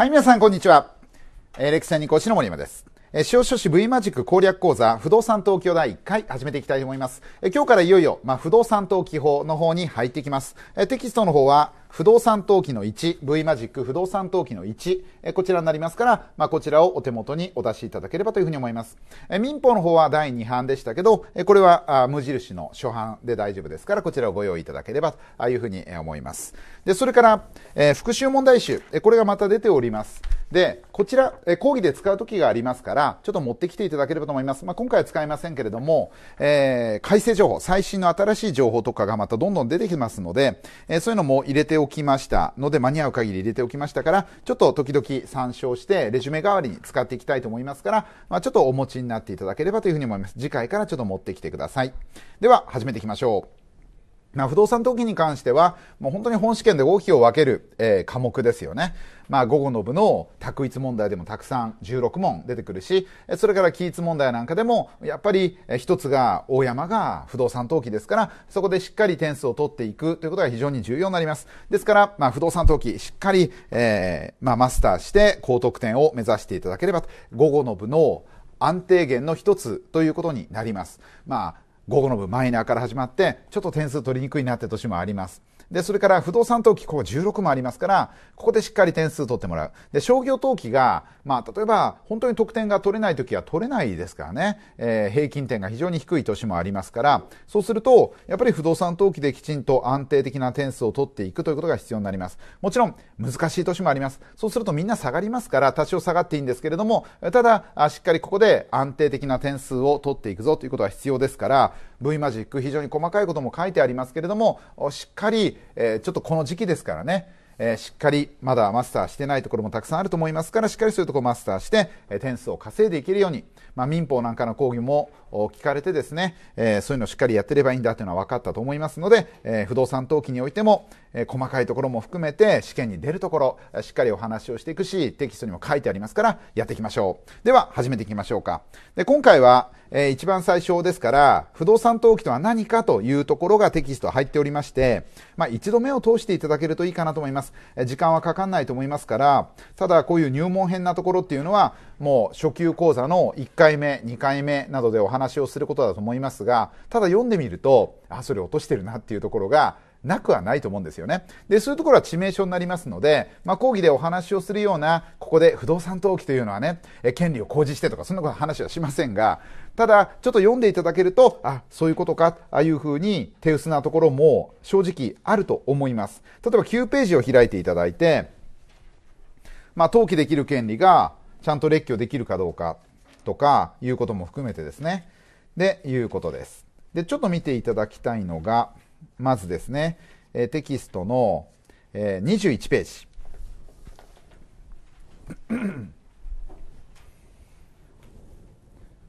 はい、皆さん、こんにちは。えー、レクチー講師の森山です。えー、司法書士 V マジック攻略講座、不動産登記を第1回始めていきたいと思います。えー、今日からいよいよ、まあ、不動産登記法の方に入っていきます。えー、テキストの方は、不動産登記の1、V マジック不動産登記の1、えこちらになりますから、まあ、こちらをお手元にお出しいただければというふうに思います。え民法の方は第2版でしたけど、えこれはあ無印の初版で大丈夫ですから、こちらをご用意いただければというふうに思います。で、それから、え復習問題集、えこれがまた出ております。で、こちら、え講義で使う時がありますから、ちょっと持ってきていただければと思います。まあ、今回は使いませんけれども、えー、改正情報、最新の新しい情報とかがまたどんどん出てきますので、えー、そういうのも入れておきましたので、間に合う限り入れておきましたから、ちょっと時々参照して、レジュメ代わりに使っていきたいと思いますから、まあ、ちょっとお持ちになっていただければというふうに思います。次回からちょっと持ってきてください。では、始めていきましょう。まあ、不動産登記に関しては、もう本当に本試験で合否を分ける、えー、科目ですよね。まあ、午後の部の択一問題でもたくさん16問出てくるしそれから期一問題なんかでもやっぱり一つが大山が不動産登記ですからそこでしっかり点数を取っていくということが非常に重要になりますですから、まあ、不動産登記しっかり、えーまあ、マスターして高得点を目指していただければ午後の部の安定源の一つということになります。まあ午後の部マイナーから始まってちょっと点数取りにくいなって年もありますで、それから不動産登記、ここ16もありますから、ここでしっかり点数取ってもらう。で、商業登記が、まあ、例えば、本当に得点が取れない時は取れないですからね、えー、平均点が非常に低い年もありますから、そうすると、やっぱり不動産登記できちんと安定的な点数を取っていくということが必要になります。もちろん、難しい年もあります。そうするとみんな下がりますから、多少下がっていいんですけれども、ただ、しっかりここで安定的な点数を取っていくぞということが必要ですから、V マジック非常に細かいことも書いてありますけれども、しっかりえー、ちょっとこの時期ですからね、えー、しっかりまだマスターしてないところもたくさんあると思いますからしっかりそういうところマスターして、えー、点数を稼いでいけるように、まあ、民法なんかの講義も聞かれてですね、えー、そういうのをしっかりやってればいいんだというのは分かったと思いますので、え不動産登記においても、え細かいところも含めて試験に出るところしっかりお話をしていくしテキストにも書いてありますからやっていきましょうでは始めていきましょうかで今回はえー、一番最初ですから、不動産登記とは何かというところがテキスト入っておりまして、まあ、一度目を通していただけるといいかなと思います。えー、時間はかかんないと思いますから、ただこういう入門編なところっていうのは、もう初級講座の1回目、2回目などでお話をすることだと思いますが、ただ読んでみると、あ、それ落としてるなっていうところが、なくはないと思うんですよね。で、そういうところは致命傷になりますので、まあ、講義でお話をするような、ここで不動産登記というのはね、え権利を公示してとか、そんな話はしませんが、ただ、ちょっと読んでいただけると、あ、そういうことか、ああいうふうに手薄なところも正直あると思います。例えば9ページを開いていただいて、まあ、登記できる権利がちゃんと列挙できるかどうかとかいうことも含めてですね。で、いうことです。で、ちょっと見ていただきたいのが、まずですね、えテキストの、え21ページ。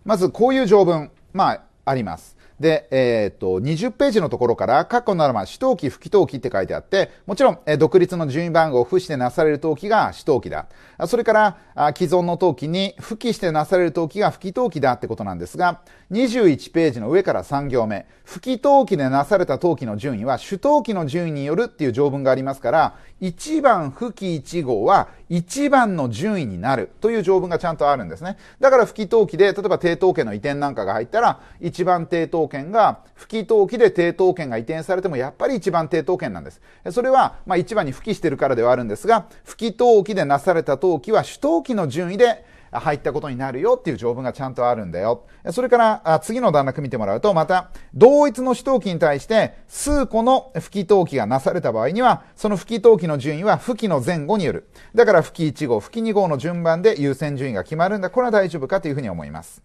まずこういう条文、まあ、あります。で、えっ、ー、と、20ページのところから、過去のま、主登記、不起登記って書いてあって、もちろん、えー、独立の順位番号を付してなされる登記が主登記だ。それから、あ既存の登記に、付記してなされる登記が不起登記だってことなんですが、21ページの上から3行目、不起登記でなされた登記の順位は、主登記の順位によるっていう条文がありますから、1番不起1号は、1番の順位になるという条文がちゃんとあるんですね。だから、不起登記で、例えば、低登記の移転なんかが入ったら、1番低記、権が不起登記で抵当権が移転されてもやっぱり一番抵当権なんです。それは、まあ、一番に不起してるからではあるんですが、不起登記でなされた登記は主登記の順位で入ったことになるよっていう条文がちゃんとあるんだよ。それから、次の段落見てもらうと、また、同一の主登記に対して、数個の不起登記がなされた場合には、その不起登記の順位は不起の前後による。だから、不起1号、不起2号の順番で優先順位が決まるんだ。これは大丈夫かというふうに思います。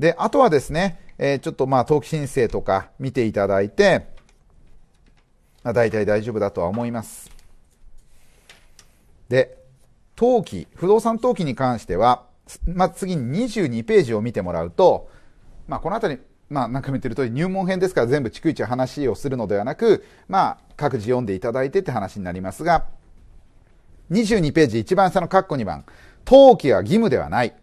で、あとはですね、えー、ちょっとまあ登記申請とか見ていただいて、まあ、大体大丈夫だとは思います。で、登記、不動産登記に関しては、まあ、次に22ページを見てもらうと、まあ、このあたり、まあ、なんか見てる通り入門編ですから全部逐一話をするのではなく、まあ、各自読んでいただいてって話になりますが、22ページ一番下の括弧2番、登記は義務ではない。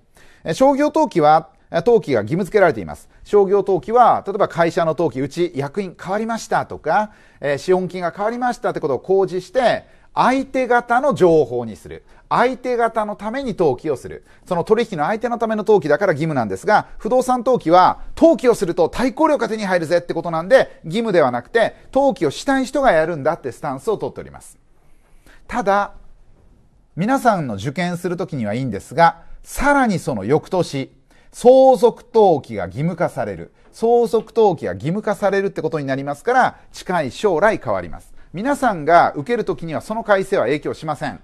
商業登記は登記が義務付けられています。商業登記は例えば会社の登記うち役員変わりましたとか、えー、資本金が変わりましたってことを公示して相手方の情報にする相手方のために登記をするその取引の相手のための登記だから義務なんですが不動産登記は登記をすると対抗料が手に入るぜってことなんで義務ではなくて登記をしたい人がやるんだってスタンスをとっておりますただ皆さんの受験するときにはいいんですがさらにその翌年相続登記が義務化される。相続登記が義務化されるってことになりますから、近い将来変わります。皆さんが受けるときにはその改正は影響しません。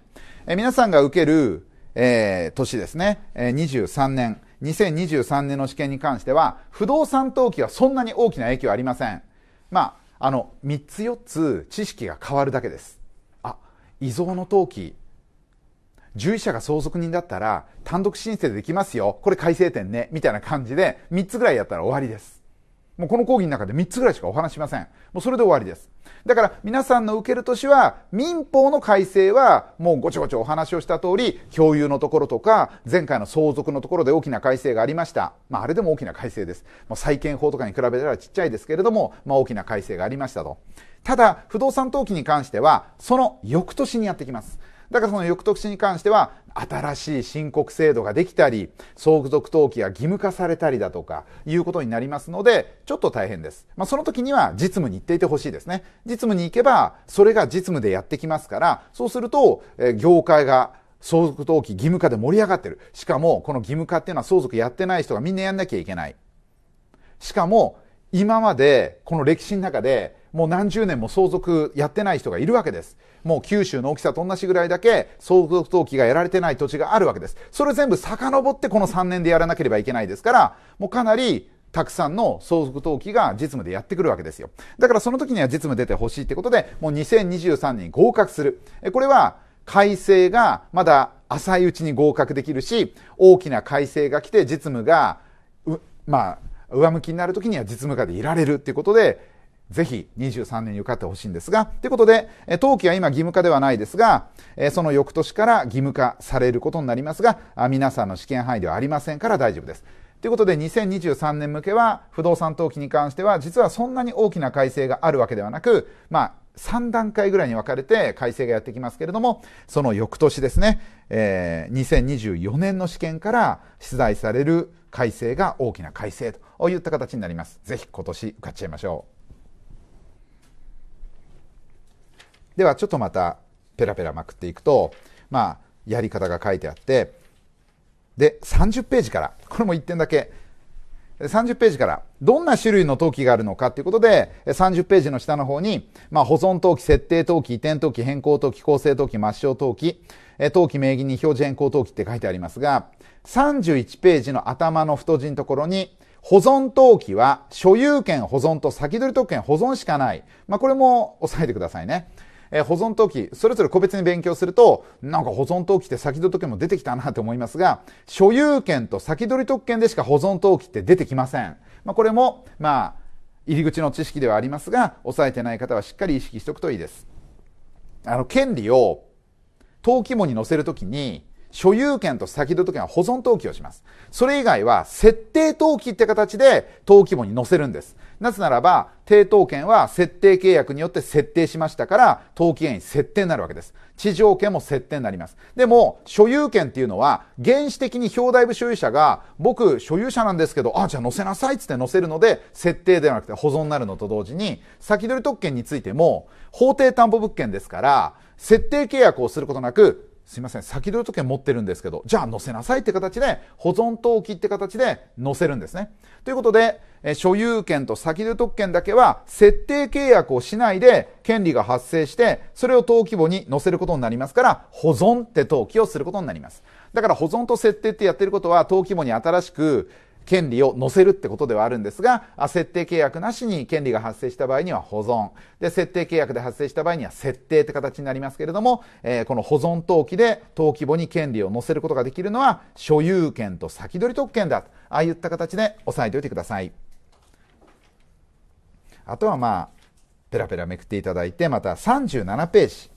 え皆さんが受ける、えー、年ですね、え23年、2023年の試験に関しては、不動産登記はそんなに大きな影響ありません。まあ、あの、3つ4つ知識が変わるだけです。あ、遺贈の登記、獣医者が相続人だったら単独申請できますよ。これ改正点ね。みたいな感じで3つぐらいやったら終わりです。もうこの講義の中で3つぐらいしかお話しません。もうそれで終わりです。だから皆さんの受ける年は民法の改正はもうごちょごちょお話をした通り共有のところとか前回の相続のところで大きな改正がありました。まああれでも大きな改正です。もう債権法とかに比べたらちっちゃいですけれども、まあ大きな改正がありましたと。ただ不動産登記に関してはその翌年にやってきます。だからその翌年に関しては、新しい申告制度ができたり、相続登記が義務化されたりだとか、いうことになりますので、ちょっと大変です。まあ、その時には実務に行っていてほしいですね。実務に行けば、それが実務でやってきますから、そうすると、え業界が相続登記義務化で盛り上がってる。しかも、この義務化っていうのは相続やってない人がみんなやんなきゃいけない。しかも、今まで、この歴史の中で、もう何十年も相続やってない人がいるわけです。もう九州の大きさと同じぐらいだけ相続登記がやられてない土地があるわけです。それ全部遡ってこの3年でやらなければいけないですから、もうかなりたくさんの相続登記が実務でやってくるわけですよ。だからその時には実務出てほしいってことで、もう2023年合格する。これは改正がまだ浅いうちに合格できるし、大きな改正が来て実務が、まあ、上向きになる時には実務家でいられるっていうことで、ぜひ23年に受かってほしいんですが、ということで、登記は今義務化ではないですが、その翌年から義務化されることになりますが、皆さんの試験範囲ではありませんから大丈夫です。ということで、2023年向けは、不動産登記に関しては、実はそんなに大きな改正があるわけではなく、まあ、3段階ぐらいに分かれて改正がやってきますけれども、その翌年ですね、えー、2024年の試験から出題される改正が大きな改正といった形になります。ぜひ今年受かっちゃいましょう。ではちょっとまたペラペラまくっていくと、まあ、やり方が書いてあって、で、30ページから、これも1点だけ、30ページから、どんな種類の登記があるのかということで、30ページの下の方に、まあ、保存登記、設定登記、移転登記、変更登記、構成登記、抹消登記、登記名義に表示変更登記って書いてありますが、31ページの頭の太字のところに、保存登記は所有権保存と先取り特権保存しかない。まあ、これも押さえてくださいね。えー、保存登記、それぞれ個別に勉強すると、なんか保存登記って先取り特権も出てきたなと思いますが、所有権と先取り特権でしか保存登記って出てきません。まあ、これも、まあ、入り口の知識ではありますが、押さえてない方はしっかり意識しておくといいです。あの、権利を登記簿に載せるときに、所有権と先取り権は保存登記をします。それ以外は設定登記って形で登記簿に載せるんです。なぜならば、抵当権は設定契約によって設定しましたから、登記権に設定になるわけです。地上権も設定になります。でも、所有権っていうのは、原始的に表題部所有者が、僕、所有者なんですけど、あ、じゃあ載せなさいっつって載せるので、設定ではなくて保存になるのと同時に、先取り特権についても、法定担保物件ですから、設定契約をすることなく、すいません、先取り特権持ってるんですけど、じゃあ載せなさいって形で、保存登記って形で載せるんですね。ということで、所有権と先取特権だけは設定契約をしないで権利が発生して、それを登記簿に載せることになりますから、保存って登記をすることになります。だから保存と設定ってやってることは、登記簿に新しく権利を載せるってことではあるんですが、設定契約なしに権利が発生した場合には保存。で、設定契約で発生した場合には設定って形になりますけれども、えー、この保存登記で登記簿に権利を載せることができるのは、所有権と先取り特権だ。ああいった形で押さえておいてください。あとはまあペラペラめくっていただいてまた37ページ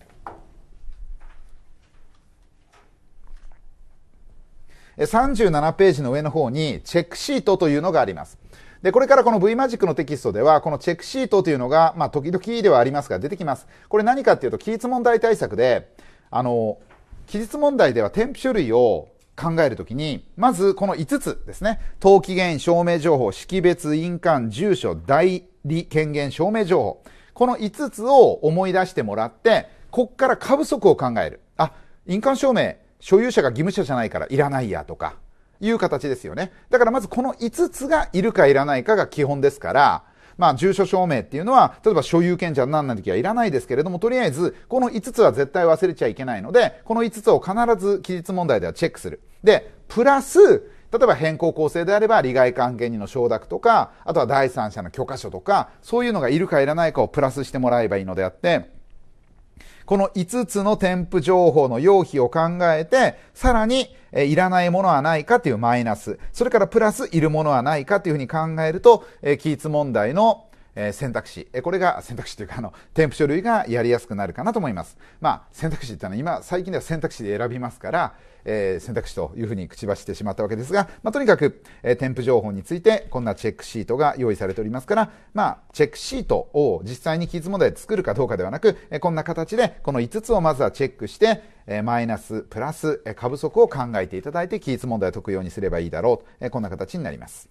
37ページの上の方にチェックシートというのがありますで、これからこの V マジックのテキストでは、このチェックシートというのが、まあ、時々ではありますが、出てきます。これ何かっていうと、期日問題対策で、あの、期日問題では添付書類を考えるときに、まずこの5つですね。登記源、証明情報、識別、印鑑、住所、代利権限証明情報。この5つを思い出してもらって、こっから過不足を考える。あ、印鑑証明、所有者が義務者じゃないからいらないやとか、いう形ですよね。だからまずこの5つがいるかいらないかが基本ですから、まあ、住所証明っていうのは、例えば所有権者になんない時はいらないですけれども、とりあえず、この5つは絶対忘れちゃいけないので、この5つを必ず期日問題ではチェックする。で、プラス、例えば変更構成であれば利害関係人の承諾とか、あとは第三者の許可書とか、そういうのがいるかいらないかをプラスしてもらえばいいのであって、この5つの添付情報の要否を考えて、さらに、えいらないものはないかというマイナス、それからプラスいるものはないかというふうに考えると、えー、キーツ問題のえ選択肢、えこれが選択肢というか、あの、添付書類がやりやすくなるかなと思います。まあ、選択肢ってのは今、最近では選択肢で選びますから、え選択肢というふうに口走ってしまったわけですが、まあ、とにかく、え添付情報についてこんなチェックシートが用意されておりますから、まあ、チェックシートを実際にキーズモデル作るかどうかではなく、えこんな形でこの5つをまずはチェックして、えマイナス、プラス、え過不足を考えていただいてキーズ問題を解くようにすればいいだろう、えこんな形になります。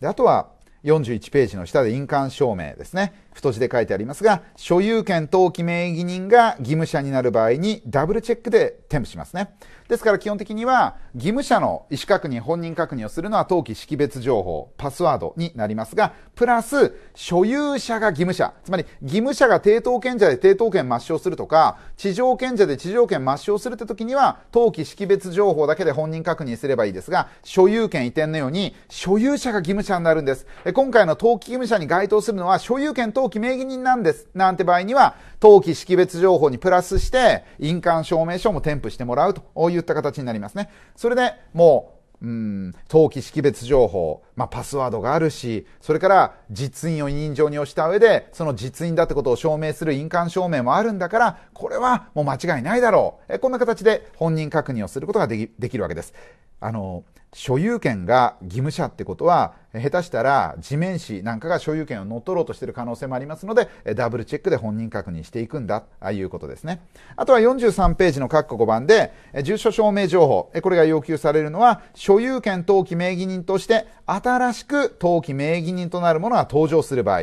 であとは41ページの下で印鑑証明ですね。太字で書いてありますが、所有権登記名義人が義務者になる場合にダブルチェックで添付しますね。ですから基本的には、義務者の意思確認、本人確認をするのは登記識別情報、パスワードになりますが、プラス、所有者が義務者、つまり義務者が抵当権者で抵当権抹消するとか、地上権者で地上権抹消するって時には、登記識別情報だけで本人確認すればいいですが、所有権移転のように、所有者が義務者になるんです。今回の登記義務者に該当するのは、所有権登登記名義人なんです。なんて場合には、登記識別情報にプラスして、印鑑証明書も添付してもらうといった形になりますね。それでもう、うん、登記識別情報、まあ、パスワードがあるし、それから実印を委任状に押した上で、その実印だってことを証明する印鑑証明もあるんだから、これはもう間違いないだろう。えこんな形で本人確認をすることができできるわけです。あの、所有権が義務者ってことは下手したら地面師なんかが所有権を乗っ取ろうとしている可能性もありますのでダブルチェックで本人確認していくんだああいうことですねあとは43ページの括弧5番で住所証明情報これが要求されるのは所有権登記名義人として新しく登記名義人となるものが登場する場合、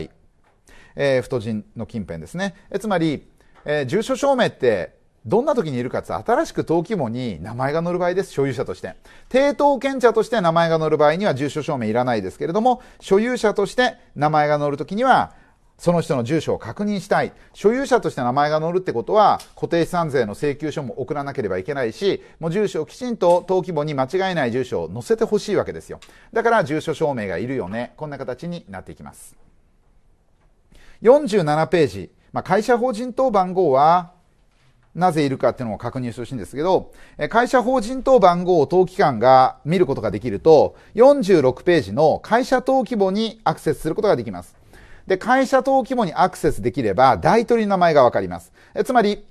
えー、太人の近辺ですねえつまり、えー、住所証明ってどんな時にいるかって新しく登記簿に名前が載る場合です。所有者として。抵当権者として名前が載る場合には住所証明いらないですけれども、所有者として名前が載る時には、その人の住所を確認したい。所有者として名前が載るってことは、固定資産税の請求書も送らなければいけないし、もう住所をきちんと登記簿に間違いない住所を載せてほしいわけですよ。だから住所証明がいるよね。こんな形になっていきます。47ページ。まあ、会社法人等番号はなぜいるかっていうのを確認してほしいんですけど、会社法人等番号を登記官が見ることができると、46ページの会社登記簿にアクセスすることができます。で、会社登記簿にアクセスできれば、大取りの名前がわかります。つまり、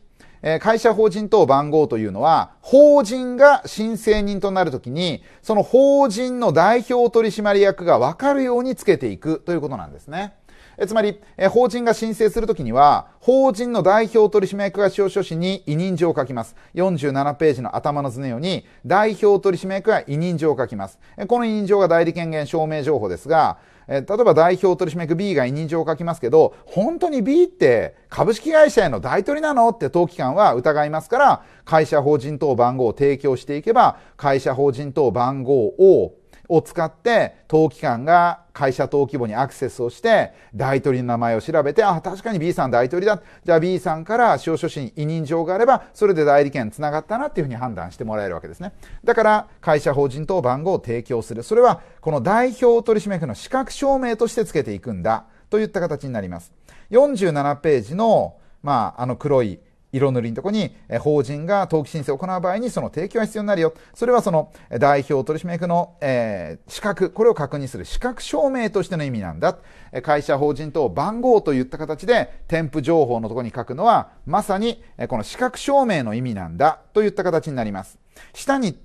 会社法人等番号というのは、法人が申請人となるときに、その法人の代表取締役がわかるようにつけていくということなんですね。えつまり、え法人が申請するときには、法人の代表取締役が司法書士に委任状を書きます。47ページの頭の図のように、代表取締役が委任状を書きます。えこの委任状が代理権限証明情報ですが、え例えば代表取締役 B が委任状を書きますけど、本当に B って株式会社への代取りなのって当機関は疑いますから、会社法人等番号を提供していけば、会社法人等番号をを使って登記官が会社登記簿にアクセスをして大統領の名前を調べてあ確かに B さん大統領だじゃあ B さんから司法書士に委任状があればそれで代理権繋がったなっていうふうに判断してもらえるわけですねだから会社法人等番号を提供するそれはこの代表取締役の資格証明としてつけていくんだといった形になります47ページの,、まあ、あの黒い色塗りのとこに、え法人が登記申請を行う場合にその提供が必要になるよ。それはその代表取締役の、えー、資格、これを確認する資格証明としての意味なんだ。会社法人等番号といった形で添付情報のとこに書くのはまさにこの資格証明の意味なんだといった形になります。下に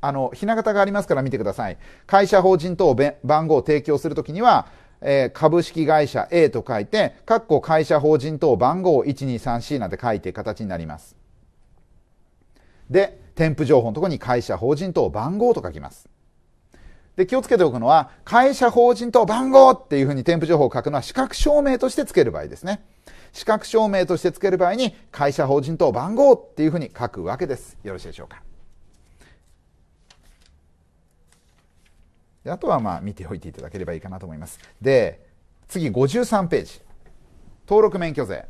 あの、ひな形がありますから見てください。会社法人等番号を提供するときには、えー、株式会社 A と書いて、括弧会社法人等番号 123C なんて書いて形になります。で、添付情報のところに会社法人等番号と書きます。で、気をつけておくのは、会社法人等番号っていうふうに添付情報を書くのは資格証明として付ける場合ですね。資格証明として付ける場合に、会社法人等番号っていうふうに書くわけです。よろしいでしょうか。であとはまあ見ておいていただければいいかなと思いますで次53ページ登録免許税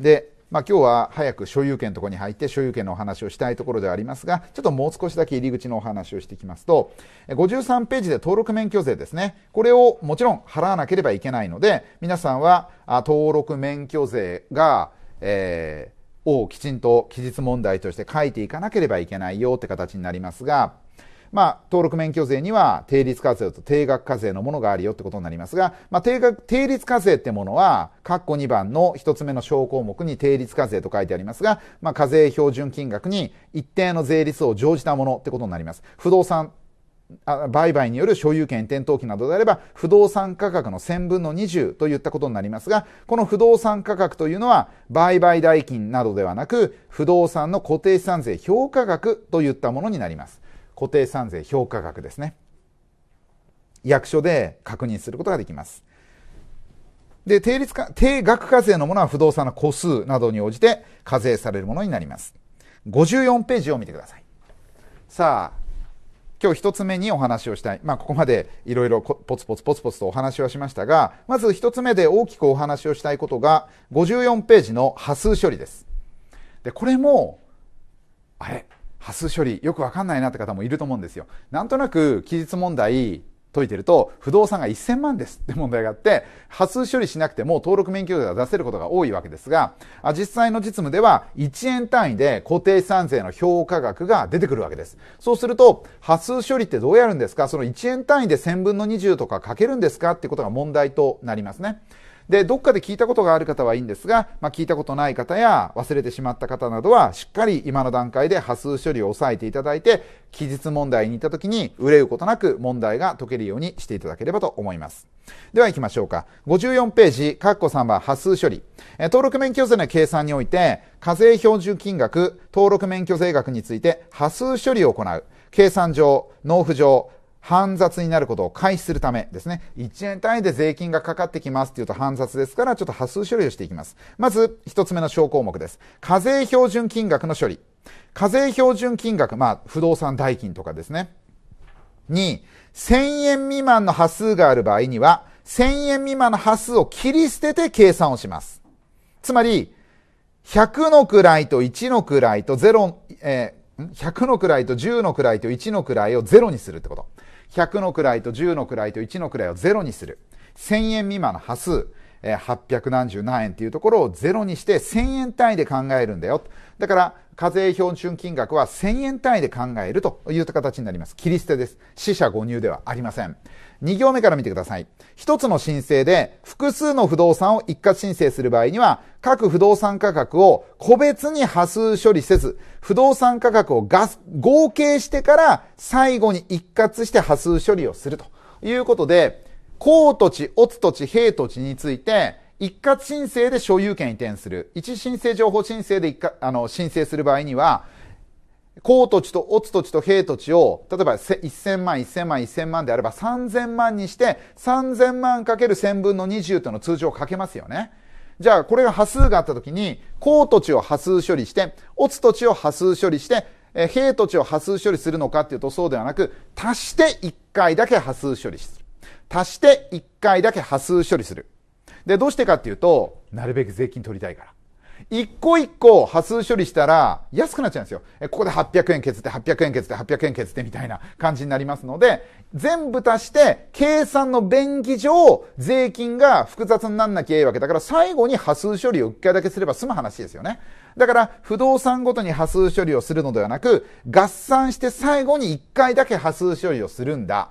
で、まあ、今日は早く所有権のとこに入って所有権のお話をしたいところではありますがちょっともう少しだけ入り口のお話をしていきますと53ページで登録免許税ですねこれをもちろん払わなければいけないので皆さんは登録免許税が、えー、をきちんと記述問題として書いていかなければいけないよって形になりますがまあ、登録免許税には定率課税と定額課税のものがあるよってことになりますが、まあ、定額、定率課税ってものは、括弧2番の1つ目の小項目に定率課税と書いてありますが、まあ、課税標準金額に一定の税率を乗じたものってことになります。不動産売買による所有権転登記などであれば不動産価格の1000分の20といったことになりますがこの不動産価格というのは売買代金などではなく不動産の固定資産税評価額といったものになります固定産税評価額ですね役所で確認することができますで定率か定額課税のものは不動産の個数などに応じて課税されるものになります54ページを見てくださいさあ今日一つ目にお話をしたい、まあ、ここまでいろいろポツポツポツポツとお話はしましたがまず一つ目で大きくお話をしたいことが54ページの波数処理ですでこれもあれハ数処理、よくわかんないなって方もいると思うんですよ。なんとなく、期日問題解いてると、不動産が1000万ですって問題があって、発数処理しなくても登録免許が出せることが多いわけですが、実際の実務では1円単位で固定資産税の評価額が出てくるわけです。そうすると、発数処理ってどうやるんですかその1円単位で1000分の20とかかけるんですかってことが問題となりますね。で、どっかで聞いたことがある方はいいんですが、まあ、聞いたことない方や忘れてしまった方などは、しっかり今の段階で波数処理を抑えていただいて、期日問題に行った時に憂うことなく問題が解けるようにしていただければと思います。では行きましょうか。54ページ、カッコ3は波数処理。え登録免許税の計算において、課税標準金額、登録免許税額について波数処理を行う。計算上、納付上、煩雑になることを回避するためですね。1円単位で税金がかかってきますっていうと煩雑ですから、ちょっと発数処理をしていきます。まず、1つ目の小項目です。課税標準金額の処理。課税標準金額、まあ、不動産代金とかですね。に、1000円未満の波数がある場合には、1000円未満の波数を切り捨てて計算をします。つまり、100の位と1の位と0、えー、100の位と10の位と1の位を0にするってこと。100の位と10の位と1の位を0にする。1000円未満の端数、えー、800何十何円っていうところを0にして1000円単位で考えるんだよ。だから、課税標準金額は1000円単位で考えるという形になります。切り捨てです。死者誤入ではありません。2行目から見てください。一つの申請で複数の不動産を一括申請する場合には、各不動産価格を個別に波数処理せず、不動産価格を合計してから最後に一括して波数処理をするということで、高土地、乙土地、平土地について、一括申請で所有権移転する。一申請情報申請であの申請する場合には、高土地と乙土地と平土地を、例えば1000万、1000万、1000万であれば3000万にして、3000万かける1000分の20というのを通常かけますよね。じゃあ、これが波数があった時に、高土地を波数処理して、乙土地を波数処理して、え土地を波数処理するのかっていうとそうではなく、足して1回だけ波数処理する。足して1回だけ波数処理する。で、どうしてかっていうと、なるべく税金取りたいから。一個一個波数処理したら安くなっちゃうんですよ。ここで800円削って800円削って800円削ってみたいな感じになりますので、全部足して計算の便宜上、税金が複雑になんなきゃいいわけだから、最後に波数処理を一回だけすれば済む話ですよね。だから、不動産ごとに波数処理をするのではなく、合算して最後に一回だけ波数処理をするんだ。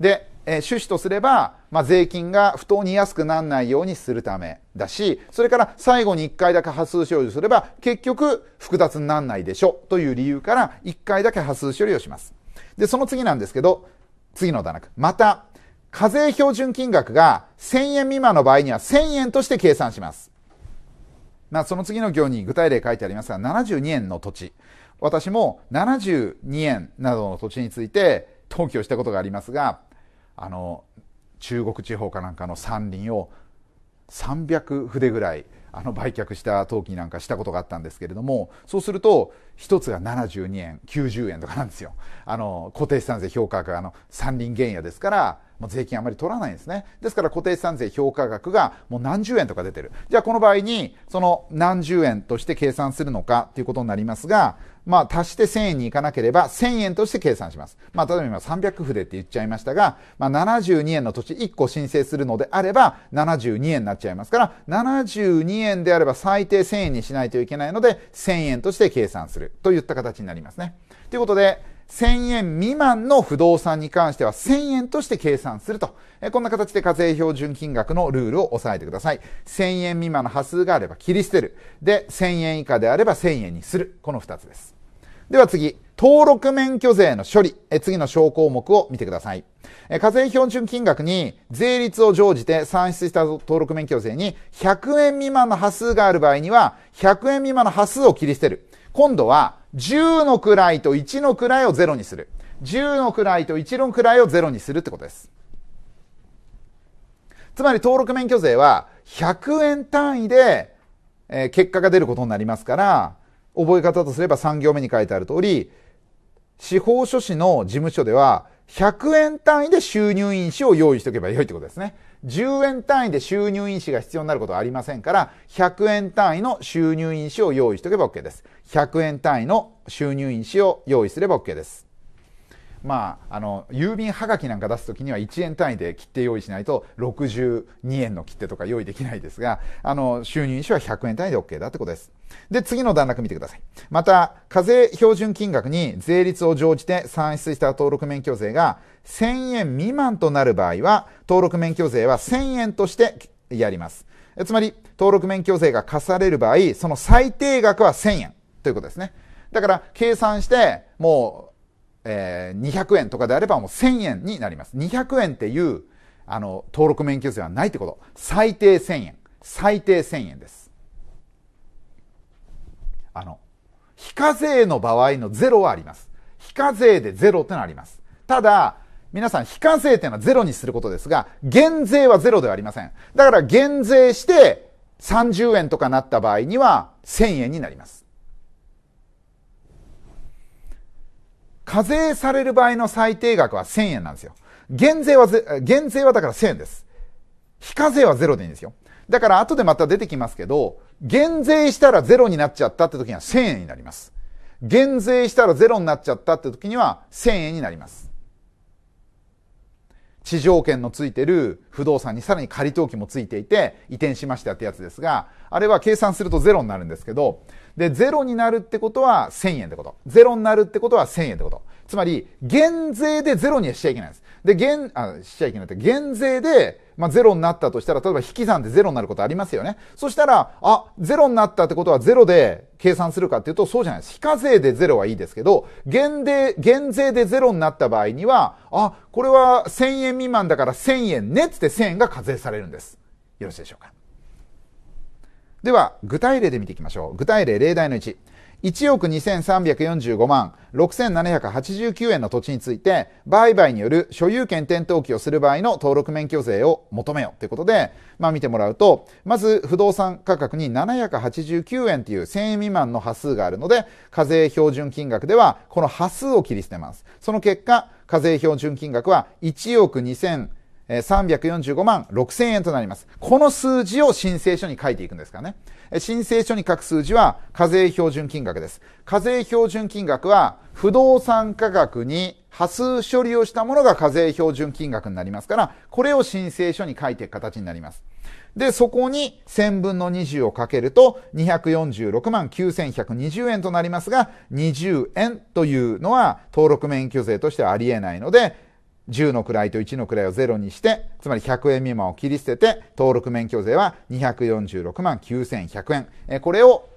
で、え趣旨とすれば、まあ、税金が不当に安くならないようにするためだし、それから最後に1回だけ波数処理をすれば、結局複雑にならないでしょという理由から、1回だけ波数処理をします。で、その次なんですけど、次の段落。また、課税標準金額が1000円未満の場合には1000円として計算します。まあ、その次の行に具体例書いてありますが、72円の土地。私も72円などの土地について登記をしたことがありますが、あの中国地方かなんかの山林を300筆ぐらいあの売却した陶器なんかしたことがあったんですけれどもそうすると1つが72円90円とかなんですよあの固定資産税評価額あの山林原野ですからもう税金あまり取らないんですねですから固定資産税評価額がもう何十円とか出てるじゃあこの場合にその何十円として計算するのかということになりますがまあ、足して1000円に行かなければ1000円として計算します。まあ、例えば今300筆って言っちゃいましたが、まあ、72円の土地1個申請するのであれば72円になっちゃいますから、72円であれば最低1000円にしないといけないので、1000円として計算するといった形になりますね。ということで、1000円未満の不動産に関しては1000円として計算すると。こんな形で課税標準金額のルールを押さえてください。1000円未満の端数があれば切り捨てる。で、1000円以下であれば1000円にする。この2つです。では次、登録免許税の処理。次の小項目を見てください。課税標準金額に税率を乗じて算出した登録免許税に100円未満の端数がある場合には、100円未満の端数を切り捨てる。今度は10の位と1の位を0にする。10の位と1の位を0にするってことです。つまり登録免許税は100円単位で、え結果が出ることになりますから、覚え方とすれば3行目に書いてある通り、司法書士の事務所では100円単位で収入印紙を用意しておけばよいってことですね。10円単位で収入印紙が必要になることはありませんから、100円単位の収入印紙を用意しておけば OK です。100円単位の収入印紙を用意すれば OK です。まあ、あの郵便はがきなんか出す時には1円単位で切手用意しないと62円の切手とか用意できないですがあの収入印紙は100円単位で OK だってことです。で、次の段落見てください。また、課税標準金額に税率を乗じて算出した登録免許税が1000円未満となる場合は、登録免許税は1000円としてやります。つまり、登録免許税が課される場合、その最低額は1000円ということですね。だから、計算して、もう、えー、200円とかであればもう1000円になります。200円っていう、あの、登録免許税はないってこと。最低1000円。最低1000円です。あの、非課税の場合のゼロはあります。非課税でゼロってのあります。ただ、皆さん、非課税っていうのはゼロにすることですが、減税はゼロではありません。だから減税して30円とかなった場合には1000円になります。課税される場合の最低額は1000円なんですよ。減税は減税はだから1000円です。非課税はゼロでいいんですよ。だから後でまた出てきますけど、減税したらゼロになっちゃったって時には1000円になります。減税したらゼロになっちゃったって時には1000円になります。地上権のついてる不動産にさらに仮登記もついていて移転しましたってやつですが、あれは計算するとゼロになるんですけど、で、ゼロになるってことは1000円ってこと。ゼロになるってことは1000円ってこと。つまり、減税でゼロにはしちゃいけないんです。で、減、あ、しちゃいけないって、減税で、まあ、ロになったとしたら、例えば引き算でゼロになることありますよね。そしたら、あ、ゼロになったってことはゼロで計算するかっていうと、そうじゃないです。非課税でゼロはいいですけど、減税、減税でゼロになった場合には、あ、これは1000円未満だから1000円ねっつって1000円が課税されるんです。よろしいでしょうか。では、具体例で見ていきましょう。具体例、例題の1。1億2345万6789円の土地について、売買による所有権転倒期をする場合の登録免許税を求めよということで、まあ見てもらうと、まず不動産価格に789円という1000円未満の波数があるので、課税標準金額ではこの波数を切り捨てます。その結果、課税標準金額は1億2 0 345万6000円となります。この数字を申請書に書いていくんですからね。申請書に書く数字は課税標準金額です。課税標準金額は不動産価格に波数処理をしたものが課税標準金額になりますから、これを申請書に書いていく形になります。で、そこに1000分の20をかけると246万9120円となりますが、20円というのは登録免許税としてはありえないので、10の位と1の位を0にして、つまり100円未満を切り捨てて、登録免許税は246万9100円。えこれを、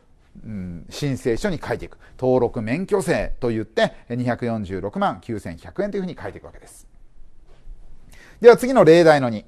うん、申請書に書いていく。登録免許税と言って、246万9100円というふうに書いていくわけです。では次の例題の2。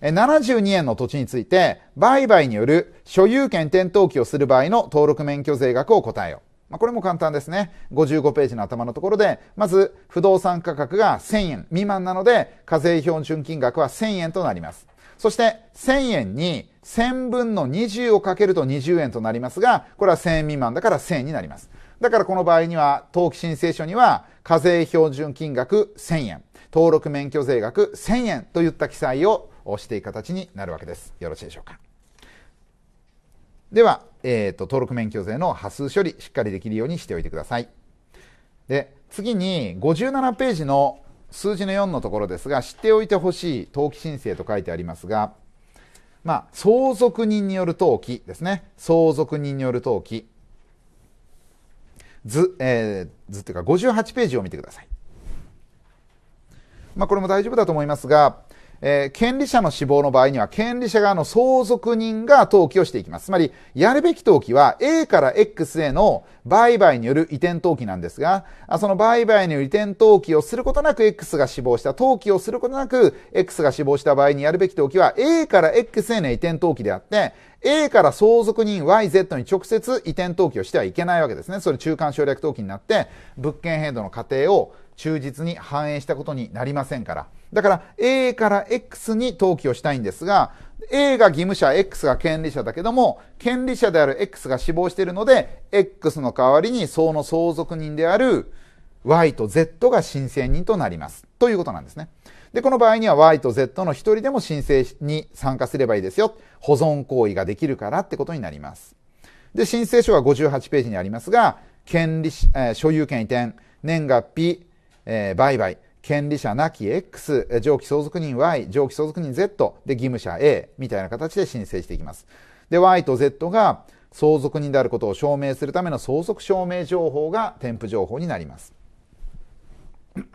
72円の土地について、売買による所有権転倒期をする場合の登録免許税額を答えよう。まあ、これも簡単ですね。55ページの頭のところで、まず不動産価格が1000円未満なので、課税標準金額は1000円となります。そして1000円に1000分の20をかけると20円となりますが、これは1000円未満だから1000円になります。だからこの場合には、登記申請書には、課税標準金額1000円、登録免許税額1000円といった記載をしていく形になるわけです。よろしいでしょうか。では、えーと、登録免許税の波数処理しっかりできるようにしておいてくださいで次に57ページの数字の4のところですが知っておいてほしい登記申請と書いてありますが、まあ、相続人による登記ですね相続人による登記図、えー、図というか58ページを見てください、まあ、これも大丈夫だと思いますがえー、権利者の死亡の場合には、権利者側の相続人が登記をしていきます。つまり、やるべき登記は A から X への売買による移転登記なんですが、その売買による移転登記をすることなく X が死亡した、登記をすることなく X が死亡した場合にやるべき登記は A から X への移転登記であって、A から相続人 YZ に直接移転登記をしてはいけないわけですね。それ中間省略登記になって、物件変動の過程を忠実に反映したことになりませんから。だから A から X に登記をしたいんですが、A が義務者、X が権利者だけども、権利者である X が死亡しているので、X の代わりにその相続人である Y と Z が申請人となります。ということなんですね。で、この場合には Y と Z の一人でも申請に参加すればいいですよ。保存行為ができるからってことになります。で、申請書は58ページにありますが、権利、えー、所有権移転、年月日、えー、売買、権利者なき X、上記相続人 Y、上記相続人 Z で義務者 A みたいな形で申請していきます。で、Y と Z が相続人であることを証明するための相続証明情報が添付情報になります。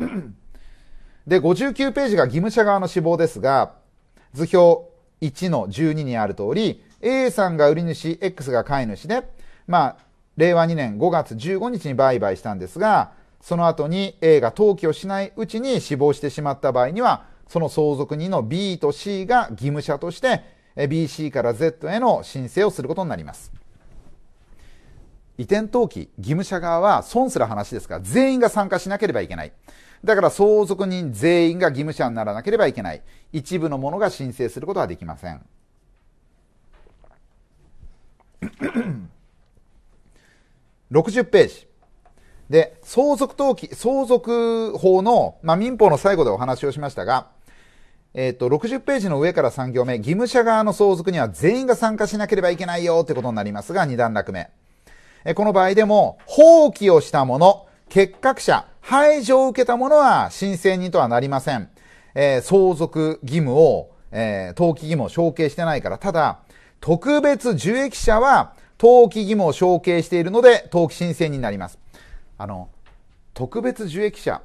で、59ページが義務者側の死亡ですが、図表1の12にある通り、A さんが売り主、X が買い主で、まあ、令和2年5月15日に売買したんですが、その後に A が登記をしないうちに死亡してしまった場合には、その相続人の B と C が義務者として BC から Z への申請をすることになります。移転登記、義務者側は損する話ですから、全員が参加しなければいけない。だから相続人全員が義務者にならなければいけない。一部の者が申請することはできません。60 ページ。で、相続登記、相続法の、まあ、民法の最後でお話をしましたが、えっ、ー、と、60ページの上から3行目、義務者側の相続には全員が参加しなければいけないよってことになりますが、2段落目。えこの場合でも、放棄をした者、欠格者、排除を受けた者は申請人とはなりません。えー、相続義務を、えー、登記義務を承継してないから、ただ、特別受益者は登記義務を承継しているので、登記申請人になります。あの特別受益者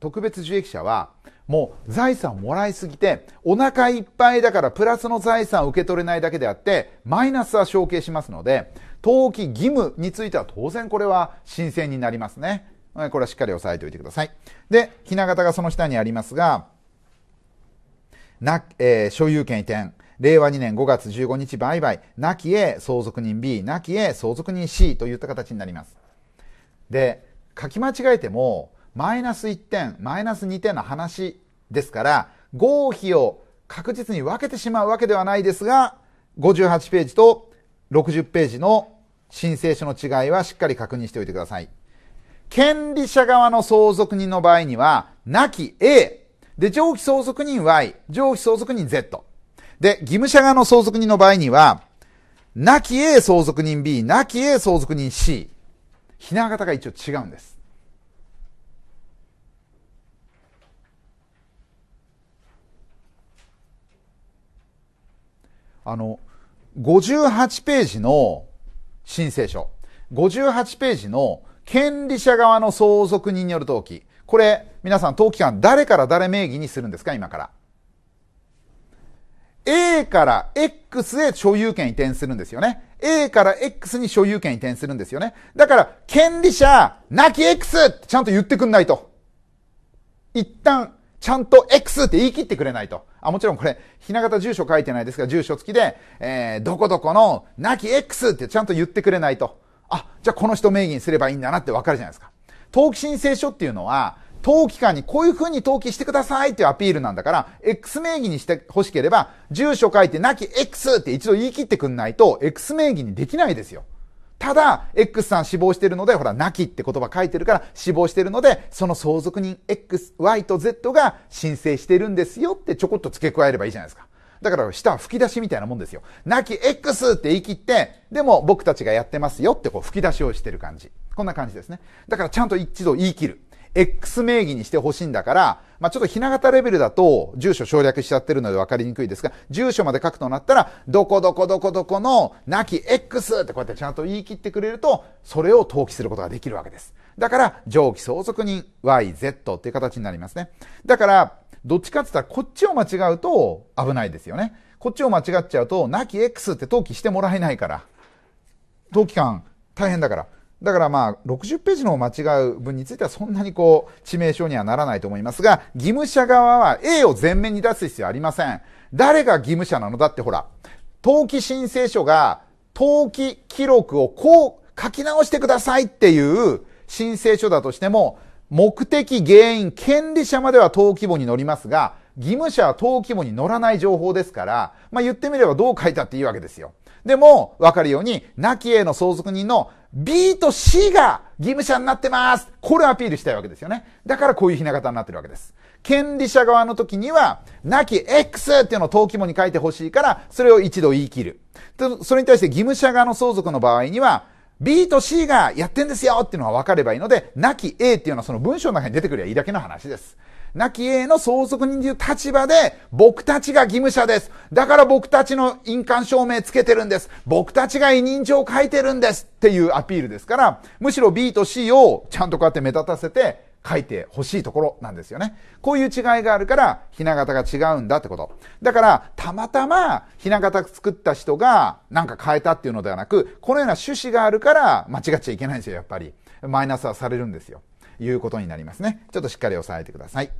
特別受益者はもう財産をもらいすぎてお腹いっぱいだからプラスの財産を受け取れないだけであってマイナスは承継しますので登記義務については当然これは申請になりますねこれはしっかり押さえておいてくださいで雛形がその下にありますがな、えー、所有権移転令和2年5月15日売買亡きへ相続人 B 亡きへ相続人 C といった形になりますで書き間違えてもマイナス1点マイナス2点の話ですから合否を確実に分けてしまうわけではないですが58ページと60ページの申請書の違いはしっかり確認しておいてください。権利者側の相続人の場合には、亡き A。で、上記相続人 Y。上記相続人 Z。で、義務者側の相続人の場合には、亡き A 相続人 B、亡き A 相続人 C。ひな形が一応違うんです。あの58ページの申請書58ページの権利者側の相続人による登記これ皆さん登記官誰から誰名義にするんですか今から。A から X へ所有権移転するんですよね。A から X に所有権移転するんですよね。だから、権利者、なき X ってちゃんと言ってくんないと。一旦、ちゃんと X って言い切ってくれないと。あ、もちろんこれ、ひな形住所書いてないですが、住所付きで、えー、どこどこの、なき X ってちゃんと言ってくれないと。あ、じゃあこの人名義にすればいいんだなってわかるじゃないですか。登記申請書っていうのは、登記官にこういう風に登記してくださいっていうアピールなんだから、X 名義にして欲しければ、住所書いてなき X って一度言い切ってくんないと、X 名義にできないですよ。ただ、X さん死亡してるので、ほら、亡きって言葉書いてるから死亡してるので、その相続人 X、Y と Z が申請してるんですよってちょこっと付け加えればいいじゃないですか。だから、下は吹き出しみたいなもんですよ。亡き X って言い切って、でも僕たちがやってますよってこう吹き出しをしてる感じ。こんな感じですね。だからちゃんと一度言い切る。X 名義にしてほしいんだから、まあ、ちょっとひな形レベルだと、住所省略しちゃってるので分かりにくいですが、住所まで書くとなったら、どこどこどこどこの、なき X ってこうやってちゃんと言い切ってくれると、それを登記することができるわけです。だから、上記相続人 YZ っていう形になりますね。だから、どっちかって言ったら、こっちを間違うと危ないですよね。こっちを間違っちゃうと、なき X って登記してもらえないから。登記官、大変だから。だからまあ、60ページの間違う文についてはそんなにこう、致命傷にはならないと思いますが、義務者側は A を前面に出す必要ありません。誰が義務者なのだってほら、登記申請書が登記記録をこう書き直してくださいっていう申請書だとしても、目的、原因、権利者までは登記簿に載りますが、義務者は登記簿に載らない情報ですから、まあ、言ってみればどう書いたっていいわけですよ。でも、わかるように、亡きへの相続人の B と C が義務者になってます。これをアピールしたいわけですよね。だからこういうひな形になってるわけです。権利者側の時には、なき X っていうのを登記簿に書いてほしいから、それを一度言い切る。それに対して義務者側の相続の場合には、B と C がやってんですよっていうのは分かればいいので、なき A っていうのはその文章の中に出てくりゃいいだけの話です。亡き A の相続人という立場で、僕たちが義務者です。だから僕たちの印鑑証明つけてるんです。僕たちが委任状を書いてるんですっていうアピールですから、むしろ B と C をちゃんとこうやって目立たせて、書いてほしいところなんですよね。こういう違いがあるから、ひな形が違うんだってこと。だから、たまたま、ひな形作った人が、なんか変えたっていうのではなく、このような趣旨があるから、間違っちゃいけないんですよ、やっぱり。マイナスはされるんですよ。いうことになりますね。ちょっとしっかり押さえてください。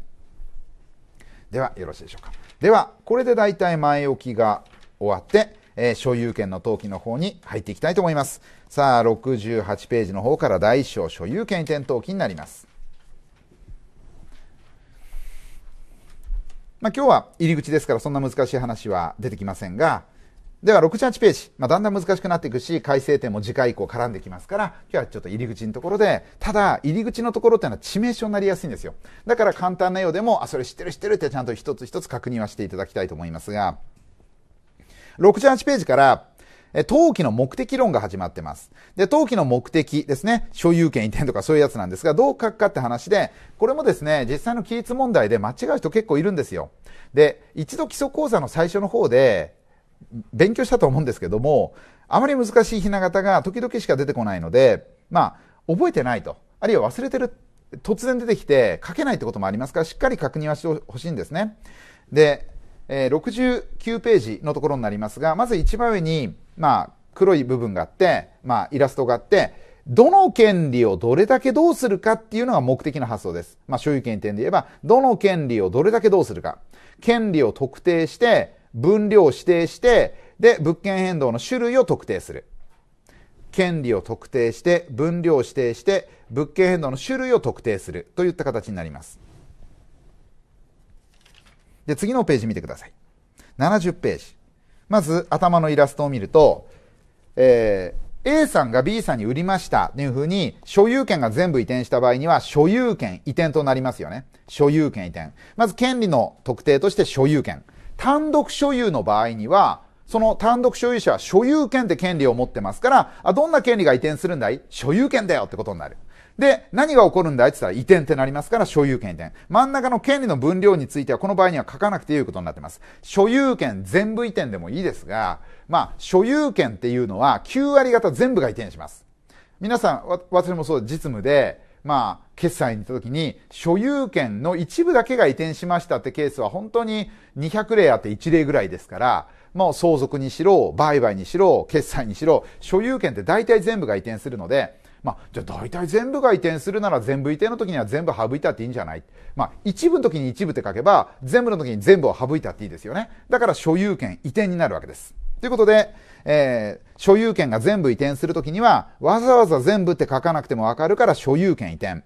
では、よろしいでしょうか。では、これで大体前置きが終わって、えー、所有権の登記の方に入っていきたいと思います。さあ、68ページの方から第1章所有権移転登記になります。まあ、今日は入り口ですからそんな難しい話は出てきませんが、では68ページ、まあ、だんだん難しくなっていくし改正点も次回以降絡んできますから今日はちょっと入り口のところでただ入り口のところっていうのは致命傷になりやすいんですよだから簡単なようでもあそれ知ってる知ってるってちゃんと一つ一つ確認はしていただきたいと思いますが68ページから登記の目的論が始まってます。で、登記の目的ですね。所有権移転とかそういうやつなんですが、どう書くかって話で、これもですね、実際の規律問題で間違う人結構いるんですよ。で、一度基礎講座の最初の方で、勉強したと思うんですけども、あまり難しいひな形が時々しか出てこないので、まあ、覚えてないと。あるいは忘れてる。突然出てきて書けないってこともありますから、しっかり確認はしてほしいんですね。で、えー、69ページのところになりますが、まず一番上に、まあ、黒い部分があって、まあ、イラストがあって、どの権利をどれだけどうするかっていうのが目的の発想です。まあ、所有権点で言えば、どの権利をどれだけどうするか。権利を特定して、分量を指定して、で、物件変動の種類を特定する。権利を特定して、分量を指定して、物件変動の種類を特定するといった形になります。で、次のページ見てください。70ページ。まず、頭のイラストを見ると、えー、A さんが B さんに売りましたというふうに、所有権が全部移転した場合には、所有権移転となりますよね。所有権移転。まず、権利の特定として所有権。単独所有の場合には、その単独所有者は所有権って権利を持ってますから、あ、どんな権利が移転するんだい所有権だよってことになる。で、何が起こるんだいって言ったら移転ってなりますから所有権移転。真ん中の権利の分量についてはこの場合には書かなくていいことになってます。所有権全部移転でもいいですが、まあ、所有権っていうのは9割方全部が移転します。皆さん、私もそう、実務で、まあ、決済に行った時に、所有権の一部だけが移転しましたってケースは本当に200例あって1例ぐらいですから、もう相続にしろ、売買にしろ、決済にしろ、所有権って大体全部が移転するので、まあ、じゃあ大体全部が移転するなら全部移転の時には全部省いたっていいんじゃないまあ、一部の時に一部って書けば、全部の時に全部を省いたっていいですよね。だから所有権移転になるわけです。ということで、えー、所有権が全部移転するときには、わざわざ全部って書かなくてもわかるから所有権移転。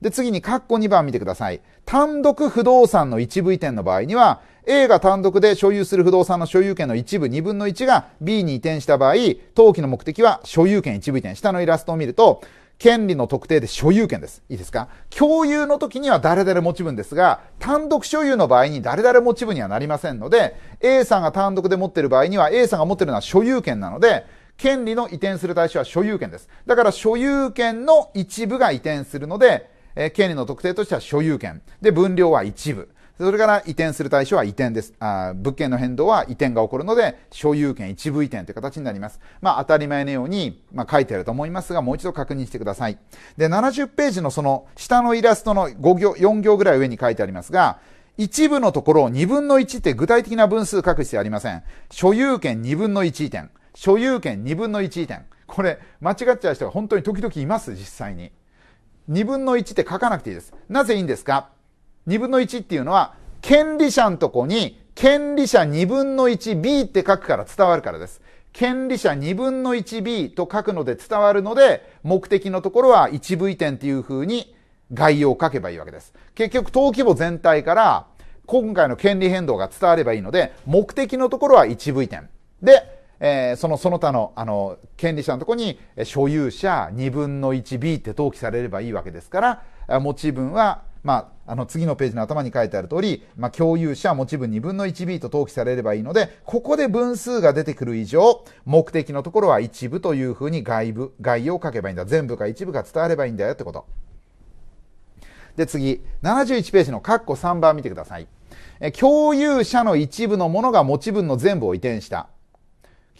で、次に、括弧2番見てください。単独不動産の一部移転の場合には、A が単独で所有する不動産の所有権の一部2分の1が B に移転した場合、登記の目的は所有権一部移転。下のイラストを見ると、権利の特定で所有権です。いいですか共有の時には誰々持ち分ですが、単独所有の場合に誰々持ち分にはなりませんので、A さんが単独で持ってる場合には、A さんが持ってるのは所有権なので、権利の移転する対象は所有権です。だから所有権の一部が移転するので、えー、権利の特定としては所有権。で、分量は一部。それから移転する対象は移転です。あ物件の変動は移転が起こるので、所有権一部移転という形になります。まあ、当たり前のように、まあ、書いてあると思いますが、もう一度確認してください。で、70ページのその下のイラストの5行、4行ぐらい上に書いてありますが、一部のところを2分の1って具体的な分数書く必要ありません。所有権2分の1移転。所有権2分の1移転。これ、間違っちゃう人が本当に時々います、実際に。2分の1って書かなくていいです。なぜいいんですか2分の1っていうのは、権利者のとこに、権利者2分の 1b って書くから伝わるからです。権利者2分の 1b と書くので伝わるので、目的のところは 1v 点っていう風に概要を書けばいいわけです。結局、登記簿全体から今回の権利変動が伝わればいいので、目的のところは 1v 点。で、えー、そのその他のあの権利者のところに所有者2分の 1b って登記されればいいわけですから、持ち分はまあ、あの次のページの頭に書いてある通り、まあ、共有者持ち分2分の 1b と登記されればいいので、ここで分数が出てくる以上、目的のところは一部というふうに外部、概要を書けばいいんだ。全部か一部か伝わればいいんだよってこと。で、次、71ページのッコ3番見てください。え共有者の一部のものが持ち分の全部を移転した。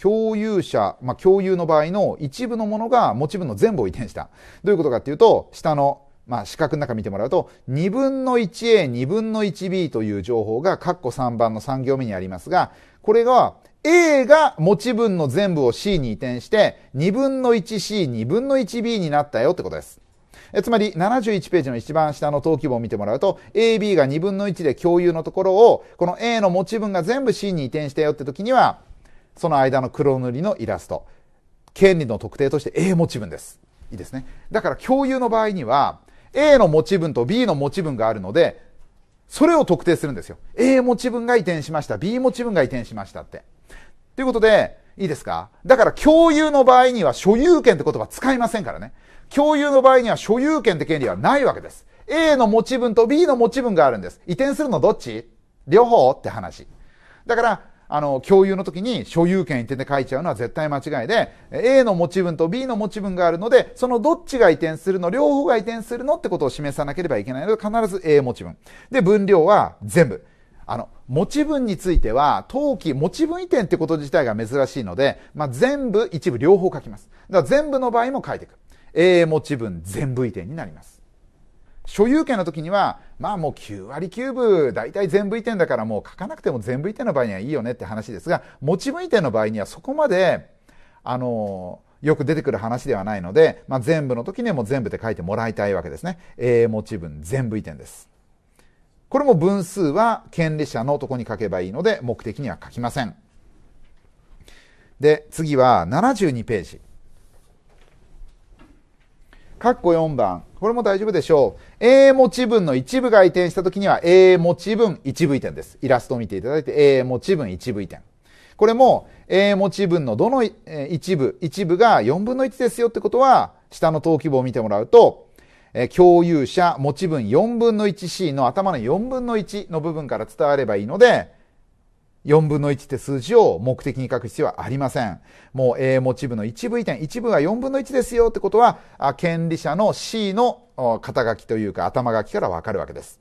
共有者、まあ、共有の場合の一部のものが持ち分の全部を移転した。どういうことかっていうと、下のまあ、四角の中見てもらうと、2分の 1A、2分の 1B という情報が、カッコ3番の3行目にありますが、これが、A が持ち分の全部を C に移転して、2分の 1C、2分の 1B になったよってことです。えつまり、71ページの一番下の登記簿を見てもらうと、AB が2分の1で共有のところを、この A の持ち分が全部 C に移転したよって時には、その間の黒塗りのイラスト。権利の特定として A 持ち分です。いいですね。だから共有の場合には、A の持ち分と B の持ち分があるので、それを特定するんですよ。A 持ち分が移転しました。B 持ち分が移転しましたって。ということで、いいですかだから共有の場合には所有権って言葉使いませんからね。共有の場合には所有権って権利はないわけです。A の持ち分と B の持ち分があるんです。移転するのどっち両方って話。だから、あの、共有の時に所有権移転で書いちゃうのは絶対間違いで、A の持ち分と B の持ち分があるので、そのどっちが移転するの、両方が移転するのってことを示さなければいけないので、必ず A 持ち分。で、分量は全部。あの、持ち分については、登記、持ち分移転ってこと自体が珍しいので、まあ、全部、一部両方書きます。だから全部の場合も書いていく。A 持ち分全部移転になります。所有権の時には、まあもう9割9分、大体全部移転だからもう書かなくても全部移転の場合にはいいよねって話ですが、持ち分移転の場合にはそこまで、あの、よく出てくる話ではないので、まあ、全部の時にはもう全部で書いてもらいたいわけですね。A 持ち分全部移転です。これも分数は権利者のとこに書けばいいので、目的には書きません。で、次は72ページ。括弧4番。これも大丈夫でしょう。A 持ち分の一部が移転したときには A 持ち分一部移転です。イラストを見ていただいて A 持ち分一部移転。これも A 持ち分のどの一部、一部が4分の1ですよってことは、下の登記簿を見てもらうと、え共有者持ち分4分の 1C の頭の4分の1の部分から伝わればいいので、4分の1って数字を目的に書く必要はありません。もう A モチブの一部移転、一部が4分の1ですよってことは、権利者の C の肩書きというか頭書きからわかるわけです。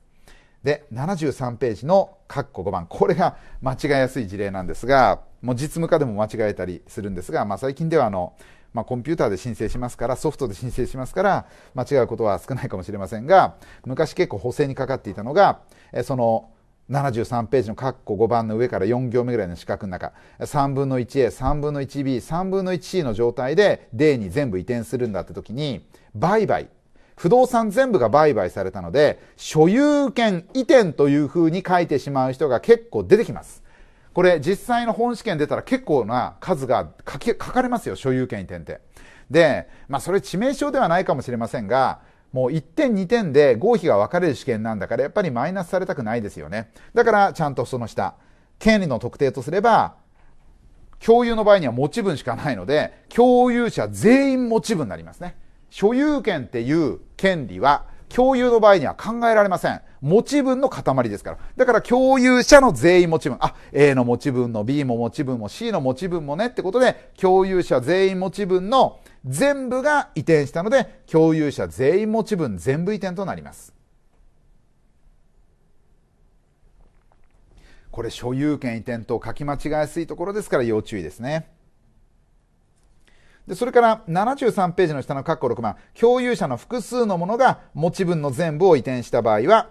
で、73ページの括弧5番。これが間違いやすい事例なんですが、もう実務家でも間違えたりするんですが、まあ最近ではあの、まあ、コンピューターで申請しますからソフトで申請しますから間違うことは少ないかもしれませんが昔結構補正にかかっていたのがその73ページの括弧5番の上から4行目ぐらいの四角の中3分の 1A、3分の 1B、3分の 1C の状態で D に全部移転するんだって時に売買不動産全部が売買されたので所有権移転というふうに書いてしまう人が結構出てきます。これ実際の本試験出たら結構な数が書き書かれますよ所有権移転って。で、まあ、それ致命傷ではないかもしれませんがもう1点2点で合否が分かれる試験なんだからやっぱりマイナスされたくないですよね。だからちゃんとその下、権利の特定とすれば、共有の場合には持ち分しかないので、共有者全員持ち分になりますね。所有権っていう権利は共有の場合には考えられません。持ち分の塊ですから。だから共有者の全員持ち分。あ、A の持ち分の B も持ち分も C の持ち分もねってことで、共有者全員持ち分の全部が移転したので共有者全員持ち分全部移転となりますこれ所有権移転と書き間違えやすいところですから要注意ですねでそれから73ページの下の括弧6番共有者の複数のものが持ち分の全部を移転した場合は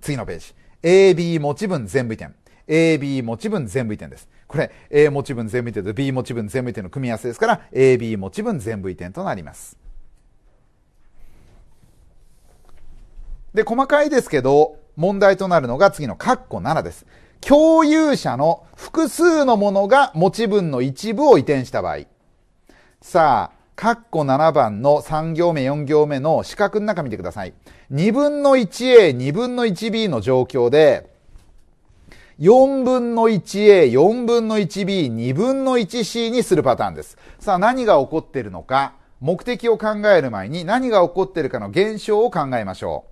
次のページ AB 持ち分全部移転 AB 持ち分全部移転ですこれ A 持ち分全部移転と B 持ち分全部移転の組み合わせですから AB 持ち分全部移転となります。で、細かいですけど、問題となるのが次のカッコ7です。共有者の複数のものが持ち分の一部を移転した場合。さあ、カッコ7番の3行目4行目の四角の中見てください。2分の 1A、2分の 1B の状況で、4分の 1A、4分の 1B、2分の 1C にするパターンです。さあ何が起こっているのか、目的を考える前に何が起こっているかの現象を考えましょ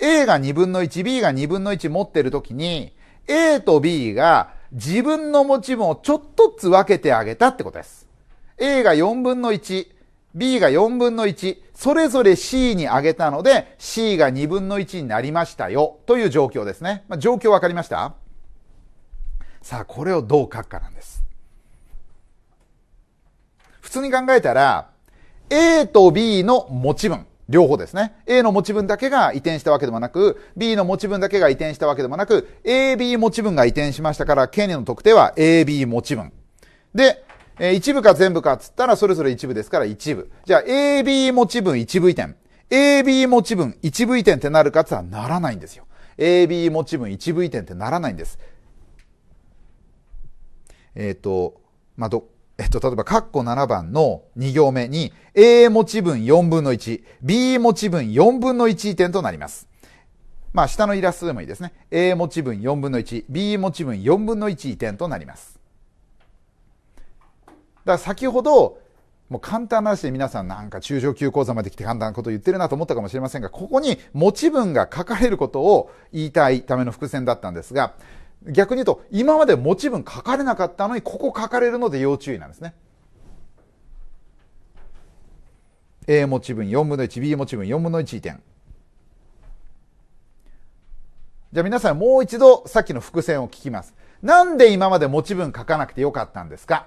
う。A が2分の1、B が2分の1持ってるときに、A と B が自分の持ち分をちょっとずつ分けてあげたってことです。A が4分の1、B が4分の1、それぞれ C に上げたので、C が2分の1になりましたよ、という状況ですね。まあ、状況わかりましたさあ、これをどう書くかなんです。普通に考えたら、A と B の持ち分。両方ですね。A の持ち分だけが移転したわけでもなく、B の持ち分だけが移転したわけでもなく、AB 持ち分が移転しましたから、権利の特定は AB 持ち分。で、えー、一部か全部かっつったら、それぞれ一部ですから一部。じゃあ、AB 持ち分一部移転。AB 持ち分一部移転ってなるかっつったらならないんですよ。AB 持ち分一部移転ってならないんです。えっ、ー、と、まあ、ど、えっと、例えば、カッコ7番の2行目に、A 持ち分4分の1、B 持ち分4分の1点となります。まあ、下のイラストでもいいですね。A 持ち分4分の1、B 持ち分4分の1点となります。だから先ほど、もう簡単な話で皆さんなんか中小級講座まで来て簡単なこと言ってるなと思ったかもしれませんが、ここに持ち分が書かれることを言いたいための伏線だったんですが、逆に言うと今まで持ち分書かれなかったのにここ書かれるので要注意なんですね A 持ち分4分の 1B 持ち分4分の1点じゃあ皆さんもう一度さっきの伏線を聞きますなんで今まで持ち分書かなくてよかったんですか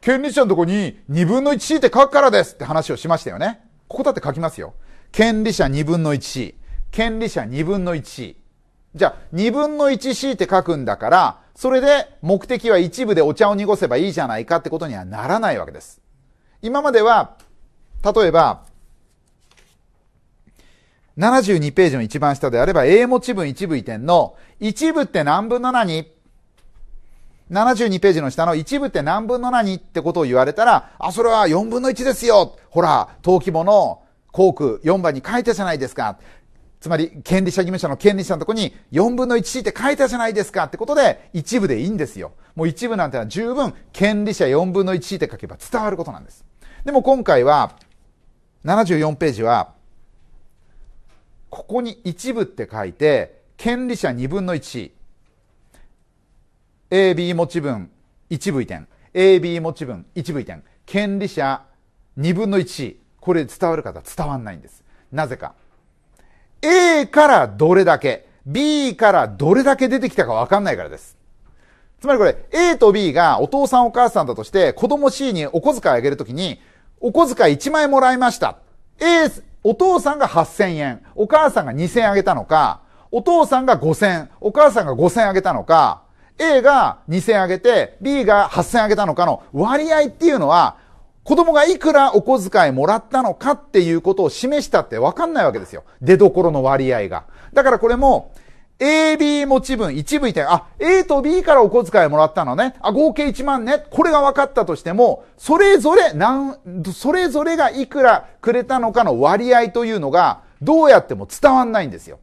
権利者のとこに2分の 1C って書くからですって話をしましたよね。ここだって書きますよ。権利者2分の 1C。権利者2分の 1C。じゃあ、2分の 1C って書くんだから、それで目的は一部でお茶を濁せばいいじゃないかってことにはならないわけです。今までは、例えば、72ページの一番下であれば、A 持ち分一部移転の、一部って何分の何 ?72 ページの下の一部って何分の何ってことを言われたら、あ、それは4分の1ですよほら、登記簿の航空4番に書いたじゃないですか。つまり権利者義務者の権利者のとこに4分の1って書いたじゃないですかってことで一部でいいんですよ。もう一部なんてのは十分権利者4分の1って書けば伝わることなんです。でも今回は74ページはここに一部って書いて権利者2分の 1AB 持ち分一部移転 AB 持ち分一部移転権利者2分の1これ伝わる方伝わんないんです。なぜか。A からどれだけ、B からどれだけ出てきたかわかんないからです。つまりこれ、A と B がお父さんお母さんだとして、子供 C にお小遣いあげるときに、お小遣い1枚もらいました。A、お父さんが8000円、お母さんが2000円あげたのか、お父さんが5000、お母さんが5000あげたのか、A が2000あげて、B が8000あげたのかの割合っていうのは、子供がいくらお小遣いもらったのかっていうことを示したってわかんないわけですよ。出所の割合が。だからこれも、A、B 持ち分、一部移転。あ、A と B からお小遣いもらったのね。あ、合計1万ね。これが分かったとしても、それぞれ、なん、それぞれがいくらくれたのかの割合というのが、どうやっても伝わんないんですよ。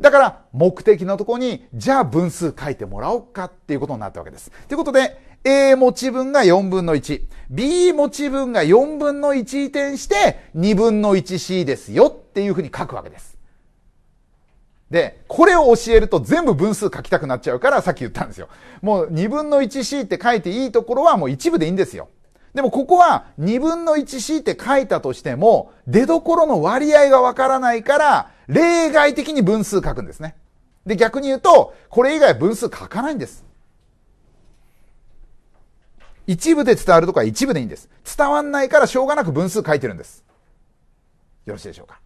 だから、目的のとこに、じゃあ分数書いてもらおうかっていうことになったわけです。ということで、A 持ち分が4分の1、B 持ち分が4分の1移転して2分の 1C ですよっていうふうに書くわけです。で、これを教えると全部分数書きたくなっちゃうからさっき言ったんですよ。もう2分の 1C って書いていいところはもう一部でいいんですよ。でもここは2分の 1C って書いたとしても出どころの割合がわからないから例外的に分数書くんですね。で、逆に言うと、これ以外分数書かないんです。一部で伝わるとか一部でいいんです。伝わんないからしょうがなく分数書いてるんです。よろしいでしょうか。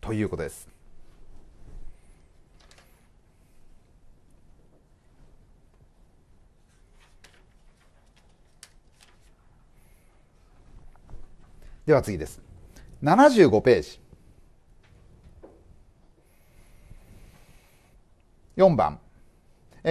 ということです。では次です。75ページ。4番、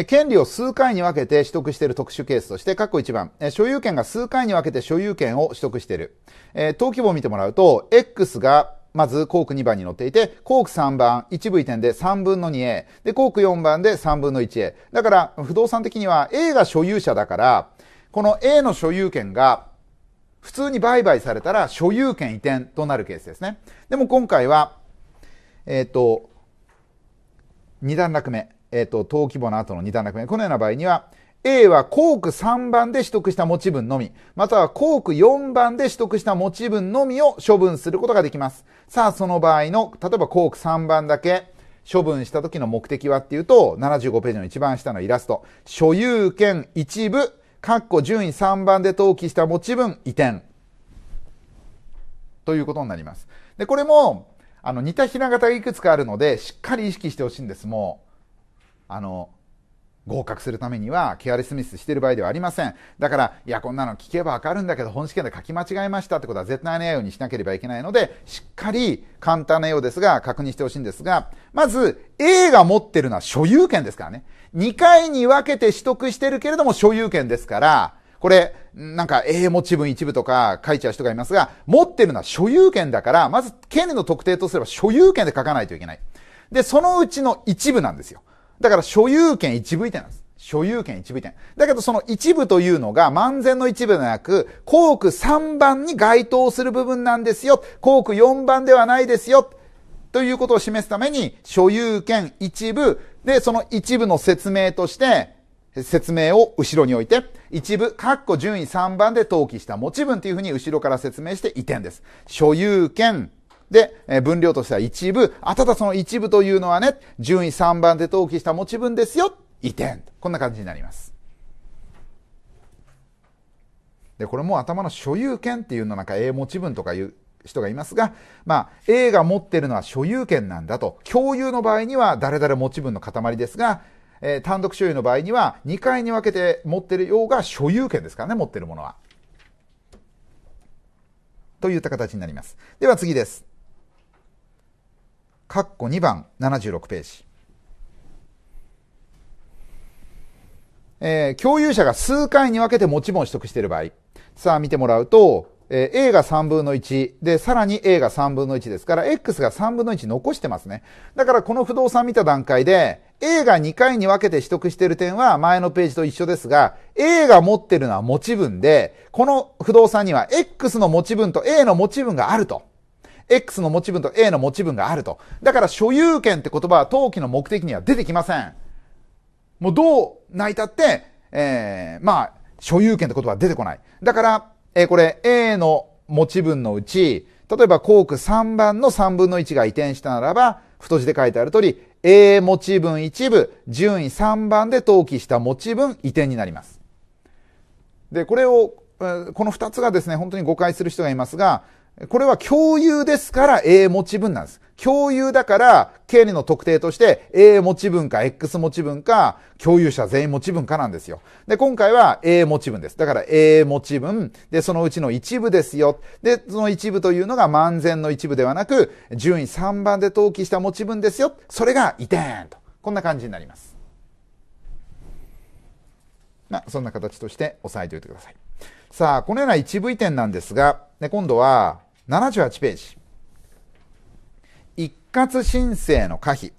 権利を数回に分けて取得している特殊ケースとして、括弧1番、所有権が数回に分けて所有権を取得している。登記簿を見てもらうと、X がまず、コーク2番に載っていて、コーク3番、一部移転で3分の 2A。で、コーク4番で3分の 1A。だから、不動産的には A が所有者だから、この A の所有権が、普通に売買されたら所有権移転となるケースですね。でも今回は、えっ、ー、と、2段落目。えーと、と等規模の後の二段落目このような場合には A はー区3番で取得した持ち分のみ、またはー区4番で取得した持ち分のみを処分することができます。さあ、その場合の、例えばー区3番だけ処分した時の目的はっていうと、75ページの一番下のイラスト、所有権一部、括弧順位3番で登記した持ち分移転。ということになります。で、これも、あの、似たひな型がいくつかあるので、しっかり意識してほしいんです、もう。あの合格するためにはケアレスミスしてる場合ではありませんだからいやこんなの聞けばわかるんだけど本試験で書き間違えましたってことは絶対ないようにしなければいけないのでしっかり簡単なようですが確認してほしいんですがまず A が持ってるのは所有権ですからね2回に分けて取得してるけれども所有権ですからこれ、なんか A 持ち分一部とか書いちゃう人がいますが、持ってるのは所有権だから、まず権利の特定とすれば所有権で書かないといけない。で、そのうちの一部なんですよ。だから所有権一部移転なんです。所有権一部移転。だけどその一部というのが万全の一部ではなく、校区3番に該当する部分なんですよ。校区4番ではないですよ。ということを示すために、所有権一部、で、その一部の説明として、説明を後ろに置いて、一部、括弧順位3番で登記した持ち分というふうに後ろから説明して移転です。所有権、で、え分量としては一部。あ、ただその一部というのはね、順位3番で登記した持ち分ですよ。移転。こんな感じになります。で、これも頭の所有権っていうのなんか A 持ち分とかいう人がいますが、まあ、A が持ってるのは所有権なんだと。共有の場合には誰々持ち分の塊ですが、えー、単独所有の場合には2回に分けて持ってるようが所有権ですからね、持ってるものは。といった形になります。では次です。カッコ2番76ページ。えー、共有者が数回に分けて持ち分を取得している場合。さあ見てもらうと、えー、A が3分の1で、さらに A が3分の1ですから、X が3分の1残してますね。だからこの不動産見た段階で、A が2回に分けて取得している点は前のページと一緒ですが、A が持ってるのは持ち分で、この不動産には X の持ち分と A の持ち分があると。X の持ち分と A の持ち分があると。だから所有権って言葉は登記の目的には出てきません。もうどう泣いたって、えー、まあ、所有権って言葉は出てこない。だから、えー、これ A の持ち分のうち、例えば校区3番の3分の1が移転したならば、太字で書いてある通り、A 持ち分一部、順位3番で登記した持ち分移転になります。で、これを、この2つがですね、本当に誤解する人がいますが、これは共有ですから A 持ち分なんです。共有だから、権利の特定として A 持ち分か X 持ち分か、共有者全員持ち分かなんですよ。で、今回は A 持ち分です。だから A 持ち分、で、そのうちの一部ですよ。で、その一部というのが万全の一部ではなく、順位3番で登記した持ち分ですよ。それが移転と。こんな感じになります。まあ、そんな形として押さえておいてください。さあ、このような一部移転なんですが、で今度は、78ページ一括申請の可否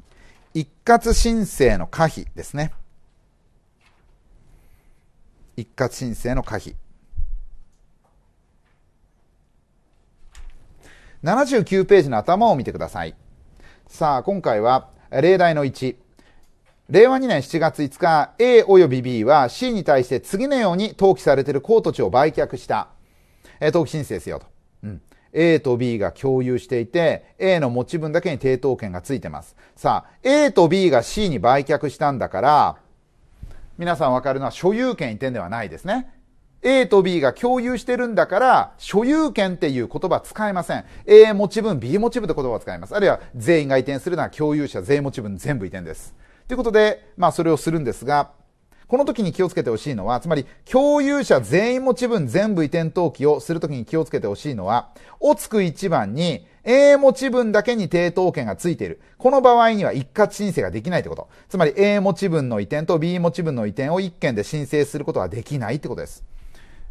一括申請の可否ですね一括申請の可否79ページの頭を見てくださいさあ今回は例題の1令和2年7月5日 A 及び B は C に対して次のように登記されている高土地を売却した、え登記申請せよと A と B が共有していて、A の持ち分だけに抵当権がついてます。さあ、A と B が C に売却したんだから、皆さんわかるのは所有権移転ではないですね。A と B が共有してるんだから、所有権っていう言葉使えません。A 持ち分、B 持ち分って言葉を使います。あるいは全員が移転するのは共有者、税持ち分全部移転です。ということで、まあそれをするんですが、この時に気をつけてほしいのは、つまり共有者全員持ち分全部移転登記をするときに気をつけてほしいのは、おつく一番に A 持ち分だけに抵当権がついている。この場合には一括申請ができないってこと。つまり A 持ち分の移転と B 持ち分の移転を一件で申請することはできないってことです。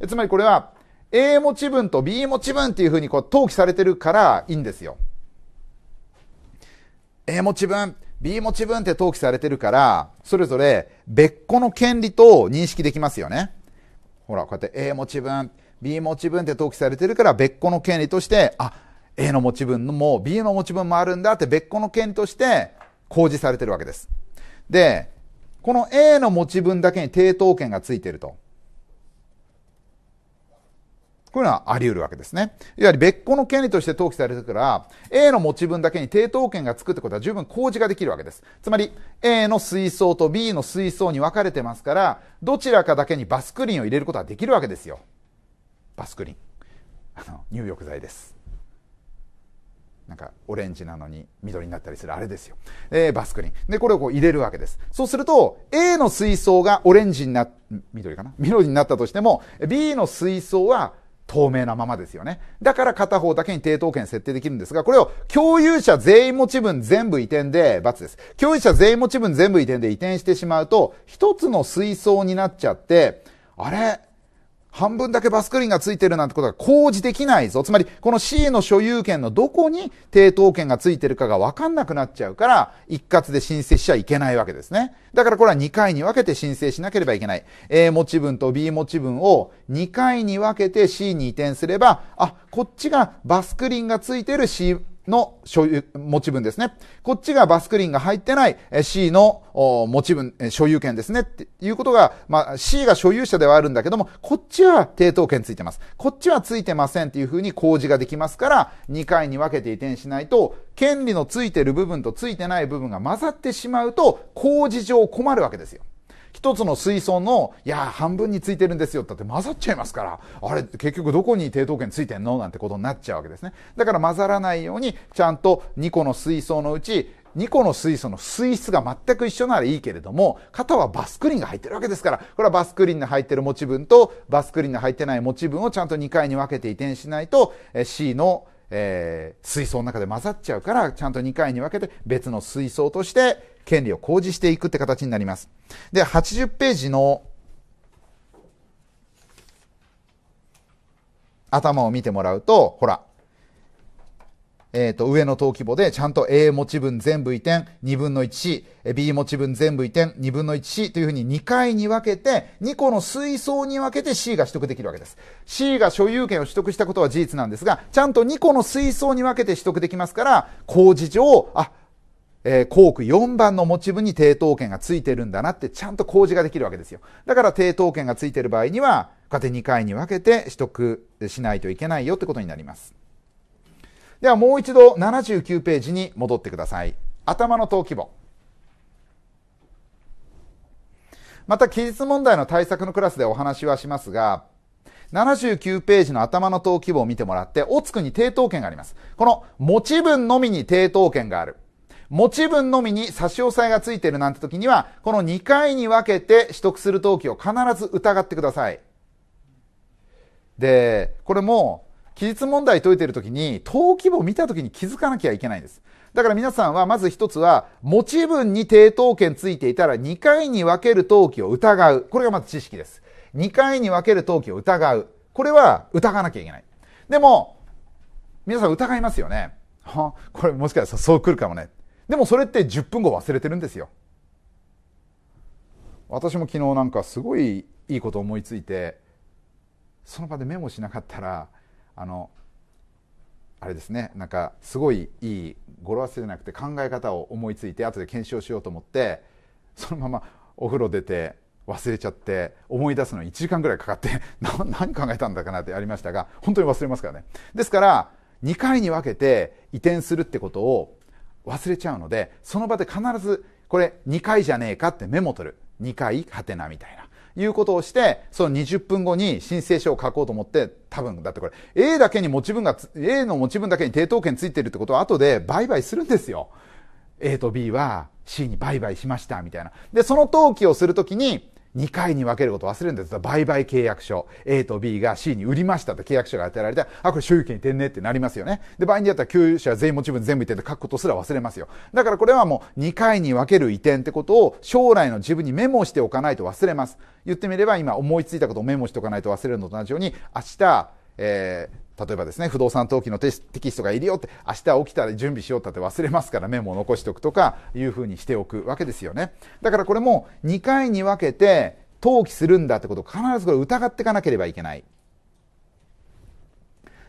つまりこれは A 持ち分と B 持ち分っていうふうにこう登記されてるからいいんですよ。A 持ち分、B 持ち分って登記されてるから、それぞれ別個の権利と認識できますよね。ほら、こうやって A 持ち分、B 持ち分って登記されてるから別個の権利として、あ、A の持ち分も B の持ち分もあるんだって別個の権利として公示されてるわけです。で、この A の持ち分だけに抵当権がついてると。こういうのはあり得るわけですね。いわゆる別個の権利として登記されるから、A の持ち分だけに抵当権がつくってことは十分公示ができるわけです。つまり、A の水槽と B の水槽に分かれてますから、どちらかだけにバスクリンを入れることはできるわけですよ。バスクリン。あの、入浴剤です。なんかオレンジなのに緑になったりするあれですよ。えー、バスクリン。で、これをこう入れるわけです。そうすると、A の水槽がオレンジにな、緑かな緑になったとしても、B の水槽は透明なままですよね。だから片方だけに抵当権設定できるんですが、これを共有者全員持ち分全部移転で罰です。共有者全員持ち分全部移転で移転してしまうと、一つの水槽になっちゃって、あれ半分だけバスクリンがついてるなんてことが工事できないぞ。つまり、この C の所有権のどこに抵当権がついてるかがわかんなくなっちゃうから、一括で申請しちゃいけないわけですね。だからこれは2回に分けて申請しなければいけない。A 持ち分と B 持ち分を2回に分けて C に移転すれば、あ、こっちがバスクリンがついてる C の所有、持ち分ですね。こっちがバスクリンが入ってない C の持ち分、所有権ですねっていうことが、まあ C が所有者ではあるんだけども、こっちは抵当権ついてます。こっちはついてませんっていうふうに工事ができますから、2回に分けて移転しないと、権利のついてる部分とついてない部分が混ざってしまうと、工事上困るわけですよ。一つの水槽の、いや、半分についてるんですよ、だって混ざっちゃいますから、あれ、結局どこに抵当権ついてんのなんてことになっちゃうわけですね。だから混ざらないように、ちゃんと2個の水槽のうち、2個の水素の水質が全く一緒ならいいけれども、型はバスクリンが入ってるわけですから、これはバスクリンの入ってる持ち分とバスクリンの入ってない持ち分をちゃんと2回に分けて移転しないと、C の、えー、水槽の中で混ざっちゃうから、ちゃんと2回に分けて別の水槽として、権利を公示していくって形になります。で、80ページの頭を見てもらうと、ほら、えっ、ー、と、上の等規模でちゃんと A 持ち分全部移転、2分の 1C、B 持ち分全部移転、2分の 1C というふうに2回に分けて、2個の水槽に分けて C が取得できるわけです。C が所有権を取得したことは事実なんですが、ちゃんと2個の水槽に分けて取得できますから、工事上、あ、えー、校区4番の持ち分に抵当権がついてるんだなってちゃんと工事ができるわけですよ。だから抵当権がついてる場合には、こうやって2回に分けて取得しないといけないよってことになります。ではもう一度79ページに戻ってください。頭の登記簿。また記述問題の対策のクラスでお話はしますが、79ページの頭の登記簿を見てもらって、おつくに抵当権があります。この持ち分のみに抵当権がある。持ち分のみに差し押さえがついているなんて時には、この2回に分けて取得する登記を必ず疑ってください。で、これも、期日問題解いてる時に、登記簿を見た時に気づかなきゃいけないんです。だから皆さんは、まず一つは、持ち分に抵当権ついていたら2回に分ける登記を疑う。これがまず知識です。2回に分ける登記を疑う。これは疑わなきゃいけない。でも、皆さん疑いますよね。はこれもしかしたらそう来るかもね。でもそれって10分後忘れてるんですよ私も昨日なんかすごいいいこと思いついてその場でメモしなかったらあのあれですねなんかすごいいい語呂合わせじゃなくて考え方を思いついて後で検証しようと思ってそのままお風呂出て忘れちゃって思い出すのに1時間ぐらいかかって 何考えたんだかなってありましたが本当に忘れますからねですから2回に分けて移転するってことを忘れちゃうのでその場で必ずこれ2回じゃねえかってメモ取る2回ハテナみたいないうことをして、その20分後に申請書を書こうと思って、多分、だってこれ、A だけに持ち分が、A の持ち分だけに抵当権ついてるってことは後で売買するんですよ。A と B は C に売買しました、みたいな。で、その登記をするときに、2回に分けること忘れるんです売買契約書 A と B が C に売りましたと契約書が与えられてあこれ所有権移転ねってなりますよねで場合によっては給与者全員持ち分全部移転で書くことすら忘れますよだからこれはもう2回に分ける移転ってことを将来の自分にメモしておかないと忘れます言ってみれば今思いついたことをメモしておかないと忘れるのと同じように明日えー例えばですね、不動産登記のテキストがいるよって、明日起きたら準備しようったって忘れますからメモを残しておくとかいうふうにしておくわけですよね。だからこれも2回に分けて登記するんだってことを必ずこれ疑っていかなければいけない。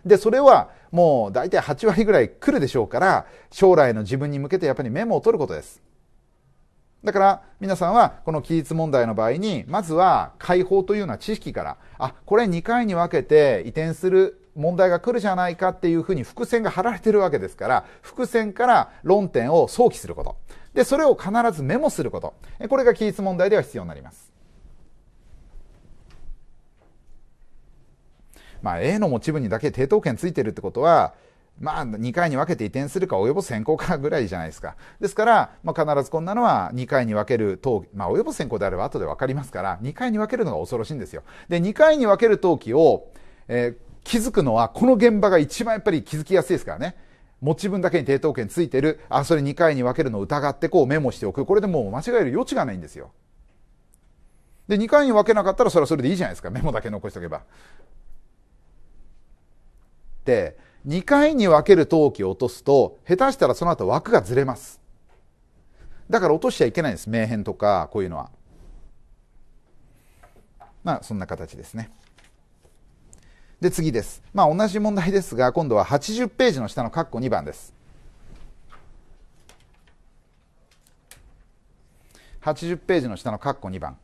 で、それはもう大体8割ぐらい来るでしょうから、将来の自分に向けてやっぱりメモを取ることです。だから皆さんはこの期日問題の場合にまずは解放というような知識からあこれ2回に分けて移転する問題が来るじゃないかっていうふうに伏線が張られてるわけですから、伏線から論点を想起すること。で、それを必ずメモすること。これが記述問題では必要になります。まあ、A の持ち分にだけ抵当権ついてるってことは、まあ、2回に分けて移転するか及ぼ先行かぐらいじゃないですか。ですから、まあ、必ずこんなのは2回に分ける登記、まあ、及ぼ先行であれば後で分かりますから、2回に分けるのが恐ろしいんですよ。で、2回に分ける登記を、えー気づくのは、この現場が一番やっぱり気づきやすいですからね。持ち分だけに抵当権ついてる、あ、それ2回に分けるのを疑ってこうメモしておく。これでもう間違える余地がないんですよ。で、2回に分けなかったらそれはそれでいいじゃないですか。メモだけ残しておけば。で、2回に分ける登記を落とすと、下手したらその後枠がずれます。だから落としちゃいけないんです。名変とか、こういうのは。まあ、そんな形ですね。で、次です。まあ、同じ問題ですが、今度は80ページの下の括弧2番です。80ページの下の括弧2番。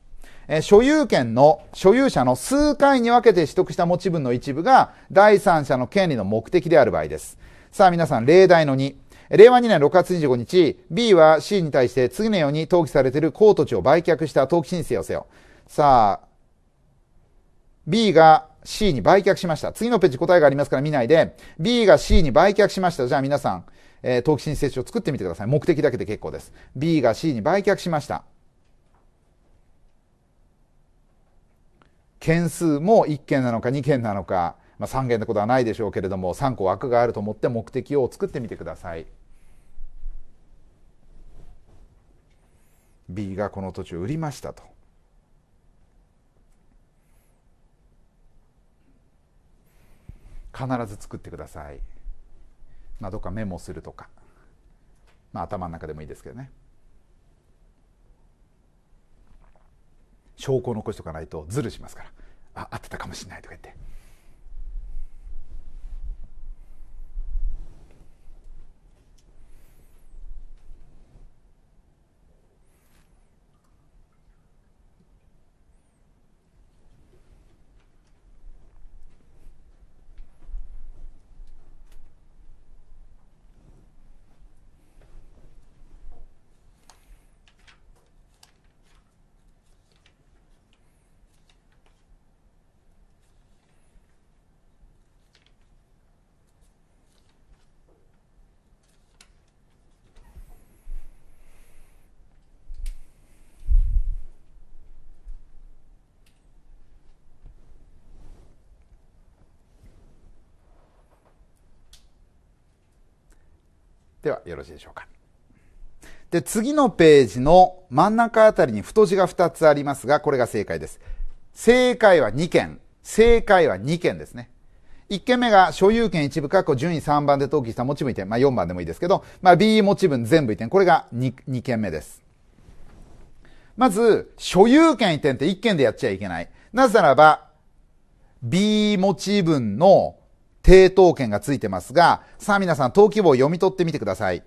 え所有権の所有者の数回に分けて取得した持ち分の一部が第三者の権利の目的である場合です。さあ皆さん、例題の2。令和2年6月25日、B は C に対して次のように登記されている高土地を売却した登記申請をせよ。さあ、B が C に売却しました。次のページ答えがありますから見ないで、B が C に売却しました。じゃあ皆さん、えー、投機申請書を作ってみてください。目的だけで結構です。B が C に売却しました。件数も1件なのか2件なのか、まあ、3件ってことはないでしょうけれども、3個枠があると思って目的を作ってみてください。B がこの土地を売りましたと。必ず作ってください、まあ、どっかメモするとか、まあ、頭の中でもいいですけどね証拠を残しておかないとズルしますからあ合ってたかもしれないとか言ってよろしいでしょうか。で、次のページの真ん中あたりに太字が2つありますが、これが正解です。正解は2件。正解は2件ですね。1件目が所有権一部確保順位3番で登記した持ち分移転。まあ4番でもいいですけど、まあ B 持ち分全部移転。これが 2, 2件目です。まず、所有権移転って1件でやっちゃいけない。なぜならば、B 持ち分の抵当権がついてますが、さあ皆さん、登記簿を読み取ってみてください。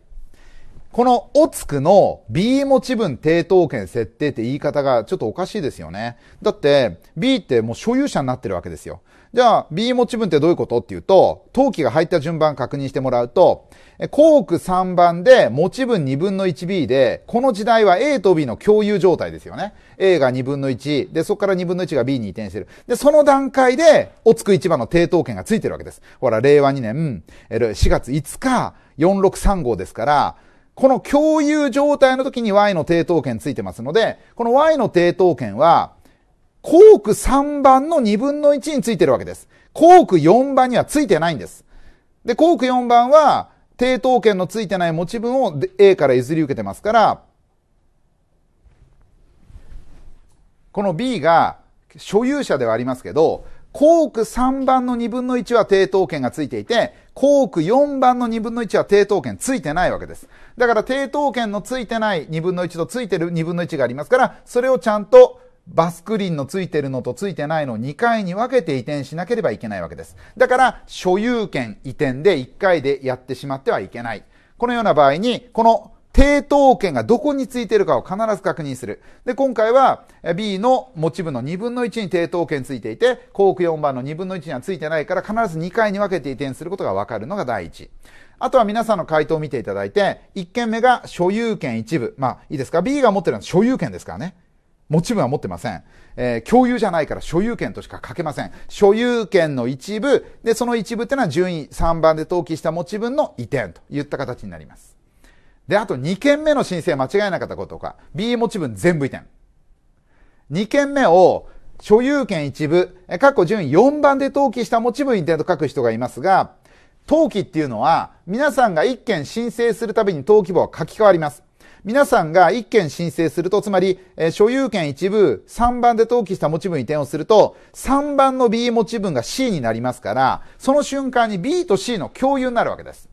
このおつくの B 持ち分抵当権設定って言い方がちょっとおかしいですよね。だって B ってもう所有者になってるわけですよ。じゃあ、B 持ち分ってどういうことっていうと、陶器が入った順番確認してもらうと、コーク3番で持ち分2分の 1B で、この時代は A と B の共有状態ですよね。A が2分の1、で、そこから2分の1が B に移転してる。で、その段階で、おつく1番の抵当権がついてるわけです。ほら、令和2年、4月5日、4 6 3号ですから、この共有状態の時に Y の抵当権ついてますので、この Y の抵当権は、コーク3番の2分の1についてるわけです。コーク4番にはついてないんです。で、コーク4番は、抵当権のついてない持ち分を A から譲り受けてますから、この B が所有者ではありますけど、コーク3番の2分の1は抵当権がついていて、コーク4番の2分の1は抵当権ついてないわけです。だから抵当権のついてない2分の1とついてる2分の1がありますから、それをちゃんとバスクリンのついてるのとついてないのを2回に分けて移転しなければいけないわけです。だから所有権移転で1回でやってしまってはいけない。このような場合に、この抵当権がどこについてるかを必ず確認する。で、今回は B の持ち分の2分の1に抵当権ついていて、航空4番の2分の1にはついてないから必ず2回に分けて移転することがわかるのが第一。あとは皆さんの回答を見ていただいて、1件目が所有権一部。まあ、いいですか ?B が持ってるのは所有権ですからね。持ち分は持ってません。えー、共有じゃないから所有権としか書けません。所有権の一部、で、その一部っていうのは順位3番で登記した持ち分の移転といった形になります。で、あと2件目の申請間違えなかったことか、B 持ち分全部移転。2件目を所有権一部、え過去順位4番で登記した持ち分移転と書く人がいますが、登記っていうのは皆さんが1件申請するたびに登記簿は書き換わります。皆さんが1件申請すると、つまり、えー、所有権一部3番で登記した持ち分移転をすると、3番の B 持ち分が C になりますから、その瞬間に B と C の共有になるわけです。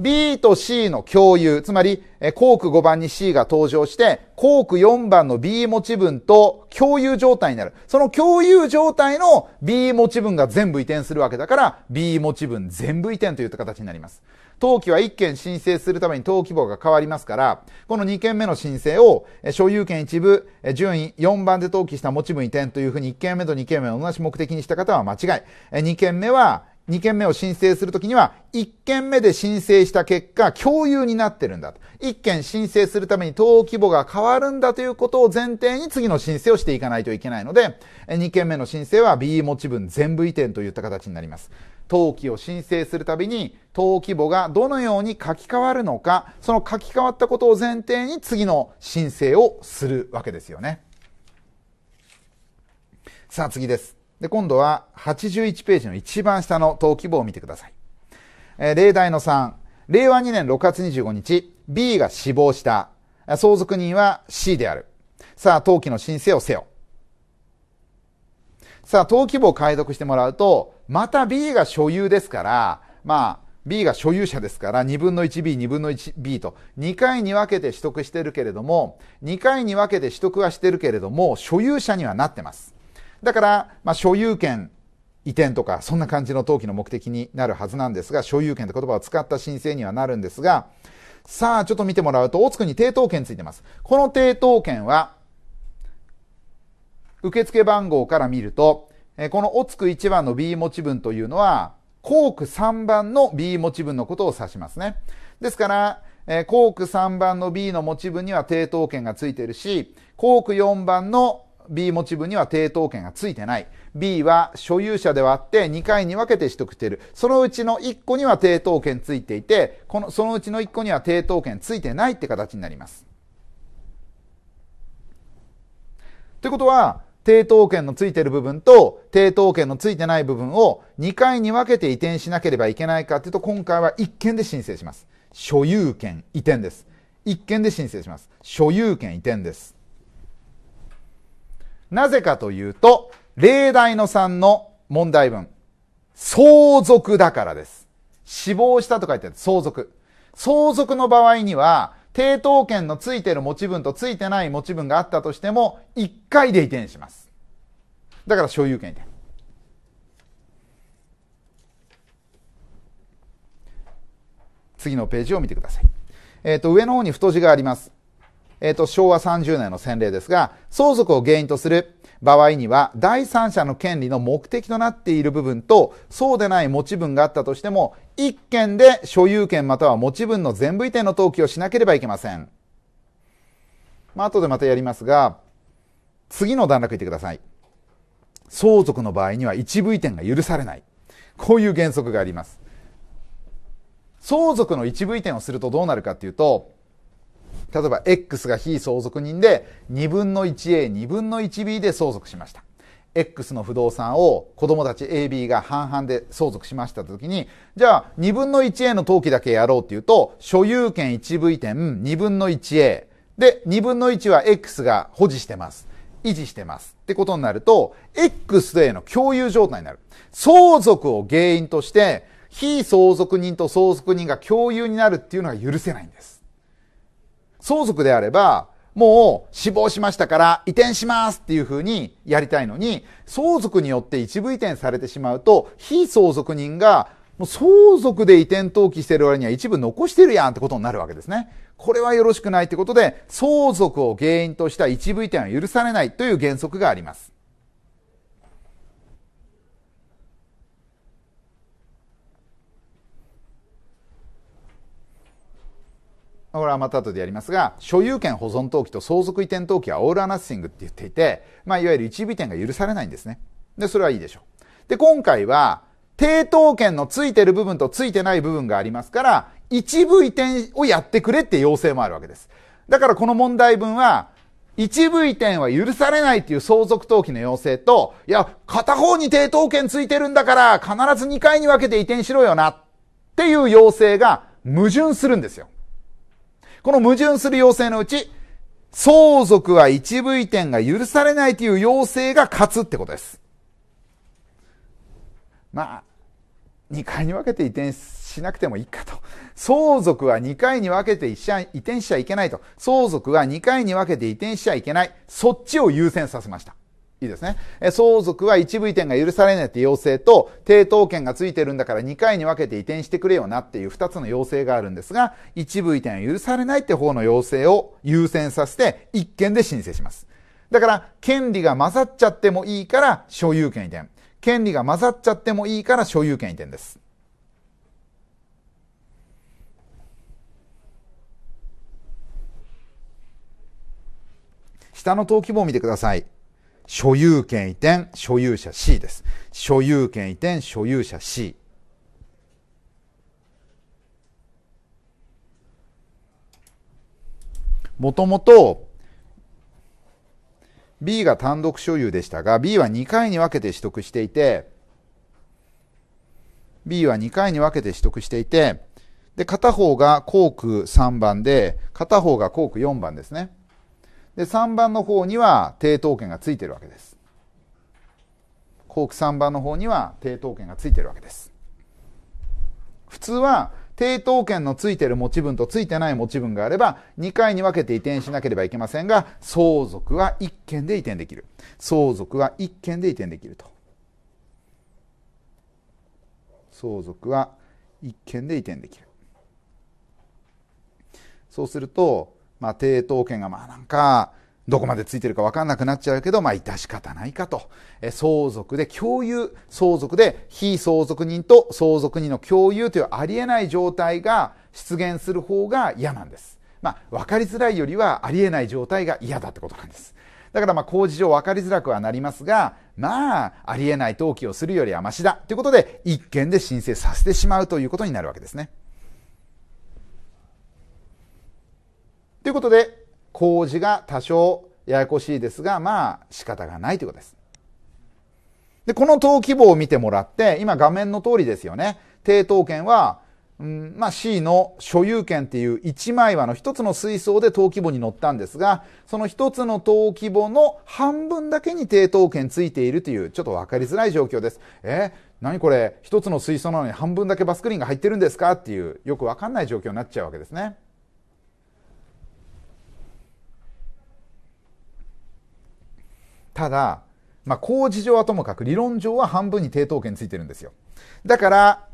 B と C の共有、つまり、えー、コーク5番に C が登場して、コーク4番の B 持ち分と共有状態になる。その共有状態の B 持ち分が全部移転するわけだから、B 持ち分全部移転といった形になります。登記は1件申請するために登記簿が変わりますから、この2件目の申請を所有権一部、順位4番で登記した持ち分移転というふうに1件目と2件目を同じ目的にした方は間違い。2件目は、2件目を申請するときには、1件目で申請した結果、共有になってるんだと。1件申請するために登記簿が変わるんだということを前提に次の申請をしていかないといけないので、2件目の申請は B 持ち分全部移転といった形になります。登記を申請するたびに登記簿がどのように書き換わるのかその書き換わったことを前提に次の申請をするわけですよねさあ次ですで今度は81ページの一番下の登記簿を見てください、えー、例題の3令和2年6月25日 B が死亡した相続人は C であるさあ登記の申請をせよさあ、登記簿を解読してもらうと、また B が所有ですから、まあ、B が所有者ですから、2分の 1B、2分の 1B と、2回に分けて取得してるけれども、2回に分けて取得はしてるけれども、所有者にはなってます。だから、まあ、所有権移転とか、そんな感じの登記の目的になるはずなんですが、所有権って言葉を使った申請にはなるんですが、さあ、ちょっと見てもらうと、大津区に抵当権ついてます。この抵当権は、受付番号から見ると、このおつく1番の B 持ち分というのは、コーク3番の B 持ち分のことを指しますね。ですから、コーク3番の B の持ち分には抵当権がついてるし、コーク4番の B 持ち分には抵当権がついてない。B は所有者ではあって2回に分けて取得している。そのうちの1個には抵当権ついていて、この、そのうちの1個には抵当権ついてないって形になります。ってことは、抵当権のついてる部分と抵当権のついてない部分を2回に分けて移転しなければいけないかというと今回は1件で申請します。所有権移転です。1件で申請します。所有権移転です。なぜかというと、例題の3の問題文。相続だからです。死亡したと書いてある。相続。相続の場合には、抵当権のついてる持ち分とついてない持ち分があったとしても、1回で移転します。だから所有権移転。次のページを見てください。えっ、ー、と、上の方に太字があります。えっ、ー、と、昭和30年の先例ですが、相続を原因とする場合には、第三者の権利の目的となっている部分と、そうでない持ち分があったとしても、1件で所有権または持ち分の全部移転の登記をしなければいけません。まあ、後でまたやりますが、次の段落いってください。相続の場合には一部移転が許されない。こういう原則があります。相続の一部移転をするとどうなるかっていうと、例えば X が非相続人で2分の 1A、2分の 1B で相続しました。X の不動産を子供たち AB が半々で相続しましたときに、じゃあ2分の 1A の登記だけやろうっていうと、所有権一部点、転2分の 1A。で、2分の1は X が保持してます。維持してます。ってことになると、X へ A の共有状態になる。相続を原因として、非相続人と相続人が共有になるっていうのが許せないんです。相続であれば、もう死亡しましたから移転しますっていうふうにやりたいのに、相続によって一部移転されてしまうと、非相続人がもう相続で移転登記してる割には一部残してるやんってことになるわけですね。これはよろしくないってことで、相続を原因とした一部移転は許されないという原則があります。これはまた後でやりますが、所有権保存登記と相続移転登記はオールアナッシングって言っていて、まあ、いわゆる一部移転が許されないんですね。で、それはいいでしょう。で、今回は、抵当権のついてる部分とついてない部分がありますから、一部移転をやってくれって要請もあるわけです。だからこの問題文は、一部移転は許されないっていう相続登記の要請と、いや、片方に抵当権ついてるんだから、必ず2回に分けて移転しろよな、っていう要請が矛盾するんですよ。この矛盾する要請のうち、相続は一部移転が許されないという要請が勝つってことです。まあ、二回に分けて移転しなくてもいいかと。相続は二回に分けて移転しちゃいけないと。相続は二回に分けて移転しちゃいけない。そっちを優先させました。いいですね。相続は一部移転が許されないって要請と、抵当権がついてるんだから2回に分けて移転してくれよなっていう2つの要請があるんですが、一部移転は許されないって方の要請を優先させて、1件で申請します。だから、権利が混ざっちゃってもいいから所有権移転。権利が混ざっちゃってもいいから所有権移転です。下の登記簿を見てください。所有権移転、所有者 C です。所有権移転、所有者 C。もともと B が単独所有でしたが、B は2回に分けて取得していて、B は2回に分けて取得していて、で、片方がコーク3番で、片方がコーク4番ですね。で、3番の方には抵当権がついてるわけです。後期3番の方には抵当権がついてるわけです。普通は、抵当権のついてる持ち分とついてない持ち分があれば、2回に分けて移転しなければいけませんが、相続は1件で移転できる。相続は1件で移転できると。相続は1件で移転できる。そうすると、まあ、抵当権がまあなんか、どこまでついてるか分かんなくなっちゃうけど、まあ、致し方ないかと。え相続で共有、相続で非相続人と相続人の共有というありえない状態が出現する方が嫌なんです。まあ、分かりづらいよりはありえない状態が嫌だってことなんです。だからまあ、工事上分かりづらくはなりますが、まあ、ありえない登記をするよりはましだ。ということで、一件で申請させてしまうということになるわけですね。ということで、工事が多少ややこしいですが、まあ仕方がないということです。で、この登記簿を見てもらって、今画面の通りですよね。抵当権は、うん、まあ C の所有権っていう一枚岩の一つの水槽で登記簿に載ったんですが、その一つの登記簿の半分だけに抵当権ついているという、ちょっとわかりづらい状況です。えー、何これ一つの水槽なのに半分だけバスクリンが入ってるんですかっていう、よくわかんない状況になっちゃうわけですね。ただ、まあ、工事上はともかく理論上は半分に抵当権ついてるんですよ。だから、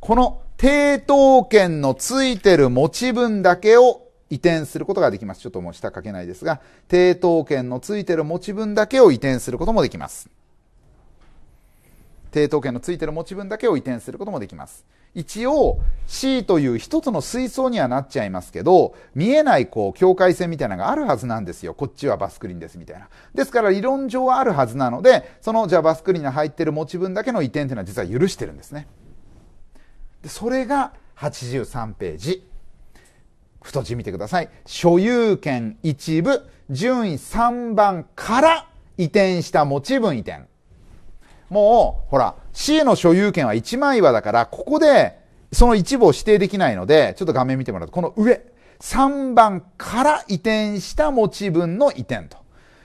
この抵当権のついてる持ち分だけを移転することができます。ちょっともう下書けないですが、抵当権のついてる持ち分だけを移転することもできます。抵当権のついてる持ち分だけを移転することもできます。一応 C という一つの水槽にはなっちゃいますけど、見えないこう境界線みたいなのがあるはずなんですよ。こっちはバスクリンですみたいな。ですから理論上はあるはずなので、そのじゃあバスクリンが入ってる持ち分だけの移転というのは実は許してるんですね。でそれが83ページ。太字見てください。所有権一部順位3番から移転した持ち分移転。もう、ほら、C の所有権は一枚岩だから、ここで、その一部を指定できないので、ちょっと画面見てもらうと、この上、3番から移転した持ち分の移転と。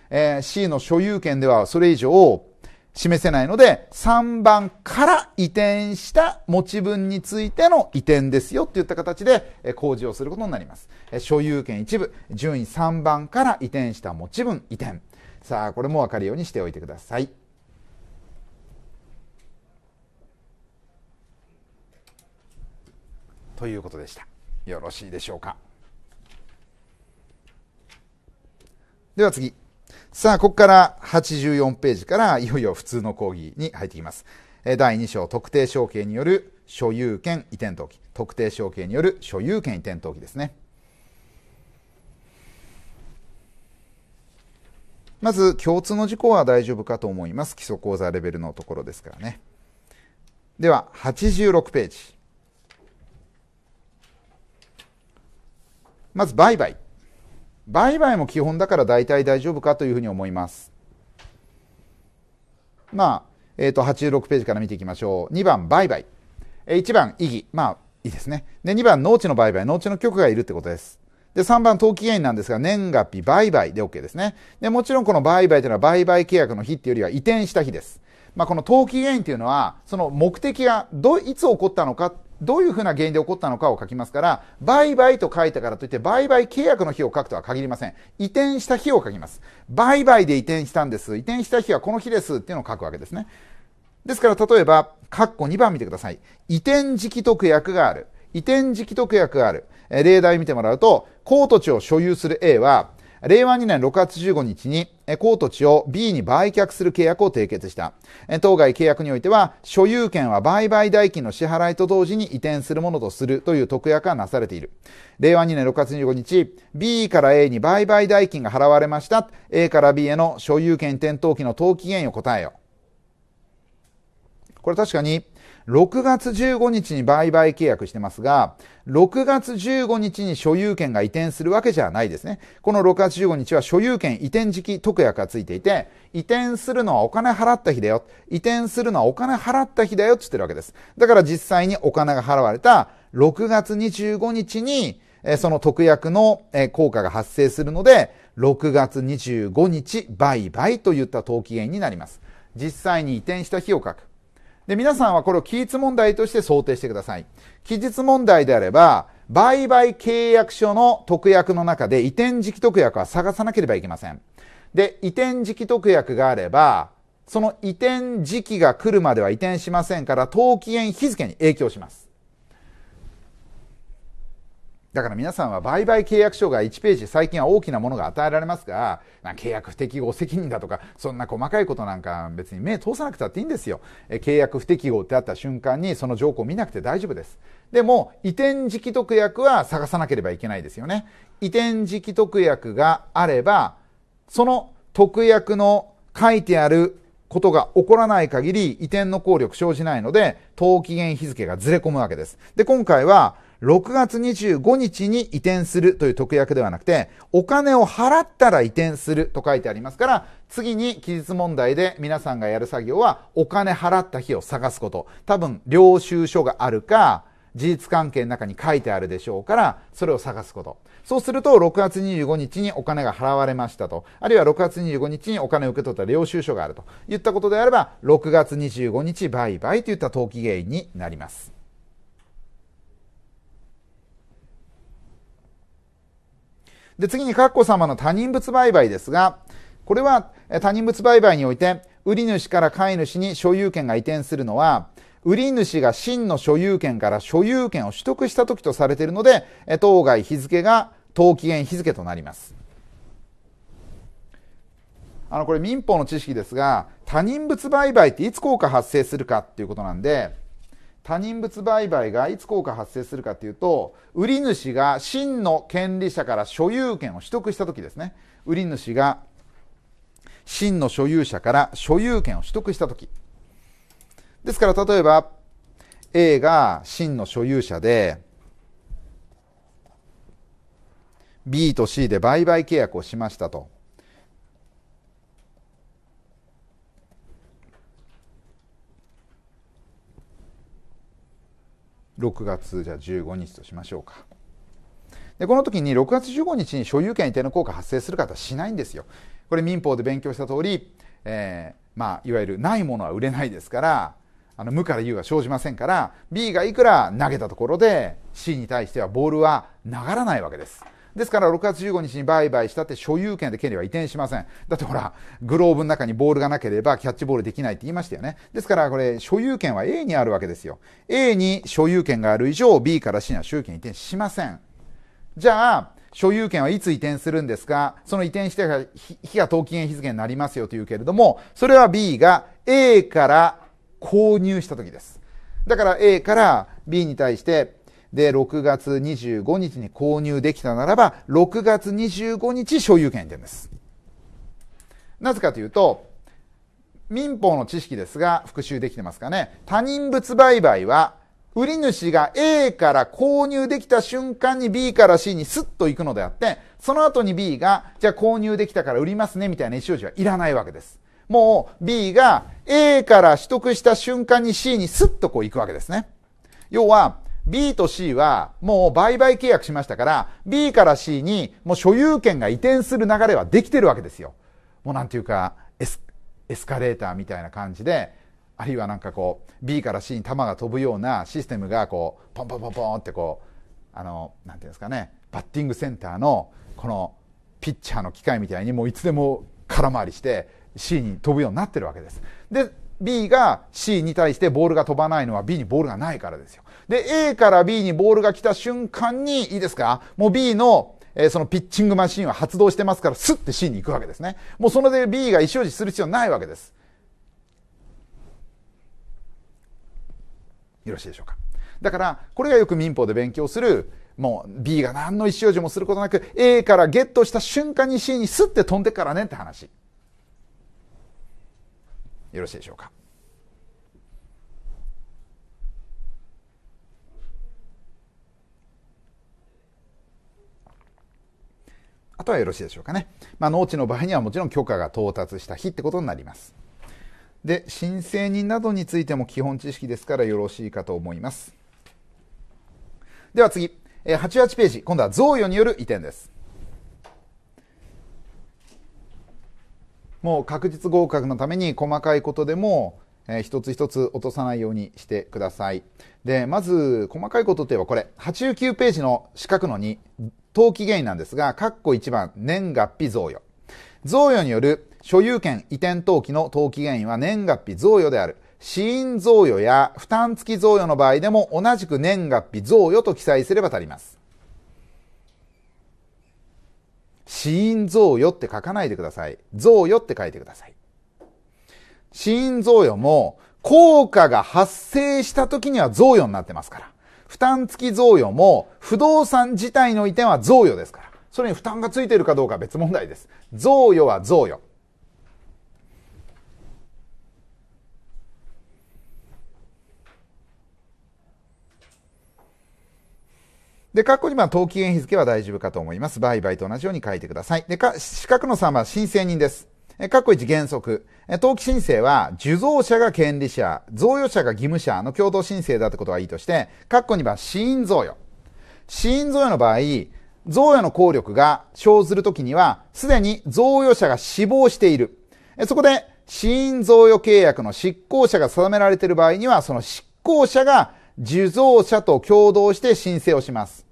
えー、C の所有権ではそれ以上を示せないので、3番から移転した持ち分についての移転ですよっていった形で、えー、工事をすることになります。えー、所有権一部、順位3番から移転した持ち分移転。さあ、これもわかるようにしておいてください。ということでしたよろしいでしょうかでは次さあここから84ページからいよいよ普通の講義に入ってきます第2章特定承継による所有権移転登記特定承継による所有権移転登記ですねまず共通の事項は大丈夫かと思います基礎講座レベルのところですからねでは86ページまず売買。売買も基本だから大体大丈夫かというふうに思います。まあ、えっ、ー、と、86ページから見ていきましょう。2番、売買。1番、意義。まあ、いいですね。で、2番、農地の売買。農地の許可がいるってことです。で、3番、登記原因なんですが、年月日、売買で OK ですね。で、もちろんこの売買というのは売買契約の日っていうよりは移転した日です。まあ、この登記原因っていうのは、その目的がどいつ起こったのかどういうふうな原因で起こったのかを書きますから、売買と書いたからといって、売買契約の日を書くとは限りません。移転した日を書きます。売買で移転したんです。移転した日はこの日ですっていうのを書くわけですね。ですから、例えば、カッコ2番見てください。移転時期特約がある。移転時期特約がある。例題見てもらうと、コート地を所有する A は、令和2年6月15日に、高土地を B に売却する契約を締結した。当該契約においては、所有権は売買代金の支払いと同時に移転するものとするという特約がなされている。令和2年6月1 5日、B から A に売買代金が払われました。A から B への所有権転登記の登記限を答えよ。これ確かに、6月15日に売買契約してますが、6月15日に所有権が移転するわけじゃないですね。この6月15日は所有権移転時期特約がついていて、移転するのはお金払った日だよ。移転するのはお金払った日だよって言ってるわけです。だから実際にお金が払われた6月25日に、その特約の効果が発生するので、6月25日売買といった登記源になります。実際に移転した日を書く。で、皆さんはこれを期日問題として想定してください。期日問題であれば、売買契約書の特約の中で移転時期特約は探さなければいけません。で、移転時期特約があれば、その移転時期が来るまでは移転しませんから、登記園日付に影響します。だから皆さんは売買契約書が1ページ最近は大きなものが与えられますが、契約不適合責任だとかそんな細かいことなんか別に目通さなくたっていいんですよ契約不適合ってあった瞬間にその条項見なくて大丈夫ですでも移転時期特約は探さなければいけないですよね移転時期特約があればその特約の書いてあることが起こらない限り移転の効力生じないので、登記限日付がずれ込むわけです。で、今回は、6月25日に移転するという特約ではなくて、お金を払ったら移転すると書いてありますから、次に期日問題で皆さんがやる作業は、お金払った日を探すこと。多分、領収書があるか、事実関係の中に書いてあるでしょうから、それを探すこと。そうすると、6月25日にお金が払われましたと、あるいは6月25日にお金を受け取った領収書があるといったことであれば、6月25日売買といった登記原因になります。で、次に、カッコ様の他人物売買ですが、これは他人物売買において、売り主から買い主に所有権が移転するのは、売り主が真の所有権から所有権を取得した時とされているので、当該日付が当期限日付となります。あの、これ民法の知識ですが、他人物売買っていつ効果発生するかっていうことなんで、他人物売買がいつ効果発生するかというと売り主が真の権利者から所有権を取得した時ですね売り主が真の所有者から所有権を取得した時ですから例えば A が真の所有者で B と C で売買契約をしましたと6月じゃあ15日としましょうか。でこの時に6月15日に所有権移転の効果発生する方はしないんですよ。これ民法で勉強した通り、えー、まあ、いわゆるないものは売れないですから、あの無から有は生じませんから B がいくら投げたところで C に対してはボールは流らないわけですですから6月15日に売買したって所有権で権利は移転しません。だってほら、グローブの中にボールがなければキャッチボールできないって言いましたよね。ですからこれ、所有権は A にあるわけですよ。A に所有権がある以上、B から C には所有権移転しません。じゃあ、所有権はいつ移転するんですかその移転してから日が当期限日付になりますよというけれども、それは B が A から購入した時です。だから A から B に対してで、6月25日に購入できたならば、6月25日所有権点です。なぜかというと、民法の知識ですが、復習できてますかね。他人物売買は、売り主が A から購入できた瞬間に B から C にスッと行くのであって、その後に B が、じゃあ購入できたから売りますね、みたいな意思表示はいらないわけです。もう B が A から取得した瞬間に C にスッとこう行くわけですね。要は、B と C はもう売買契約しましたから、B から C にもう所有権が移転する流れはできてるわけですよ。もうなんていうか、エスエスカレーターみたいな感じで、あるいはなんかこう、B から C に球が飛ぶようなシステムがこう、ポンポンポンポンってこう、あの、なんていうんですかね、バッティングセンターのこのピッチャーの機械みたいにもういつでも空回りして C に飛ぶようになってるわけです。で、B が C に対してボールが飛ばないのは B にボールがないからですよ。で、A から B にボールが来た瞬間に、いいですかもう B のえー、そのピッチングマシンは発動してますから、スッて C に行くわけですね。もうそれで B が意思表示する必要ないわけです。よろしいでしょうか。だから、これがよく民法で勉強する、もう B が何の意思表示もすることなく、A からゲットした瞬間に C にスッて飛んでからねって話。よろしいでしょうか。あとはよろしいでしょうかね。まあ、農地の場合にはもちろん許可が到達した日ってことになります。で、申請人などについても基本知識ですからよろしいかと思います。では次、88ページ、今度は贈与による移転です。もう確実合格のために細かいことでも、えー、一つ一つ落とさないようにしてください。で、まず細かいことといえばこれ、89ページの四角の2、登記原因なんですが、括弧1番、年月日贈与。贈与による所有権移転登記の登記原因は年月日贈与である。死因贈与や負担付き贈与の場合でも同じく年月日贈与と記載すれば足ります。死因贈与って書かないでください。贈与って書いてください。死因贈与も効果が発生した時には贈与になってますから。負担付き贈与も、不動産自体の移転は贈与ですから。それに負担がついているかどうか別問題です。贈与は贈与。で、括弧2番、登記園日付は大丈夫かと思います。売買と同じように書いてください。で、か、資格の3番、申請人です。括弧1原則。登記申請は、受贈者が権利者、贈与者が義務者の共同申請だってことはいいとして、括弧2番、死因贈与。死因贈与の場合、贈与の効力が生ずるときには、すでに贈与者が死亡している。そこで、死因贈与契約の執行者が定められている場合には、その執行者が受贈者と共同して申請をします。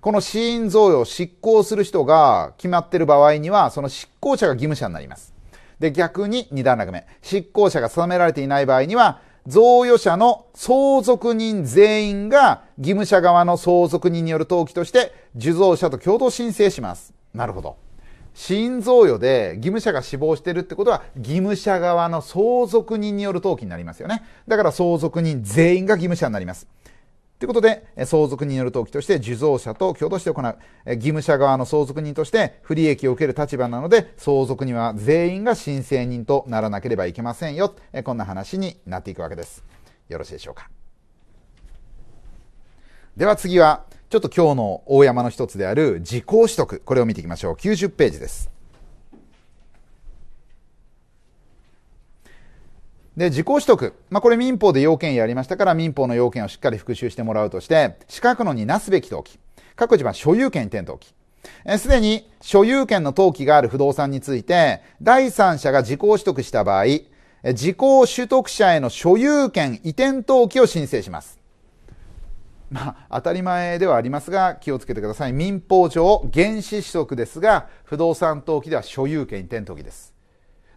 この死因贈与を執行する人が決まっている場合には、その執行者が義務者になります。で、逆に2段落目。執行者が定められていない場合には、贈与者の相続人全員が義務者側の相続人による登記として受贈者と共同申請します。なるほど。新贈与で義務者が死亡してるってことは義務者側の相続人による登記になりますよね。だから相続人全員が義務者になります。ということで、相続人による登記として受贈者と共同して行う。義務者側の相続人として不利益を受ける立場なので、相続人は全員が申請人とならなければいけませんよ。こんな話になっていくわけです。よろしいでしょうか。では次は、ちょっと今日の大山の一つである時効取得。これを見ていきましょう。90ページです。で、自己取得。まあ、これ民法で要件やりましたから、民法の要件をしっかり復習してもらうとして、四角のになすべき登記。各自は所有権移転登記。すでに所有権の登記がある不動産について、第三者が自己取得した場合、自己取得者への所有権移転登記を申請します。まあ、当たり前ではありますが、気をつけてください。民法上、原資取得ですが、不動産登記では所有権移転登記です。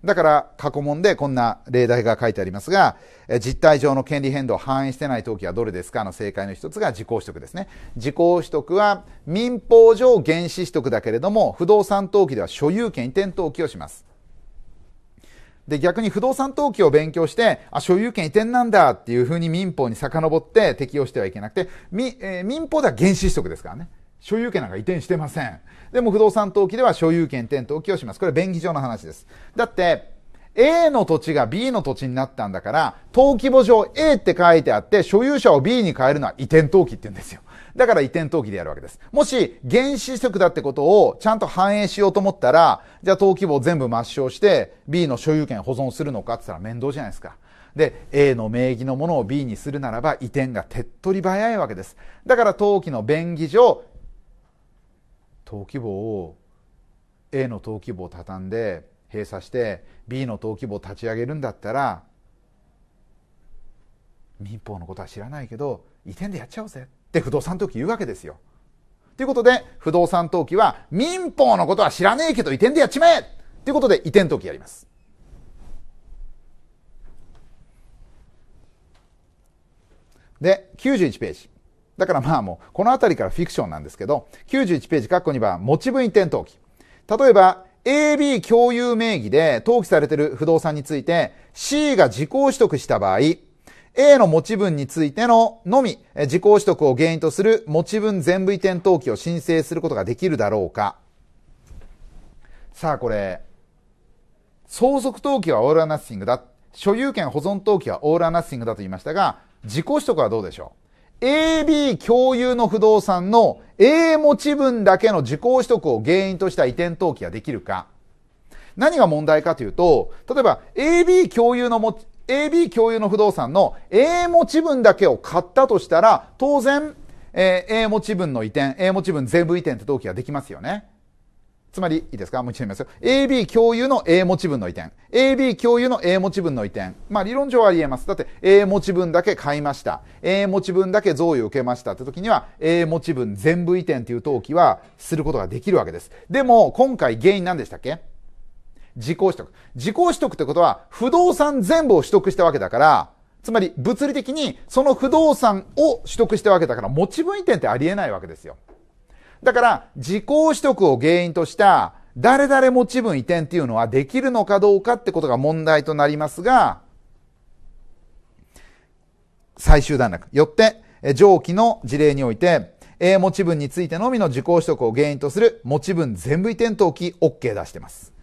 だから過去問でこんな例題が書いてありますが、実態上の権利変動を反映してない登記はどれですかの正解の一つが時効取得ですね。時効取得は民法上原始取得だけれども、不動産登記では所有権移転登記をします。で、逆に不動産登記を勉強して、あ、所有権移転なんだっていうふうに民法に遡って適用してはいけなくて、みえー、民法では原始取得ですからね。所有権なんか移転してません。でも不動産登記では所有権転登記をします。これ便宜上の話です。だって、A の土地が B の土地になったんだから、登記簿上 A って書いてあって、所有者を B に変えるのは移転登記って言うんですよ。だから移転登記でやるわけです。もし、原子則だってことをちゃんと反映しようと思ったら、じゃあ登記簿を全部抹消して B の所有権保存するのかって言ったら面倒じゃないですか。で、A の名義のものを B にするならば移転が手っ取り早いわけです。だから登記の便宜上、登記簿を A の登記簿を畳んで閉鎖して B の登記簿を立ち上げるんだったら民法のことは知らないけど移転でやっちゃおうぜって不動産登記言うわけですよ。ということで不動産登記は民法のことは知らねえけど移転でやっちまえということで移転登記やります。で91ページだからまあもう、この辺りからフィクションなんですけど、91ページ、括弧2番、持ち分移転登記。例えば、AB 共有名義で登記されている不動産について C が時効取得した場合、A の持ち分についてののみ、時効取得を原因とする持ち分全部移転登記を申請することができるだろうか。さあこれ、相続登記はオーラナッシングだ。所有権保存登記はオーラナッシングだと言いましたが、時効取得はどうでしょう AB 共有の不動産の A 持ち分だけの受講取得を原因とした移転登記ができるか。何が問題かというと、例えば AB 共有のも、AB 共有の不動産の A 持ち分だけを買ったとしたら、当然、えー、A 持ち分の移転、A 持ち分全部移転って登記ができますよね。つまり、いいですかもう一度言いますよ。AB 共有の A 持ち分の移転。AB 共有の A 持ち分の移転。まあ理論上はあり得ます。だって A 持ち分だけ買いました。A 持ち分だけ贈与受けましたって時には A 持ち分全部移転っていう登記はすることができるわけです。でも、今回原因何でしたっけ自己取得。自己取得ってことは不動産全部を取得したわけだから、つまり物理的にその不動産を取得したわけだから持ち分移転ってあり得ないわけですよ。だから、時効取得を原因とした誰々持ち分移転っていうのはできるのかどうかってことが問題となりますが、最終段落。よって、上記の事例において、A 持ち分についてのみの時効取得を原因とする持ち分全部移転登記 OK 出してます。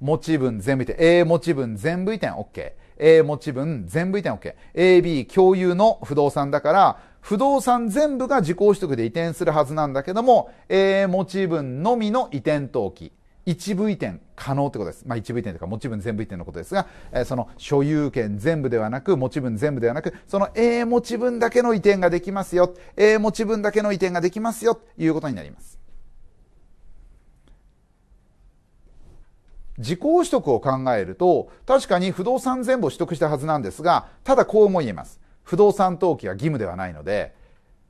持ち分全部移転、A 持ち分全部移転 OK。A 持ち分全部移転 OK。AB 共有の不動産だから、不動産全部が自己取得で移転するはずなんだけども、え持ち分のみの移転登記。一部移転可能ってことです。まあ一部移転というか持ち分全部移転のことですが、えー、その所有権全部ではなく、持ち分全部ではなく、その A 持ち分だけの移転ができますよ。A 持ち分だけの移転ができますよ。ということになります。自効取得を考えると、確かに不動産全部を取得したはずなんですが、ただこうも言えます。不動産登記は義務ではないので、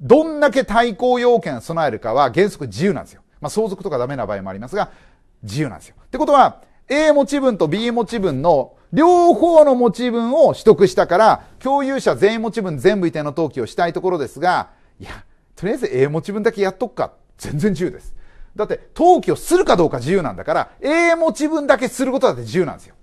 どんだけ対抗要件備えるかは原則自由なんですよ。まあ、相続とかダメな場合もありますが、自由なんですよ。ってことは、A 持ち分と B 持ち分の両方の持ち分を取得したから、共有者全員持ち分全部移転の登記をしたいところですが、いや、とりあえず A 持ち分だけやっとくか。全然自由です。だって、登記をするかどうか自由なんだから、A 持ち分だけすることだって自由なんですよ。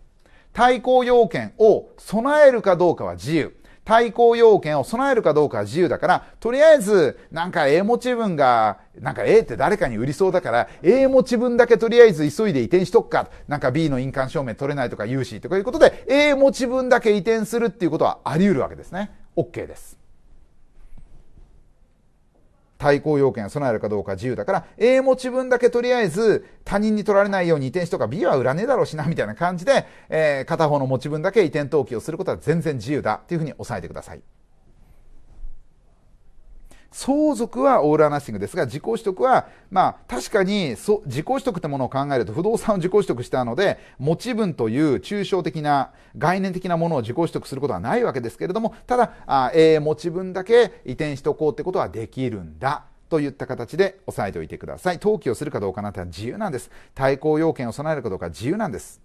対抗要件を備えるかどうかは自由。対抗要件を備えるかどうかは自由だから、とりあえず、なんか A 持ち分が、なんか A って誰かに売りそうだから、A 持ち分だけとりあえず急いで移転しとくか、なんか B の印鑑証明取れないとか融資とかいうことで、A 持ち分だけ移転するっていうことはあり得るわけですね。OK です。対抗要件を備えるかどうか自由だから、A 持ち分だけとりあえず他人に取られないように移転しとか、B は売らねえだろうしな、みたいな感じで、えー、片方の持ち分だけ移転登記をすることは全然自由だっていうふうに押さえてください。相続はオールアナッシングですが、自己取得は、まあ、確かに、そ、自己取得ってものを考えると、不動産を自己取得したので、持ち分という抽象的な、概念的なものを自己取得することはないわけですけれども、ただ、あえー、持ち分だけ移転しとこうってことはできるんだ。といった形で押さえておいてください。登記をするかどうかなんて自由なんです。対抗要件を備えるかどうか自由なんです。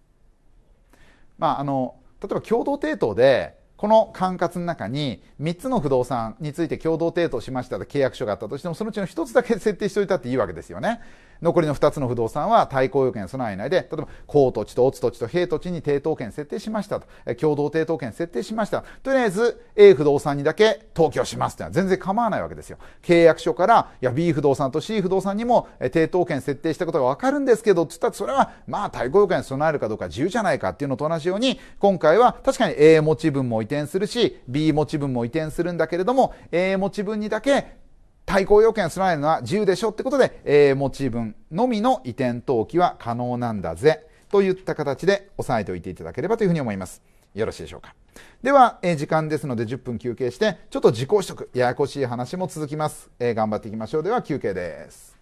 まあ、あの、例えば共同抵当で、この管轄の中に3つの不動産について共同提訴しましたと契約書があったとしてもそのうちの1つだけ設定しておいたっていいわけですよね。残りの2つの不動産は対抗要件備えないで、例えば、公土地と乙土地と平土地に抵当権設定しましたと、共同抵当権設定しました。とりあえず、A 不動産にだけ登記をしますというのは全然構わないわけですよ。契約書から、いや、B 不動産と C 不動産にも抵当権設定したことがわかるんですけど、つったら、それは、まあ、対抗要件備えるかどうか自由じゃないかっていうのと同じように、今回は確かに A 持ち分も移転するし、B 持ち分も移転するんだけれども、A 持ち分にだけ対抗要件備えるのは自由でしょってことで、えー、持ち分のみの移転登記は可能なんだぜといった形で押さえておいていただければというふうに思います。よろしいでしょうか。では、えー、時間ですので10分休憩して、ちょっと自己取得、ややこしい話も続きます。えー、頑張っていきましょう。では、休憩です。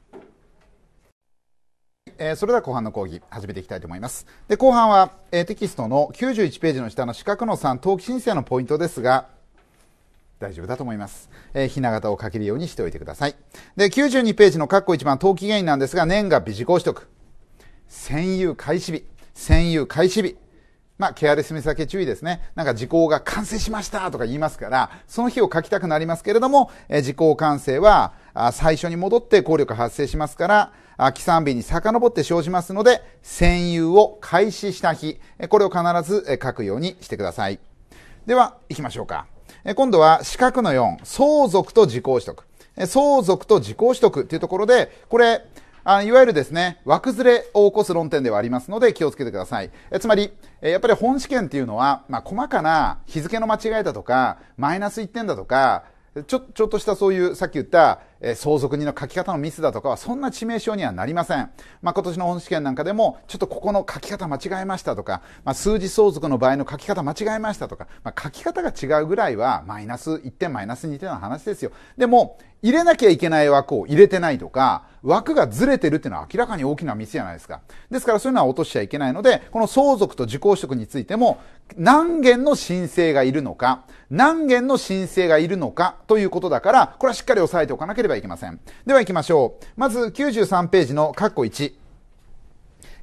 えー、それでは後半の講義始めていきたいと思いますで後半は、えー、テキストの91ページの下の資格の3登記申請のポイントですが大丈夫だと思います。えー、ひな型を書けるようにしておいてください。で、92ページのカッコ1番、登記原因なんですが、年月日時効取得。占有開始日。占有開始日。まあ、ケアレス目先注意ですね。なんか時効が完成しましたとか言いますから、その日を書きたくなりますけれども、えー、時効完成はあ最初に戻って効力発生しますから、あ起算日に遡って生じますので、占有を開始した日、これを必ず書くようにしてください。では、行きましょうか。え今度は四角の4、相続と時効取得。え相続と時効取得っていうところで、これ、あいわゆるですね、枠ずれを起こす論点ではありますので気をつけてください。えつまり、えやっぱり本試験っていうのは、まあ、細かな日付の間違いだとか、マイナス1点だとか、ちょちょっとしたそういうさっき言った、えー、相続人の書き方のミスだとかはそんな致命傷にはなりません、まあ、今年の本試験なんかでもちょっとここの書き方間違えましたとか、まあ、数字相続の場合の書き方間違えましたとか、まあ、書き方が違うぐらいはマイナス1点マイナス2点の話ですよでも入れなきゃいけない枠を入れてないとか、枠がずれてるっていうのは明らかに大きなミスじゃないですか。ですからそういうのは落としちゃいけないので、この相続と受講職についても、何件の申請がいるのか、何件の申請がいるのかということだから、これはしっかり押さえておかなければいけません。では行きましょう。まず93ページのッコ1。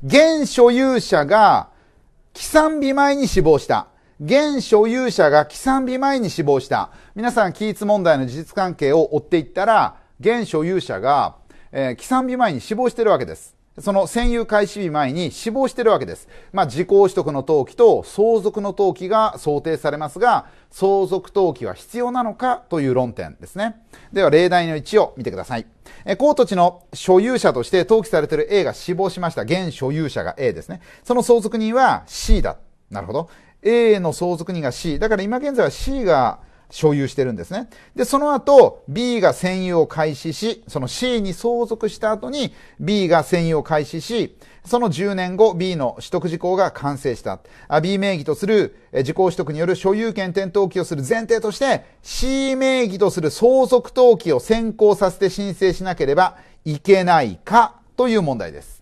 現所有者が帰産日前に死亡した。現所有者が帰産日前に死亡した。皆さん、起立問題の事実関係を追っていったら、現所有者が、えー、帰産日前に死亡してるわけです。その占有開始日前に死亡してるわけです。まあ、時効取得の登記と相続の登記が想定されますが、相続登記は必要なのかという論点ですね。では、例題の1を見てください。え、高ト地の所有者として登記されている A が死亡しました。現所有者が A ですね。その相続人は C だ。なるほど。A の相続人が C。だから今現在は C が所有してるんですね。で、その後、B が占有を開始し、その C に相続した後に B が占有を開始し、その10年後、B の取得事項が完成した。B 名義とする事項取得による所有権転登記をする前提として、C 名義とする相続登記を先行させて申請しなければいけないかという問題です。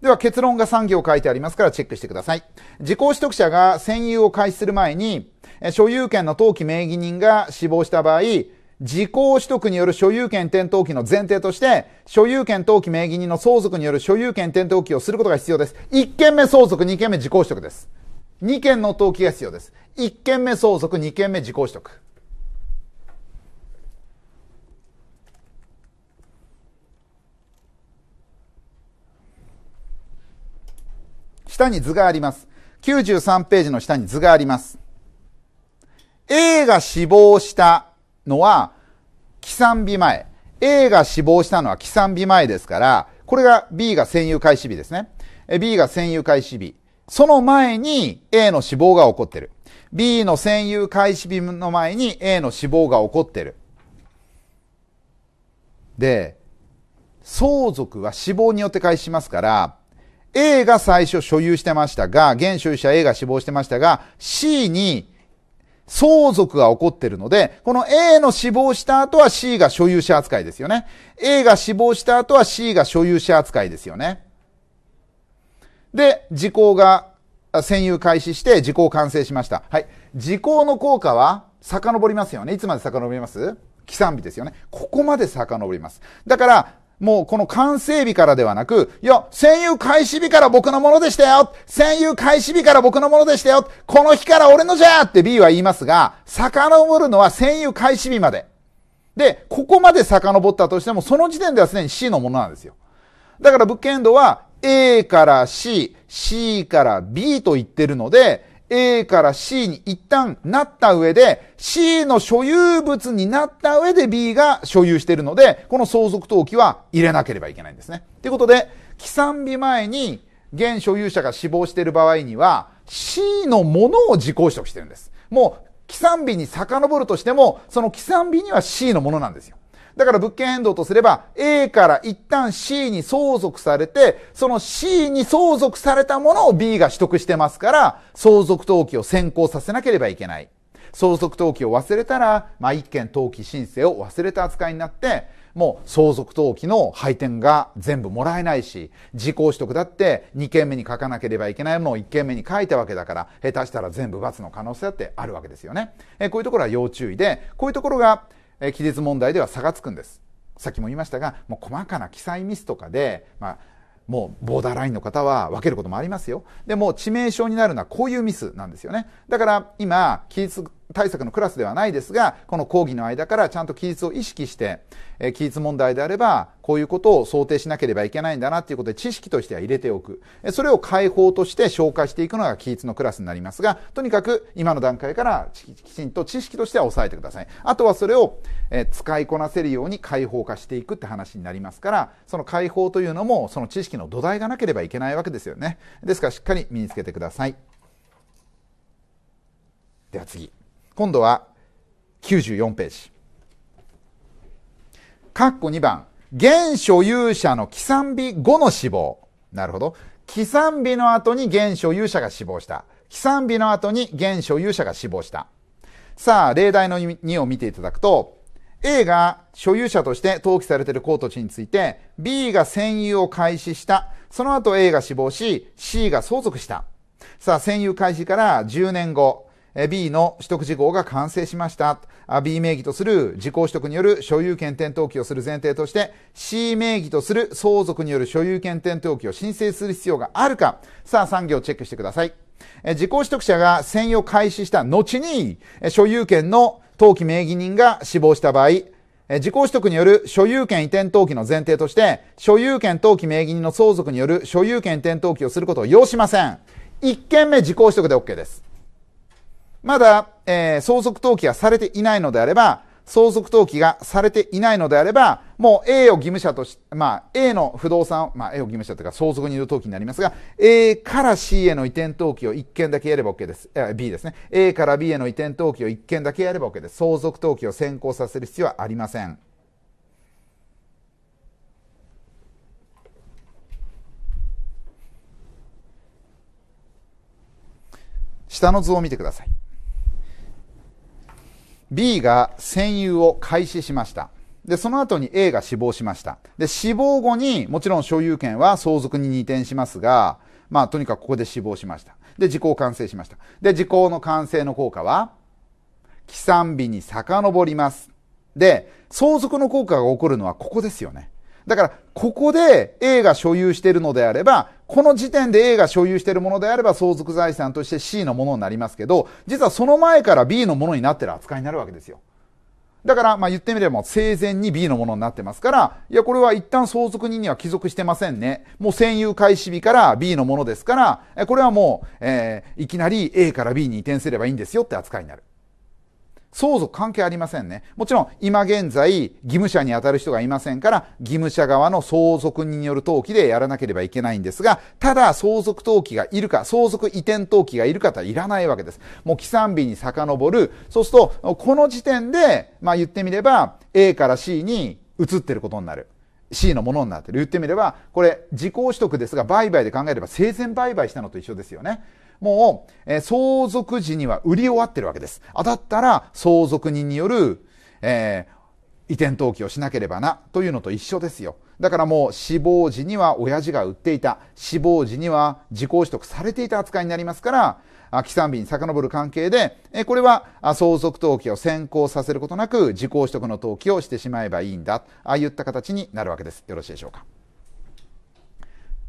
では結論が3行書いてありますからチェックしてください。自己取得者が占有を開始する前に、所有権の登記名義人が死亡した場合、自己取得による所有権転登記の前提として、所有権登記名義人の相続による所有権転登記をすることが必要です。1件目相続、2件目自己取得です。2件の登記が必要です。1件目相続、2件目自己取得。下に図があります。93ページの下に図があります。A が死亡したのは、起算日前。A が死亡したのは起算日前ですから、これが B が占有開始日ですね。B が占有開始日。その前に A の死亡が起こってる。B の占有開始日の前に A の死亡が起こってる。で、相続は死亡によって開始しますから、A が最初所有してましたが、現所有者 A が死亡してましたが、C に相続が起こってるので、この A の死亡した後は C が所有者扱いですよね。A が死亡した後は C が所有者扱いですよね。で、時効が、占有開始して時効完成しました。はい。時効の効果は遡りますよね。いつまで遡ります起算日ですよね。ここまで遡ります。だから、もうこの完成日からではなく、いや、占有開始日から僕のものでしたよ占有開始日から僕のものでしたよこの日から俺のじゃって B は言いますが、遡るのは占有開始日まで。で、ここまで遡ったとしても、その時点ではすでに C のものなんですよ。だから物件度は A から C、C から B と言ってるので、A から C に一旦なった上で、C の所有物になった上で B が所有しているので、この相続登記は入れなければいけないんですね。ということで、起算日前に現所有者が死亡している場合には、C のものを自己取得してるんです。もう、起算日に遡るとしても、その起算日には C のものなんですよ。だから物件変動とすれば A から一旦 C に相続されて、その C に相続されたものを B が取得してますから、相続登記を先行させなければいけない。相続登記を忘れたら、まあ、一件登記申請を忘れた扱いになって、もう相続登記の配点が全部もらえないし、自己取得だって2件目に書かなければいけないものを1件目に書いたわけだから、下手したら全部罰の可能性だってあるわけですよね。えこういうところは要注意で、こういうところがえ期問題では差がつくんですさっきも言いましたがもう細かな記載ミスとかで、まあ、もうボーダーラインの方は分けることもありますよでも致命傷になるのはこういうミスなんですよねだから今対策のクラスではないですが、この講義の間からちゃんと期日を意識して、えー、期問題であれば、こういうことを想定しなければいけないんだなっていうことで知識としては入れておく。それを解放として紹介していくのが期日のクラスになりますが、とにかく今の段階からきちんと知識としては抑えてください。あとはそれを、えー、使いこなせるように解放化していくって話になりますから、その解放というのもその知識の土台がなければいけないわけですよね。ですからしっかり身につけてください。では次。今度は94ページ。括弧2番、現所有者の起算日後の死亡。なるほど。起算日の後に現所有者が死亡した。起算日の後に現所有者が死亡した。さあ、例題の2を見ていただくと、A が所有者として登記されているコート地について、B が占有を開始した。その後 A が死亡し、C が相続した。さあ、占有開始から10年後、B の取得事項が完成しました。B 名義とする自己取得による所有権転登記をする前提として、C 名義とする相続による所有権転登記を申請する必要があるか、さあ産業をチェックしてください。自己取得者が専用開始した後に、所有権の登記名義人が死亡した場合、自己取得による所有権移転登記の前提として、所有権登記名義人の相続による所有権移転登記をすることを要しません。1件目自己取得で OK です。まだ、えー、相続登記がされていないのであれば、相続登記がされていないのであれば、もう A を義務者とし、まあ A の不動産、まあ A を義務者というか相続の登記になりますが、A から C への移転登記を1件だけやれば OK です。B ですね。A から B への移転登記を1件だけやれば OK です。相続登記を先行させる必要はありません。下の図を見てください。B が占有を開始しました。で、その後に A が死亡しました。で、死亡後に、もちろん所有権は相続に移転しますが、まあ、とにかくここで死亡しました。で、時効完成しました。で、時効の完成の効果は、起算日に遡ります。で、相続の効果が起こるのはここですよね。だから、ここで A が所有しているのであれば、この時点で A が所有しているものであれば相続財産として C のものになりますけど、実はその前から B のものになってる扱いになるわけですよ。だから、まあ言ってみればもう生前に B のものになってますから、いや、これは一旦相続人には帰属してませんね。もう占有開始日から B のものですから、これはもう、えー、いきなり A から B に移転すればいいんですよって扱いになる。相続関係ありませんね。もちろん今現在義務者に当たる人がいませんから義務者側の相続人による登記でやらなければいけないんですが、ただ相続登記がいるか、相続移転登記がいるかとはいらないわけです。もう起算日に遡る。そうすると、この時点で、まあ言ってみれば A から C に移ってることになる。C のものになってる。言ってみれば、これ、時効取得ですが、売買で考えれば、生前売買したのと一緒ですよね。もう、えー、相続時には売り終わってるわけです。あだったら、相続人による、えー、移転登記をしなければな、というのと一緒ですよ。だからもう死亡時には親父が売っていた、死亡時には自己取得されていた扱いになりますから、起算日に遡る関係で、これは相続登記を先行させることなく、自己取得の登記をしてしまえばいいんだ、ああいった形になるわけです。よろしいでしょうか。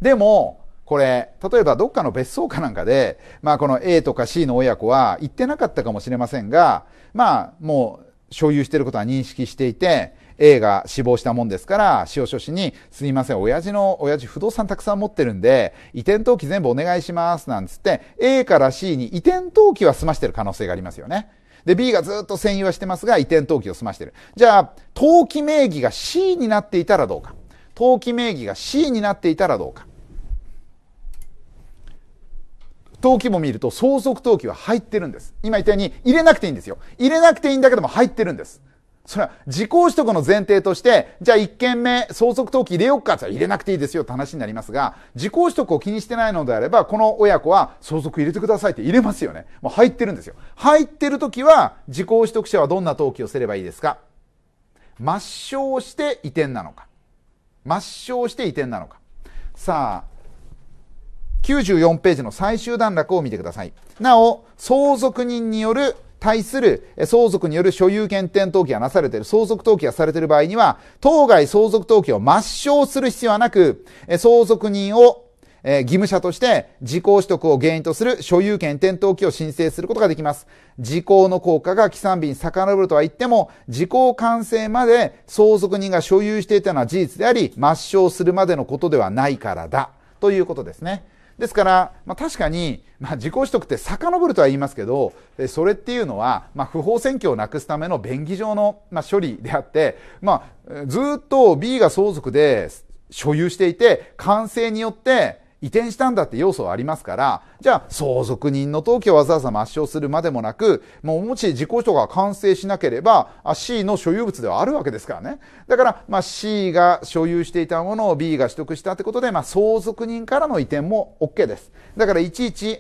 でも、これ、例えばどっかの別荘かなんかで、まあこの A とか C の親子は行ってなかったかもしれませんが、まあもう所有していることは認識していて、A が死亡したもんですから、使用書士に、すいません、親父の、親父不動産たくさん持ってるんで、移転登記全部お願いします、なんつって、A から C に移転登記は済ましてる可能性がありますよね。で、B がずっと占有はしてますが、移転登記を済ましてる。じゃあ、登記名義が C になっていたらどうか。登記名義が C になっていたらどうか。登記簿見ると相続登記は入ってるんです。今言ったように入れなくていいんですよ。入れなくていいんだけども入ってるんです。それは時効取得の前提として、じゃあ1件目相続登記入れようかじゃ入れなくていいですよって話になりますが、時効取得を気にしてないのであれば、この親子は相続入れてくださいって入れますよね。もう入ってるんですよ。入ってる時は、時効取得者はどんな登記をすればいいですか抹消して移転なのか。抹消して移転なのか。さあ、94ページの最終段落を見てください。なお、相続人による対する相続による所有権転登記がなされている、相続登記がされている場合には、当該相続登記を抹消する必要はなく、相続人をえ義務者として時効取得を原因とする所有権転登記を申請することができます。時効の効果が起算日に遡るとは言っても、時効完成まで相続人が所有していたのは事実であり、抹消するまでのことではないからだ。ということですね。ですから、まあ、確かに、まあ、自己取得って遡るとは言いますけどそれっていうのは、まあ、不法占拠をなくすための便宜上の、まあ、処理であって、まあ、ずっと B が相続で所有していて完成によって移転したんだって要素はありますから、じゃあ相続人の登記をわざわざ抹消するまでもなく、もうもし事故書が完成しなければ、C の所有物ではあるわけですからね。だから、まあ、C が所有していたものを B が取得したってことで、まあ、相続人からの移転も OK です。だからいちいち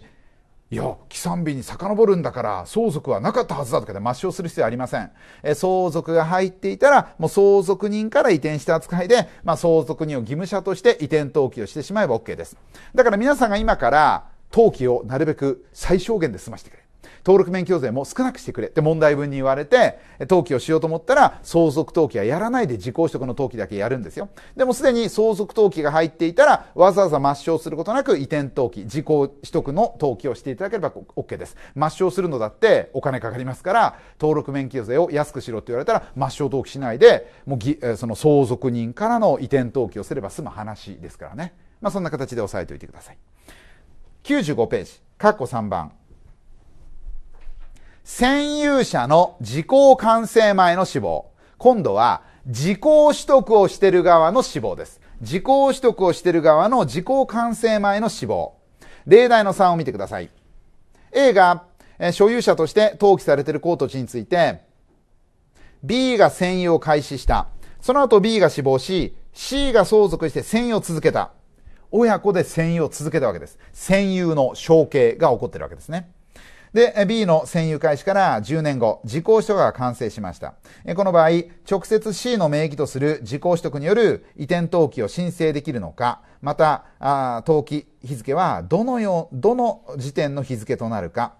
いや帰産日に遡るんだから相続はなかったはずだとかで抹消する必要ありませんえ相続が入っていたらもう相続人から移転した扱いで、まあ、相続人を義務者として移転登記をしてしまえば OK ですだから皆さんが今から登記をなるべく最小限で済ましてくれ登録免許税も少なくしてくれって問題文に言われて、登記をしようと思ったら、相続登記はやらないで自己取得の登記だけやるんですよ。でもすでに相続登記が入っていたら、わざわざ抹消することなく移転登記、自己取得の登記をしていただければ OK です。抹消するのだってお金かかりますから、登録免許税を安くしろって言われたら、抹消登記しないで、もうその相続人からの移転登記をすれば済む話ですからね。まあ、そんな形で押さえておいてください。95ページ、括弧3番。占有者の時効完成前の死亡。今度は、時効取得をしている側の死亡です。時効取得をしている側の時効完成前の死亡。例題の3を見てください。A が、え所有者として登記されているコート地について、B が占有を開始した。その後 B が死亡し、C が相続して占有を続けた。親子で占有を続けたわけです。占有の承継が起こってるわけですね。で、B の占有開始から10年後、時効取得が完成しました。この場合、直接 C の名義とする時効取得による移転登記を申請できるのか、また、あ登記日付はどのよう、どの時点の日付となるか。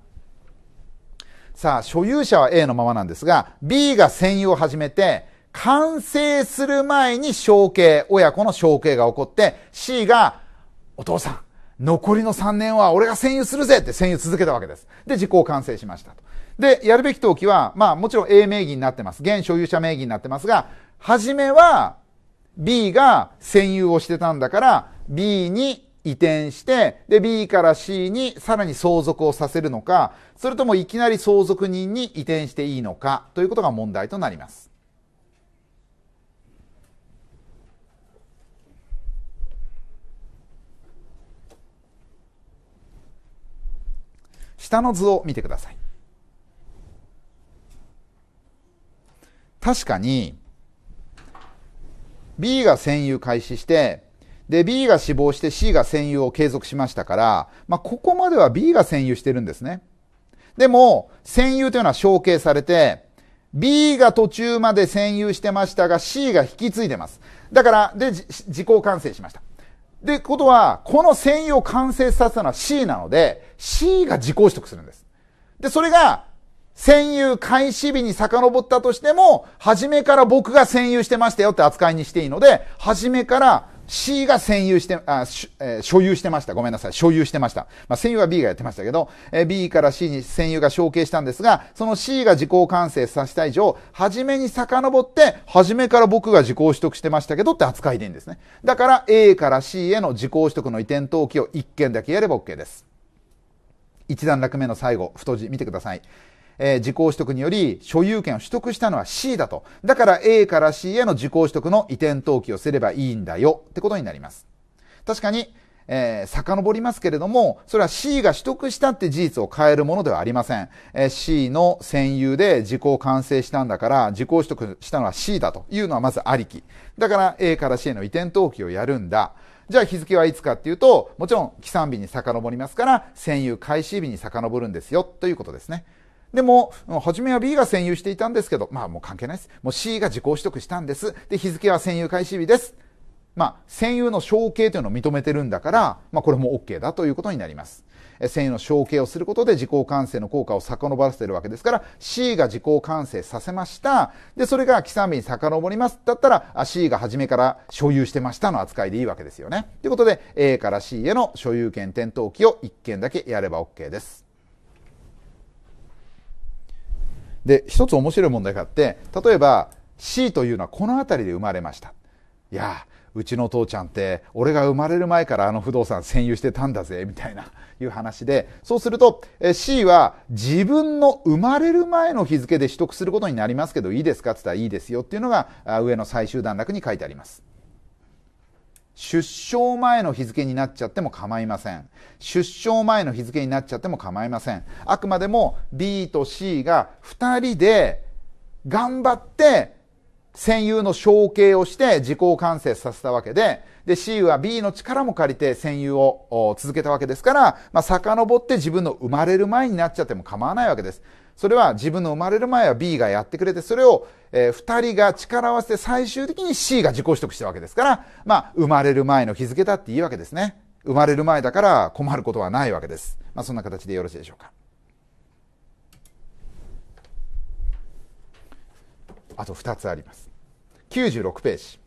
さあ、所有者は A のままなんですが、B が占有を始めて、完成する前に承継、親子の承継が起こって、C が、お父さん、残りの3年は俺が占有するぜって占有続けたわけです。で、事項完成しましたと。で、やるべき登記は、まあもちろん A 名義になってます。現所有者名義になってますが、初めは B が占有をしてたんだから、B に移転して、で、B から C にさらに相続をさせるのか、それともいきなり相続人に移転していいのか、ということが問題となります。下の図を見てください。確かに B が占有開始してで B が死亡して C が占有を継続しましたから、まあ、ここまでは B が占有してるんですね。でも占有というのは承継されて B が途中まで占有してましたが C が引き継いでます。だから、で、時効完成しました。で、ことは、この繊維を完成させたのは C なので、C が自己取得するんです。で、それが、占有開始日に遡ったとしても、初めから僕が占有してましたよって扱いにしていいので、初めから C が占有して、あ、えー、所有してました。ごめんなさい。所有してました。まあ、占有は B がやってましたけど、えー、B から C に占有が承継したんですが、その C が時効完成させた以上、初めに遡って、初めから僕が時効取得してましたけどって扱いでいいんですね。だから A から C への時効取得の移転登記を1件だけやれば OK です。一段落目の最後、太字見てください。えー、自己取得により所有権を取得したのは C だと。だから A から C への自己取得の移転登記をすればいいんだよってことになります。確かに、えー、遡りますけれども、それは C が取得したって事実を変えるものではありません。えー、C の占有で自己完成したんだから、自己取得したのは C だというのはまずありき。だから A から C への移転登記をやるんだ。じゃあ日付はいつかっていうと、もちろん起算日に遡りますから、占有開始日に遡るんですよということですね。でも、初めは B が占有していたんですけど、まあもう関係ないです。もう C が自己取得したんです。で、日付は占有開始日です。まあ、占有の承継というのを認めてるんだから、まあこれも OK だということになります。占有の承継をすることで時効完成の効果を遡らせてるわけですから、C が時効完成させました。で、それが記算日に遡ります。だったら、C が初めから所有してましたの扱いでいいわけですよね。ということで、A から C への所有権転倒期を1件だけやれば OK です。で一つ面白い問題があって例えば C というのはこの辺りで生まれましたいやうちの父ちゃんって俺が生まれる前からあの不動産占有してたんだぜみたいないう話でそうすると C は自分の生まれる前の日付で取得することになりますけどいいですかって言ったらいいですよっていうのが上の最終段落に書いてあります。出生前の日付になっちゃっても構いません。出生前の日付になっちゃっても構いません。あくまでも B と C が2人で頑張って戦友の承継をして自己完成させたわけで、で、C は B の力も借りて戦友を続けたわけですから、まあ、遡って自分の生まれる前になっちゃっても構わないわけです。それは自分の生まれる前は B がやってくれて、それを、えー、2人が力を合わせて最終的に C が自己取得したわけですから、まあ、生まれる前の日付だっていいわけですね。生まれる前だから困ることはないわけです。まあ、そんな形でよろしいでしょうか。あと2つあります。96ページ。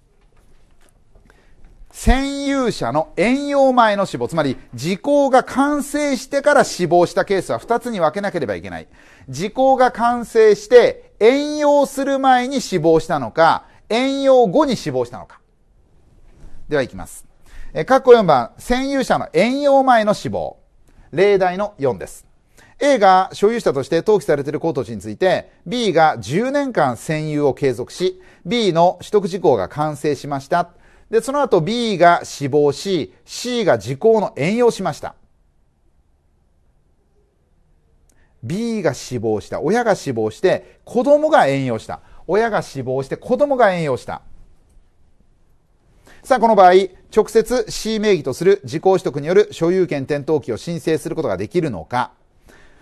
占有者の遠用前の死亡、つまり時効が完成してから死亡したケースは2つに分けなければいけない。時効が完成して遠用する前に死亡したのか、遠用後に死亡したのか。では行きます。え括弧4番、占有者の遠用前の死亡。例題の4です。A が所有者として登記されている高等地について、B が10年間占有を継続し、B の取得事項が完成しました。で、その後 B が死亡し、C が時効の援用しました。B が死亡した。親が死亡して、子供が援用した。親が死亡して、子供が援用した。さあ、この場合、直接 C 名義とする時効取得による所有権転倒期を申請することができるのか。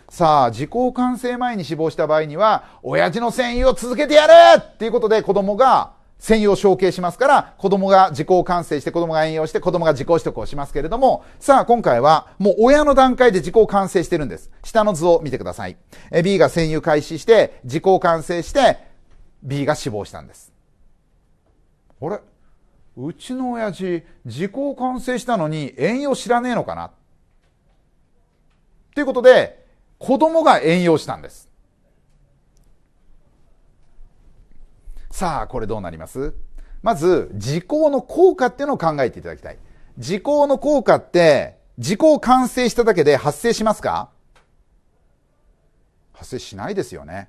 さあ、時効完成前に死亡した場合には、親父の占有を続けてやるっていうことで子供が専用承継しますから、子供が時効完成して、子供が栄養して、子供が時効取得をしますけれども、さあ今回は、もう親の段階で時効完成してるんです。下の図を見てください。B が占有開始して、時効完成して、B が死亡したんです。あれうちの親父、時効完成したのに、栄養知らねえのかなということで、子供が栄養したんです。さあ、これどうなりますまず、時効の効果っていうのを考えていただきたい。時効の効果って、時効完成しただけで発生しますか発生しないですよね。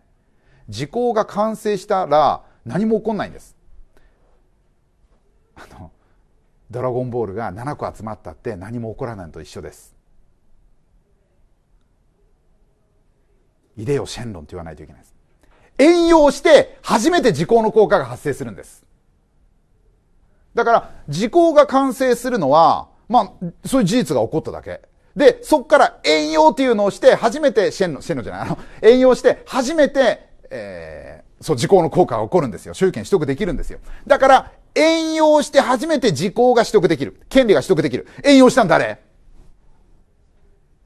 時効が完成したら何も起こんないんです。あの、ドラゴンボールが7個集まったって何も起こらないのと一緒です。いでよ、シェンロンって言わないといけないです。遠用して初めて時効の効果が発生するんです。だから、時効が完成するのは、まあ、そういう事実が起こっただけ。で、そっから遠用っていうのをして、初めて、シェンの、シェンのじゃない、あの、遠用して、初めて、えー、そう、時効の効果が起こるんですよ。所有権取得できるんですよ。だから、遠用して初めて時効が取得できる。権利が取得できる。遠用したん誰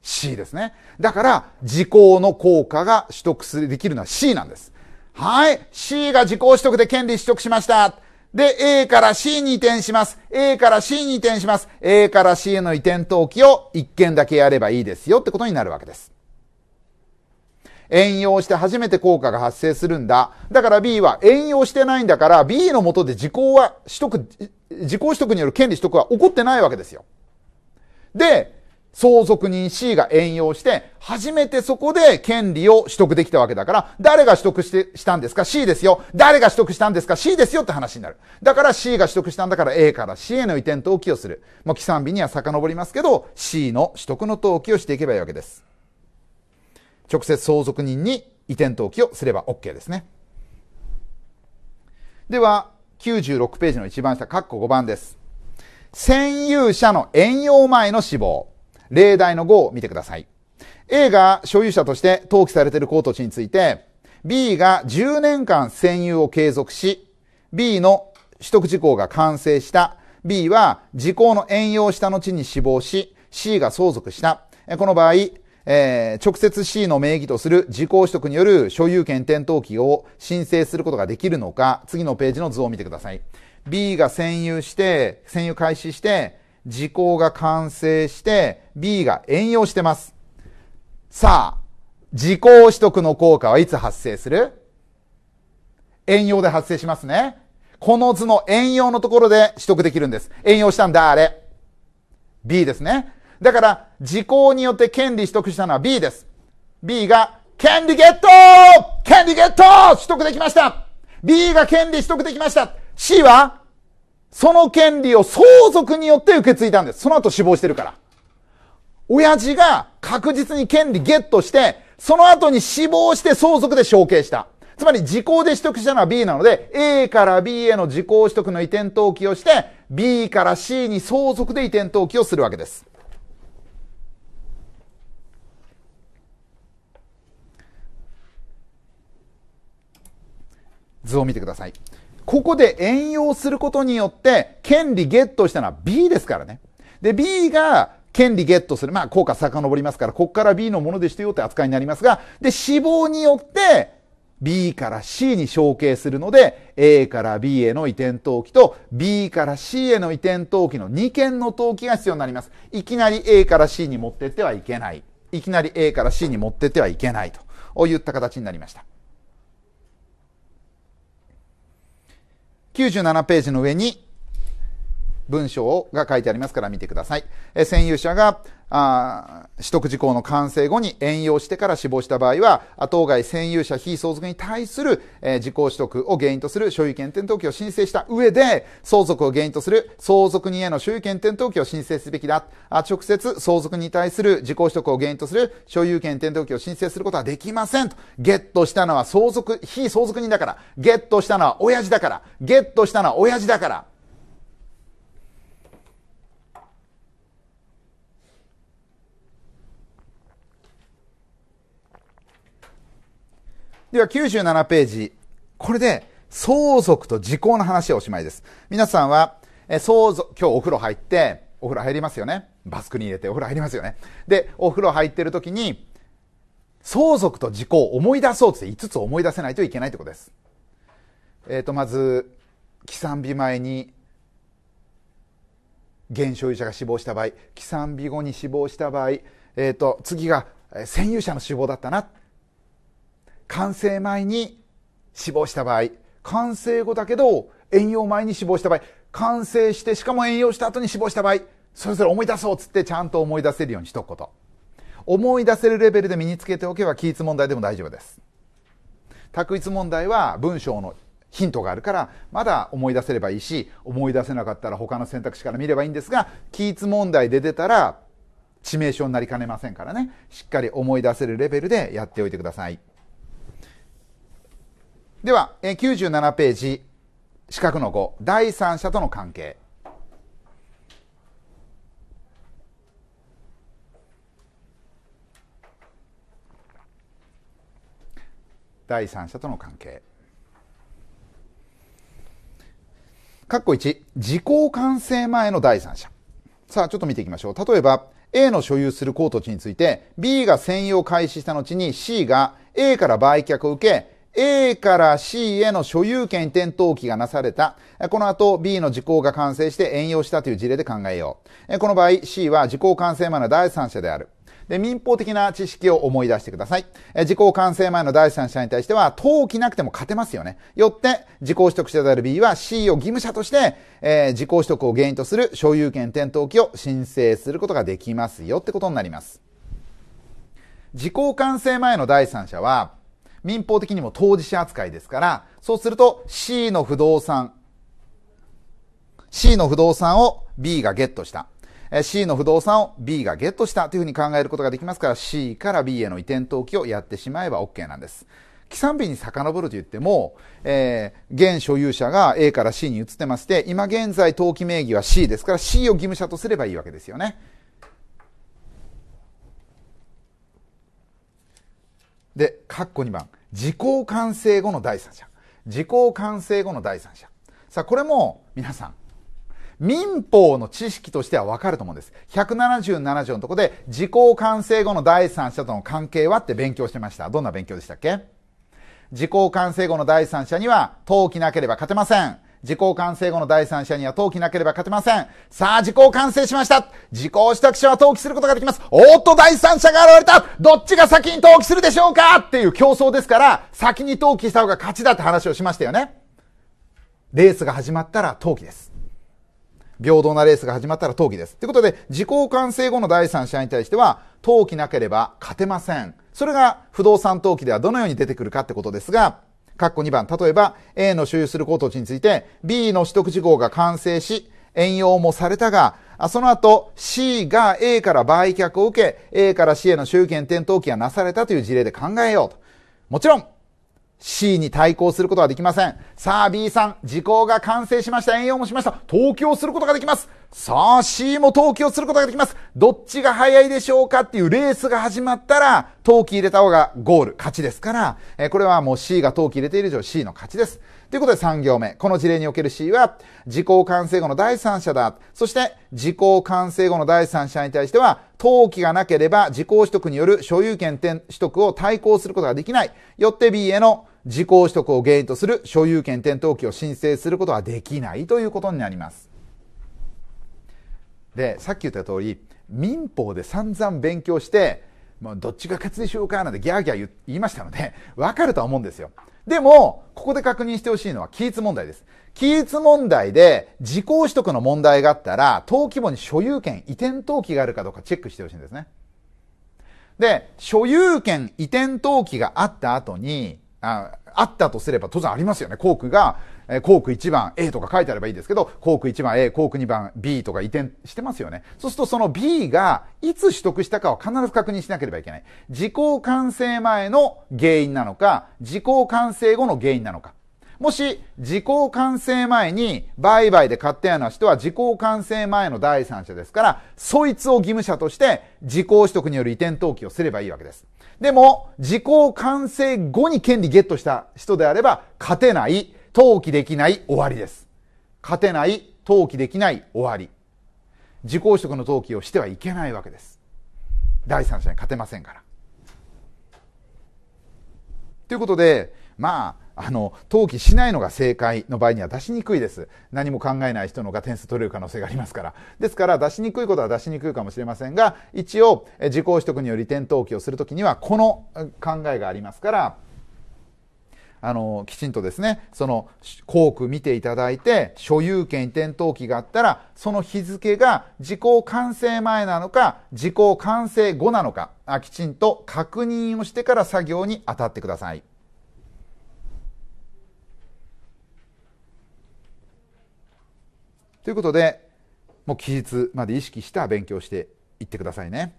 ?C ですね。だから、時効の効果が取得する、できるのは C なんです。はい。C が自効取得で権利取得しました。で、A から C に移転します。A から C に移転します。A から C への移転登記を1件だけやればいいですよってことになるわけです。援用して初めて効果が発生するんだ。だから B は遠用してないんだから B のもとで時効は取得、時効取得による権利取得は起こってないわけですよ。で、相続人 C が援用して、初めてそこで権利を取得できたわけだから、誰が取得してしたんですか ?C ですよ。誰が取得したんですか ?C ですよって話になる。だから C が取得したんだから A から C への移転登記をする。もう記算日には遡りますけど、C の取得の登記をしていけばいいわけです。直接相続人に移転登記をすれば OK ですね。では、96ページの一番下、括弧5番です。占有者の遠用前の死亡。例題の5を見てください。A が所有者として登記されている高ト地について、B が10年間占有を継続し、B の取得事項が完成した、B は時効の援用した後に死亡し、C が相続した。この場合、えー、直接 C の名義とする時効取得による所有権転登記を申請することができるのか、次のページの図を見てください。B が占有して、占有開始して、時効が完成して B が遠用してます。さあ、時効取得の効果はいつ発生する遠用で発生しますね。この図の遠用のところで取得できるんです。遠用したんだ、あれ。B ですね。だから、時効によって権利取得したのは B です。B が、権利ゲット権利ゲット取得できました !B が権利取得できました !C は、その権利を相続によって受け継いだんです。その後死亡してるから。親父が確実に権利ゲットして、その後に死亡して相続で承継した。つまり時効で取得したのは B なので、A から B への時効取得の移転登記をして、B から C に相続で移転登記をするわけです。図を見てください。ここで援用することによって権利ゲットしたのは B ですからね。で、B が権利ゲットする。まあ、効果遡りますから、こっから B のものでしてよって扱いになりますが、で、死亡によって、B から C に承継するので、A から B への移転登記と B から C への移転登記の2件の登記が必要になります。いきなり A から C に持ってってはいけない。いきなり A から C に持ってってはいけないといった形になりました。97ページの上に文章が書いてありますから見てください。え占有者があ取得事項の完成後に援用してから死亡した場合は、当該占有者非相続に対する、えー、事項取得を原因とする所有権転登記を申請した上で、相続を原因とする相続人への所有権転登記を申請すべきだ。あ直接相続に対する事項取得を原因とする所有権転登記を申請することはできませんと。ゲットしたのは相続、非相続人だから。ゲットしたのは親父だから。ゲットしたのは親父だから。では97ページ。これで相続と時効の話はおしまいです。皆さんは、え相続、今日お風呂入って、お風呂入りますよね。バスクに入れてお風呂入りますよね。で、お風呂入ってる時に、相続と時効を思い出そうって5つ思い出せないといけないってことです。えっ、ー、と、まず、起算日前に、現所有者が死亡した場合、起算日後に死亡した場合、えっ、ー、と、次が、占有者の死亡だったな。完成前に死亡した場合、完成後だけど遠用前に死亡した場合、完成してしかも遠用した後に死亡した場合、それぞれ思い出そうっつってちゃんと思い出せるようにしとくこと。思い出せるレベルで身につけておけば記述問題でも大丈夫です。択一問題は文章のヒントがあるからまだ思い出せればいいし思い出せなかったら他の選択肢から見ればいいんですが記述問題で出たら致命傷になりかねませんからねしっかり思い出せるレベルでやっておいてください。では、え97ページ、四角の5、第三者との関係。第三者との関係。括弧1、時効完成前の第三者。さあ、ちょっと見ていきましょう。例えば、A の所有するコート地について、B が占用開始した後に C が A から売却を受け、A から C への所有権移転登記がなされた。この後 B の時効が完成して援用したという事例で考えよう。この場合 C は時効完成前の第三者である。で、民法的な知識を思い出してください。え、時効完成前の第三者に対しては、登記なくても勝てますよね。よって、時効取得者である B は C を義務者として、えー、時効取得を原因とする所有権転登記を申請することができますよってことになります。時効完成前の第三者は、民法的にも当事者扱いですから、そうすると C の不動産、C の不動産を B がゲットした。C の不動産を B がゲットしたというふうに考えることができますから C から B への移転登記をやってしまえば OK なんです。記算日に遡ると言っても、えー、現所有者が A から C に移ってまして、今現在登記名義は C ですから C を義務者とすればいいわけですよね。で、括弧2番。時効完成後の第三者。時効完成後の第三者。さあ、これも皆さん、民法の知識としてはわかると思うんです。177条のとこで、時効完成後の第三者との関係はって勉強してました。どんな勉強でしたっけ時効完成後の第三者には、登記なければ勝てません。時効完成後の第三者には登記なければ勝てません。さあ、時効完成しました。時効取得者は登記することができます。おっと、第三者が現れたどっちが先に登記するでしょうかっていう競争ですから、先に登記した方が勝ちだって話をしましたよね。レースが始まったら登記です。平等なレースが始まったら登記です。ということで、時効完成後の第三者に対しては、登記なければ勝てません。それが不動産登記ではどのように出てくるかってことですが、括弧2番、例えば A の所有する高等地について B の取得事項が完成し、援用もされたが、その後 C が A から売却を受け、A から C への所有権転倒期がなされたという事例で考えようと。もちろん、C に対抗することはできません。さあ B さん、時効が完成しました。円4もしました。投球をすることができます。さあ C も投球をすることができます。どっちが早いでしょうかっていうレースが始まったら、投機入れた方がゴール、勝ちですから、えー、これはもう C が投球入れている以上 C の勝ちです。ということで3行目。この事例における C は、時効完成後の第三者だ。そして、時効完成後の第三者に対しては、登記がなければ、時効取得による所有権取得を対抗することができない。よって B への時効取得を原因とする所有権転登記を申請することはできないということになります。で、さっき言った通り、民法で散々勉強して、もうどっちが勝つでしょうかなんてギャーギャー言いましたので、わかるとは思うんですよ。でも、ここで確認してほしいのは、期日問題です。期日問題で時効取得の問題があったら、登記簿に所有権移転登記があるかどうかチェックしてほしいんですね。で、所有権移転登記があった後に、ああったとすれば当然ありますよね。航空がえ校区1番 A とか書いてあればいいですけど、校区1番 A、ー区2番 B とか移転してますよね。そうするとその B がいつ取得したかを必ず確認しなければいけない。時効完成前の原因なのか、時効完成後の原因なのか。もし、時効完成前に売買で買ったような人は時効完成前の第三者ですから、そいつを義務者として時効取得による移転登記をすればいいわけです。でも、時効完成後に権利ゲットした人であれば、勝てない登記できない終わりです。勝てない、投棄できない終わり。自己取得の投棄をしてはいけないわけです。第三者に勝てませんから。ということで、まあ、あの、登記しないのが正解の場合には出しにくいです。何も考えない人のが点数取れる可能性がありますから。ですから出しにくいことは出しにくいかもしれませんが、一応、自己取得により点登記をするときには、この考えがありますから、あの、きちんとですね、その、校区見ていただいて、所有権移転登記があったら、その日付が時効完成前なのか、時効完成後なのか、あきちんと確認をしてから作業に当たってください。ということで、もう期日まで意識した勉強していってくださいね。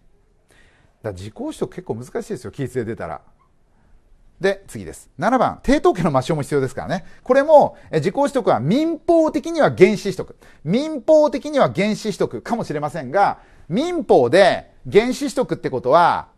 だ時効取得結構難しいですよ、期日で出たら。で、次です。7番、抵当権の抹消も必要ですからね。これも、自己取得は民法的には原始取得。民法的には原始取得かもしれませんが、民法で原始取得ってことは、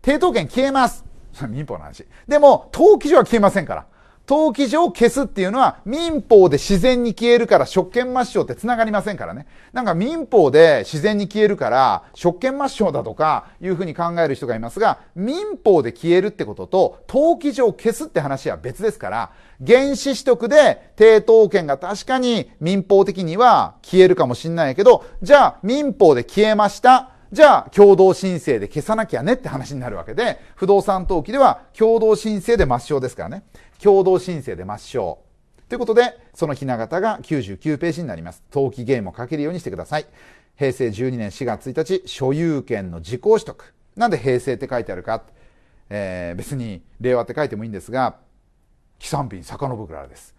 抵当権消えます。民法の話。でも、登記上は消えませんから。登記上消すっていうのは民法で自然に消えるから職権抹消って繋がりませんからね。なんか民法で自然に消えるから職権抹消だとかいうふうに考える人がいますが、民法で消えるってことと登記上消すって話は別ですから、原始取得で抵当権が確かに民法的には消えるかもしんないけど、じゃあ民法で消えました。じゃあ、共同申請で消さなきゃねって話になるわけで、不動産登記では共同申請で抹消ですからね。共同申請で抹消ということでそのひな形が99ページになります登記ゲームを書けるようにしてください平成12年4月1日所有権の時効取得なんで平成って書いてあるか、えー、別に令和って書いてもいいんですが起算日に遡るからです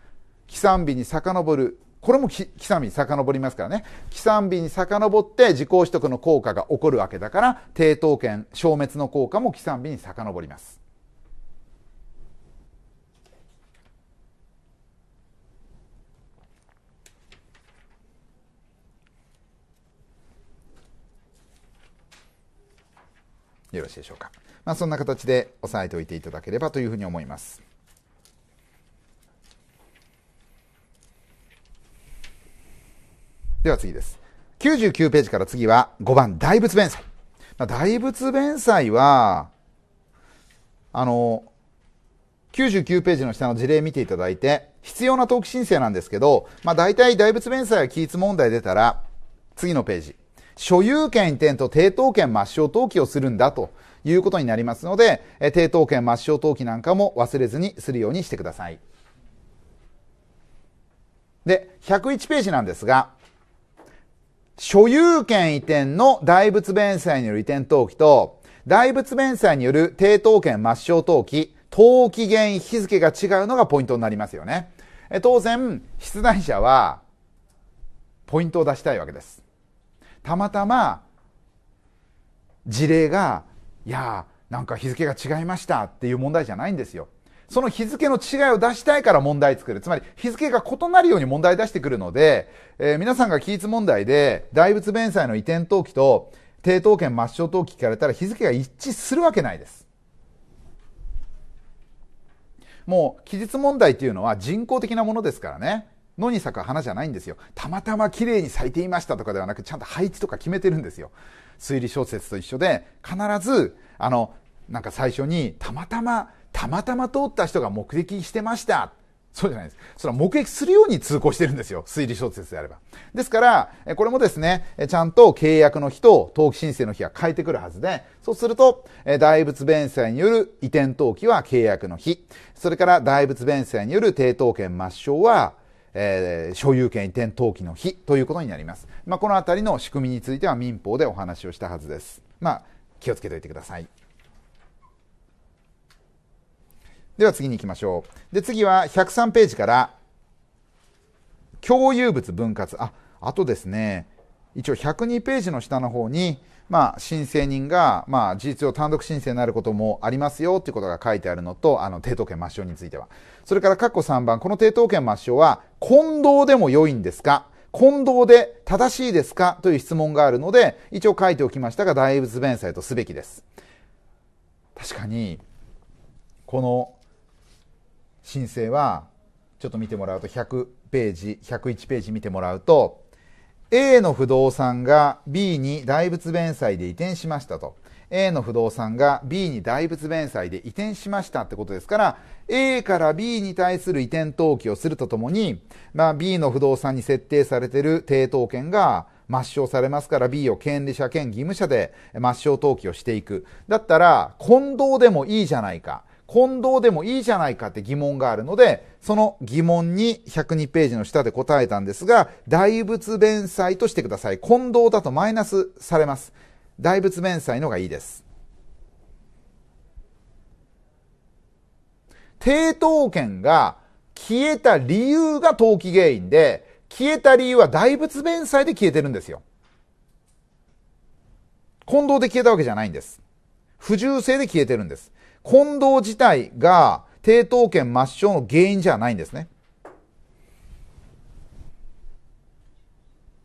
起算日に遡るこれも起算日に遡りますからね起算日に遡って時効取得の効果が起こるわけだから抵当権消滅の効果も起算日に遡りますよろしいでしょうか。まあ、そんな形で押さえておいていただければというふうに思います。では次です。99ページから次は5番、大仏弁祭。まあ、大仏弁祭は、あの、99ページの下の事例見ていただいて、必要な登記申請なんですけど、まあ、大体大仏弁祭は期日問題出たら、次のページ。所有権移転と抵当権抹消登記をするんだということになりますので、え抵当権抹消登記なんかも忘れずにするようにしてください。で、101ページなんですが、所有権移転の大仏弁済による移転登記と、大仏弁済による抵当権抹消登記、登記原日付が違うのがポイントになりますよね。え当然、出題者は、ポイントを出したいわけです。たまたま事例がいやなんか日付が違いましたっていう問題じゃないんですよ。その日付の違いを出したいから問題作る。つまり日付が異なるように問題出してくるので、えー、皆さんが期立問題で大仏弁済の移転登記と抵当権抹消登記聞かれたら日付が一致するわけないです。もう期日問題っていうのは人工的なものですからね。野に咲く花じゃないんですよたまたま綺麗に咲いていましたとかではなくちゃんと配置とか決めてるんですよ推理小説と一緒で必ずあのなんか最初にたまたまたまたま通った人が目撃してましたそうじゃないです。それは目撃するように通行してるんですよ。推理小説であれば。ですから、これもですね、ちゃんと契約の日と登記申請の日は変えてくるはずで、そうすると、大仏弁済による移転登記は契約の日、それから大仏弁済による抵当権抹消はえー、所有権移転登記の日ということになります。まあ、このあたりの仕組みについては民法でお話をしたはずです。まあ、気をつけておいてください。では次に行きましょう。で、次は103ページから、共有物分割。あ、あとですね、一応102ページの下の方に、まあ、申請人が、まあ、事実上単独申請になることもありますよということが書いてあるのと、あの、抵当権抹消については。それから、括弧3番、この抵当権抹消は、混同でも良いんですか混同で正しいですかという質問があるので、一応書いておきましたが、大仏弁済とすべきです。確かに、この申請は、ちょっと見てもらうと、100ページ、101ページ見てもらうと、A の不動産が B に大仏弁済で移転しましたと。A の不動産が B に大仏弁済で移転しましたってことですから、A から B に対する移転登記をするとともに、まあ、B の不動産に設定されている抵当権が抹消されますから B を権利者兼義務者で抹消登記をしていく。だったら、混同でもいいじゃないか。混同でもいいじゃないかって疑問があるので、その疑問に102ページの下で答えたんですが、大仏弁済としてください。混同だとマイナスされます。大仏弁済のがいいです。抵当権が消えた理由が登記原因で、消えた理由は大仏弁済で消えてるんですよ。混同で消えたわけじゃないんです。不重正で消えてるんです。混同自体が抵当権抹消の原因じゃないんですね。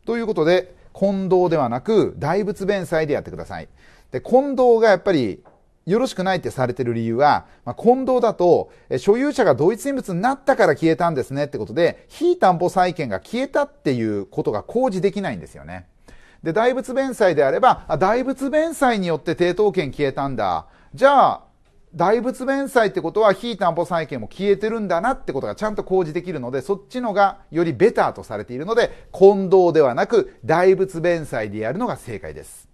ということで混同ではなく大仏弁済でやってください。で混同がやっぱりよろしくないってされてる理由は、まあ、混同だと所有者が同一人物になったから消えたんですねってことで非担保債権が消えたっていうことが公示できないんですよね。で大仏弁済であればあ大仏弁済によって抵当権消えたんだじゃあ大仏弁済ってことは非担保債権も消えてるんだなってことがちゃんと工示できるのでそっちのがよりベターとされているので混同ではなく大仏弁済でやるのが正解です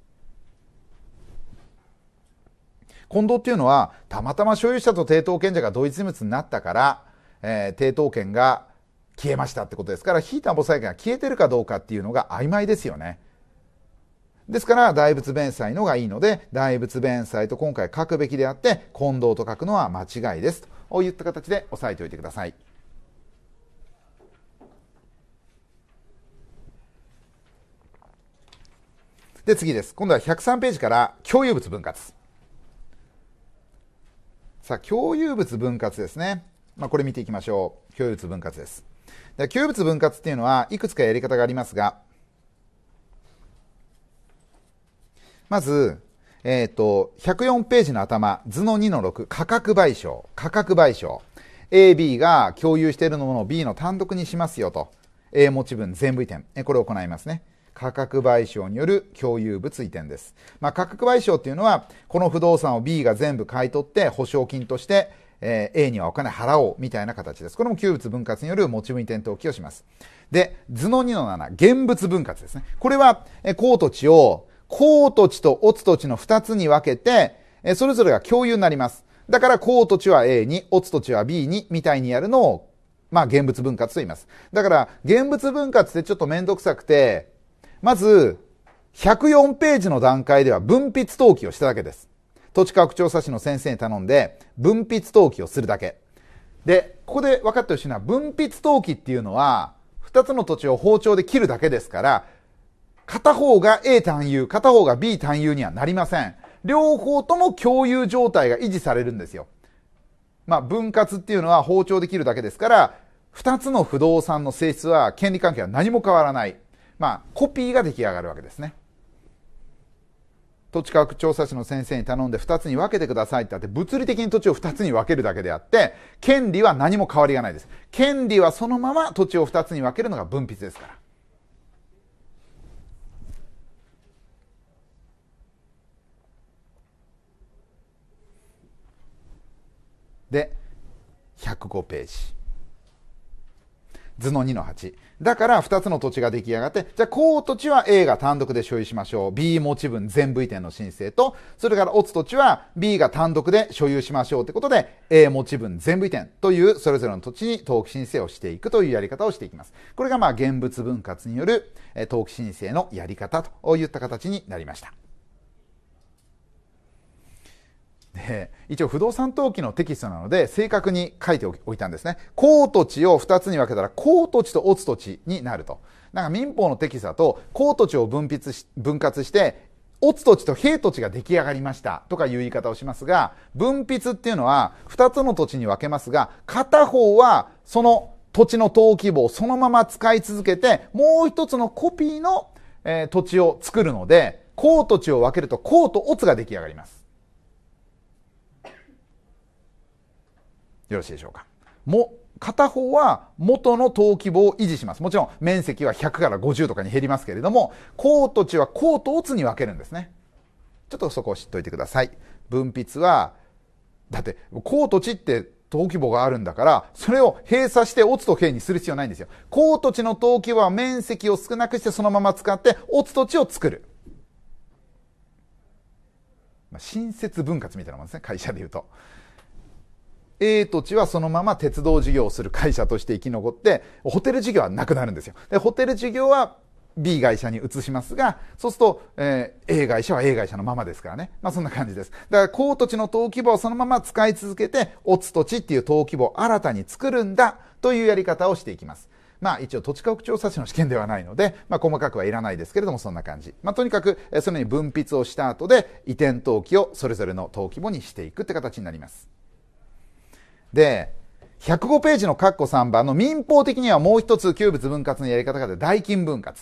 混同っていうのはたまたま所有者と抵当権者が同一人物になったから、えー、抵当権が消えましたってことですから非担保債権が消えてるかどうかっていうのが曖昧ですよねですから、大仏弁済のがいいので、大仏弁済と今回書くべきであって、近藤と書くのは間違いです。といった形で押さえておいてください。で、次です。今度は103ページから共有物分割。さあ、共有物分割ですね。まあ、これ見ていきましょう。共有物分割です。で共有物分割っていうのは、いくつかやり方がありますが、まず、えっ、ー、と、104ページの頭、図の2の6、価格賠償、価格賠償。A、B が共有しているものを B の単独にしますよと。A 持ち分全部移転。これを行いますね。価格賠償による共有物移転です。まあ、価格賠償っていうのは、この不動産を B が全部買い取って、保証金として、え A にはお金払おうみたいな形です。これも旧物分割による持ち分移転登記をします。で、図の2の7、現物分割ですね。これは、えー、コート地を高土地と落土地の2つに分けて、それぞれが共有になります。だから高土地は A に、落土地は B に、みたいにやるのを、まあ現物分割と言います。だから現物分割ってちょっとめんどくさくて、まず、104ページの段階では分筆登記をしただけです。土地科学調査士の先生に頼んで、分筆登記をするだけ。で、ここで分かってほしいのは、分筆登記っていうのは、2つの土地を包丁で切るだけですから、片方が A 単有、片方が B 単有にはなりません。両方とも共有状態が維持されるんですよ。まあ、分割っていうのは包丁できるだけですから、2つの不動産の性質は権利関係は何も変わらない。まあ、コピーが出来上がるわけですね。土地価格調査士の先生に頼んで2つに分けてくださいってあって、物理的に土地を2つに分けるだけであって、権利は何も変わりがないです。権利はそのまま土地を2つに分けるのが分泌ですから。で105ページ図の2の8だから2つの土地が出来上がってじゃあこう土地は A が単独で所有しましょう B 持ち分全部移転の申請とそれから乙土地は B が単独で所有しましょうってことで A 持ち分全部移転というそれぞれの土地に登記申請をしていくというやり方をしていきますこれがまあ現物分割による登記申請のやり方といった形になりましたで一応不動産登記のテキストなので正確に書いておいたんですね。公土地を2つに分けたら公土地と乙土地になると。なんか民法のテキストだと公土地を分泌し分割して乙土地と平土地が出来上がりましたとかいう言い方をしますが分泌っていうのは2つの土地に分けますが片方はその土地の登記簿をそのまま使い続けてもう一つのコピーの、えー、土地を作るので公土地を分けると公と乙が出来上がります。よろしいでしょうか。も片方は元の登記簿を維持します。もちろん面積は100から50とかに減りますけれども、コート値はコート乙に分けるんですね。ちょっとそこを知っといてください。分泌は、だって、コート値って登記簿があるんだから、それを閉鎖してオツと平にする必要ないんですよ。コート値の登記簿は面積を少なくしてそのまま使って、オツと値を作る。まあ、新設分割みたいなもんですね、会社で言うと。A 土地はそのまま鉄道事業をする会社として生き残って、ホテル事業はなくなるんですよ。で、ホテル事業は B 会社に移しますが、そうすると、えー、A 会社は A 会社のままですからね。まあそんな感じです。だから、高土地の登記簿をそのまま使い続けて、オツ土地っていう登記簿を新たに作るんだというやり方をしていきます。まあ一応土地価格調査士の試験ではないので、まあ細かくはいらないですけれどもそんな感じ。まあとにかく、そのように分泌をした後で移転登記をそれぞれの登記簿にしていくって形になります。で、105ページの括弧3番の民法的にはもう一つ旧物分割のやり方があ代金分割。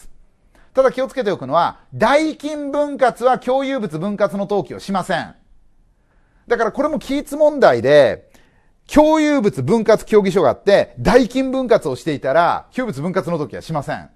ただ気をつけておくのは、代金分割は共有物分割の登記をしません。だからこれも規律問題で、共有物分割協議書があって、代金分割をしていたら、旧物分割の時はしません。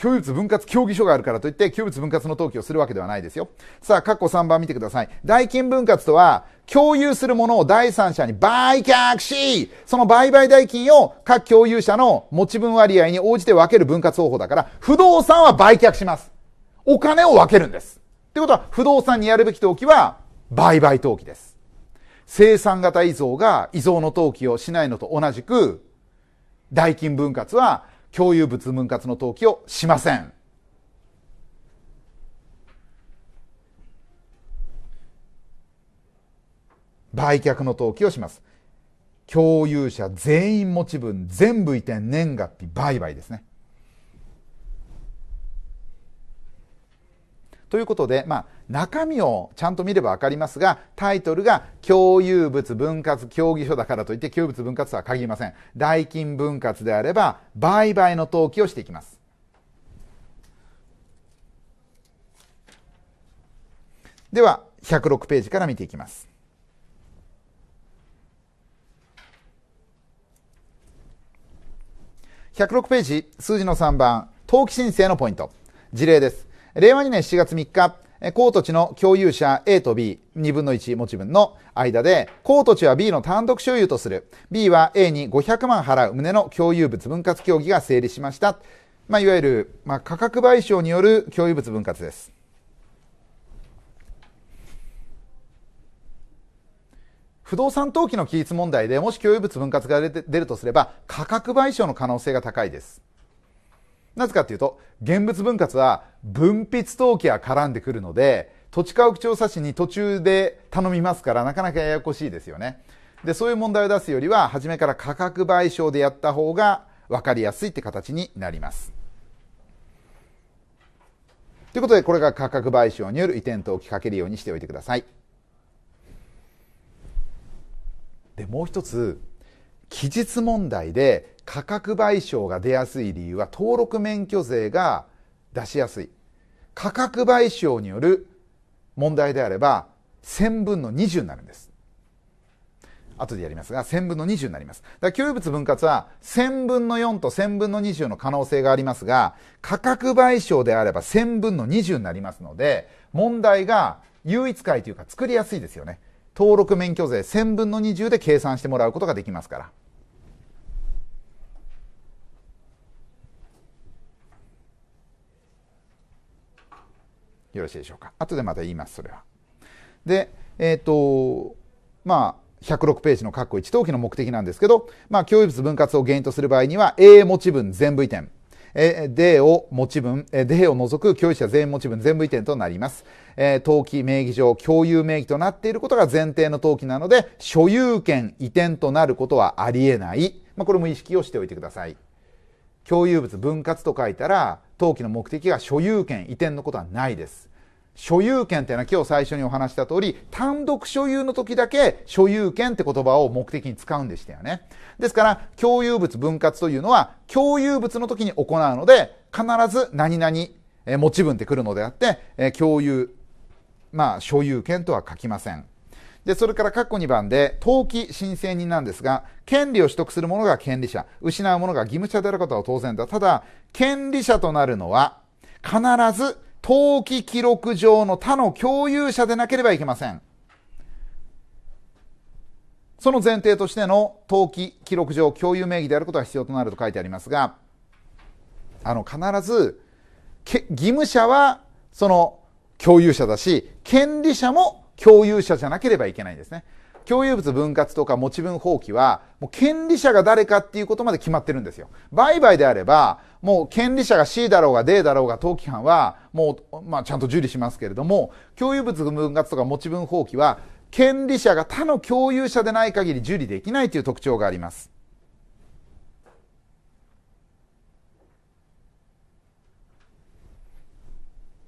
共有物分割協議書があるからといって、共有物分割の登記をするわけではないですよ。さあ、括弧3番見てください。代金分割とは、共有するものを第三者に売却し、その売買代金を各共有者の持ち分割合に応じて分ける分割方法だから、不動産は売却します。お金を分けるんです。ってことは、不動産にやるべき登記は、売買登記です。生産型依存が依存の登記をしないのと同じく、代金分割は共有物分割の登記をしません売却の登記をします共有者全員持ち分全部移転年月日売買ですねということで、まあ、中身をちゃんと見れば分かりますがタイトルが共有物分割協議書だからといって共有物分割とは限りません代金分割であれば売買の登記をしていきますでは106ページから見ていきます106ページ数字の3番登記申請のポイント事例です令和2年7月3日、高土地の共有者 A と B、2分の1持ち分の間で、高土地は B の単独所有とする。B は A に500万払う旨の共有物分割協議が成立しました。まあ、いわゆる、まあ、価格賠償による共有物分割です。不動産登記の規律問題でもし共有物分割が出るとすれば価格賠償の可能性が高いです。なぜかっていうと、現物分割は分筆登記が絡んでくるので、土地家屋調査士に途中で頼みますから、なかなかややこしいですよね。で、そういう問題を出すよりは、初めから価格賠償でやった方が分かりやすいって形になります。ということで、これが価格賠償による移転登記かけるようにしておいてください。で、もう一つ、期日問題で価格賠償が出やすい理由は登録免許税が出しやすい価格賠償による問題であれば1000分の20になるんです後でやりますが1000分の20になりますだから共有物分割は1000分の4と1000分の20の可能性がありますが価格賠償であれば1000分の20になりますので問題が唯一解というか作りやすいですよね登録免許税1000分の20で計算してもらうことができますからよろしいでしょうか。後でまた言います、それは。で、えっ、ー、と、まあ、106ページの括弧1登記の目的なんですけど、まあ、共有物分割を原因とする場合には、A 持ち分全部移転。え、D を持ち分、で D を除く共有者全員持ち分全部移転となります。え登記名義上共有名義となっていることが前提の登記なので、所有権移転となることはありえない。まあ、これも意識をしておいてください。共有物分割と書いたら、登記の目的が所有権移転のことはないです。所有権っていうのは今日最初にお話した通り、単独所有の時だけ所有権って言葉を目的に使うんでしたよね。ですから、共有物分割というのは、共有物の時に行うので、必ず何々、持ち分ってくるのであって、共有、まあ、所有権とは書きません。で、それから括弧2番で、登記申請人なんですが、権利を取得する者が権利者、失う者が義務者であることは当然だ。ただ、権利者となるのは、必ず登記記録上の他の共有者でなければいけません。その前提としての登記記録上共有名義であることが必要となると書いてありますが、あの、必ず、義務者はその共有者だし、権利者も共有者じゃなければいけないんですね。共有物分割とか持ち分放棄は、もう権利者が誰かっていうことまで決まってるんですよ。売買であれば、もう権利者が C だろうが D だろうが登記犯は、もう、まあちゃんと受理しますけれども、共有物分割とか持ち分放棄は、権利者が他の共有者でない限り受理できないという特徴があります。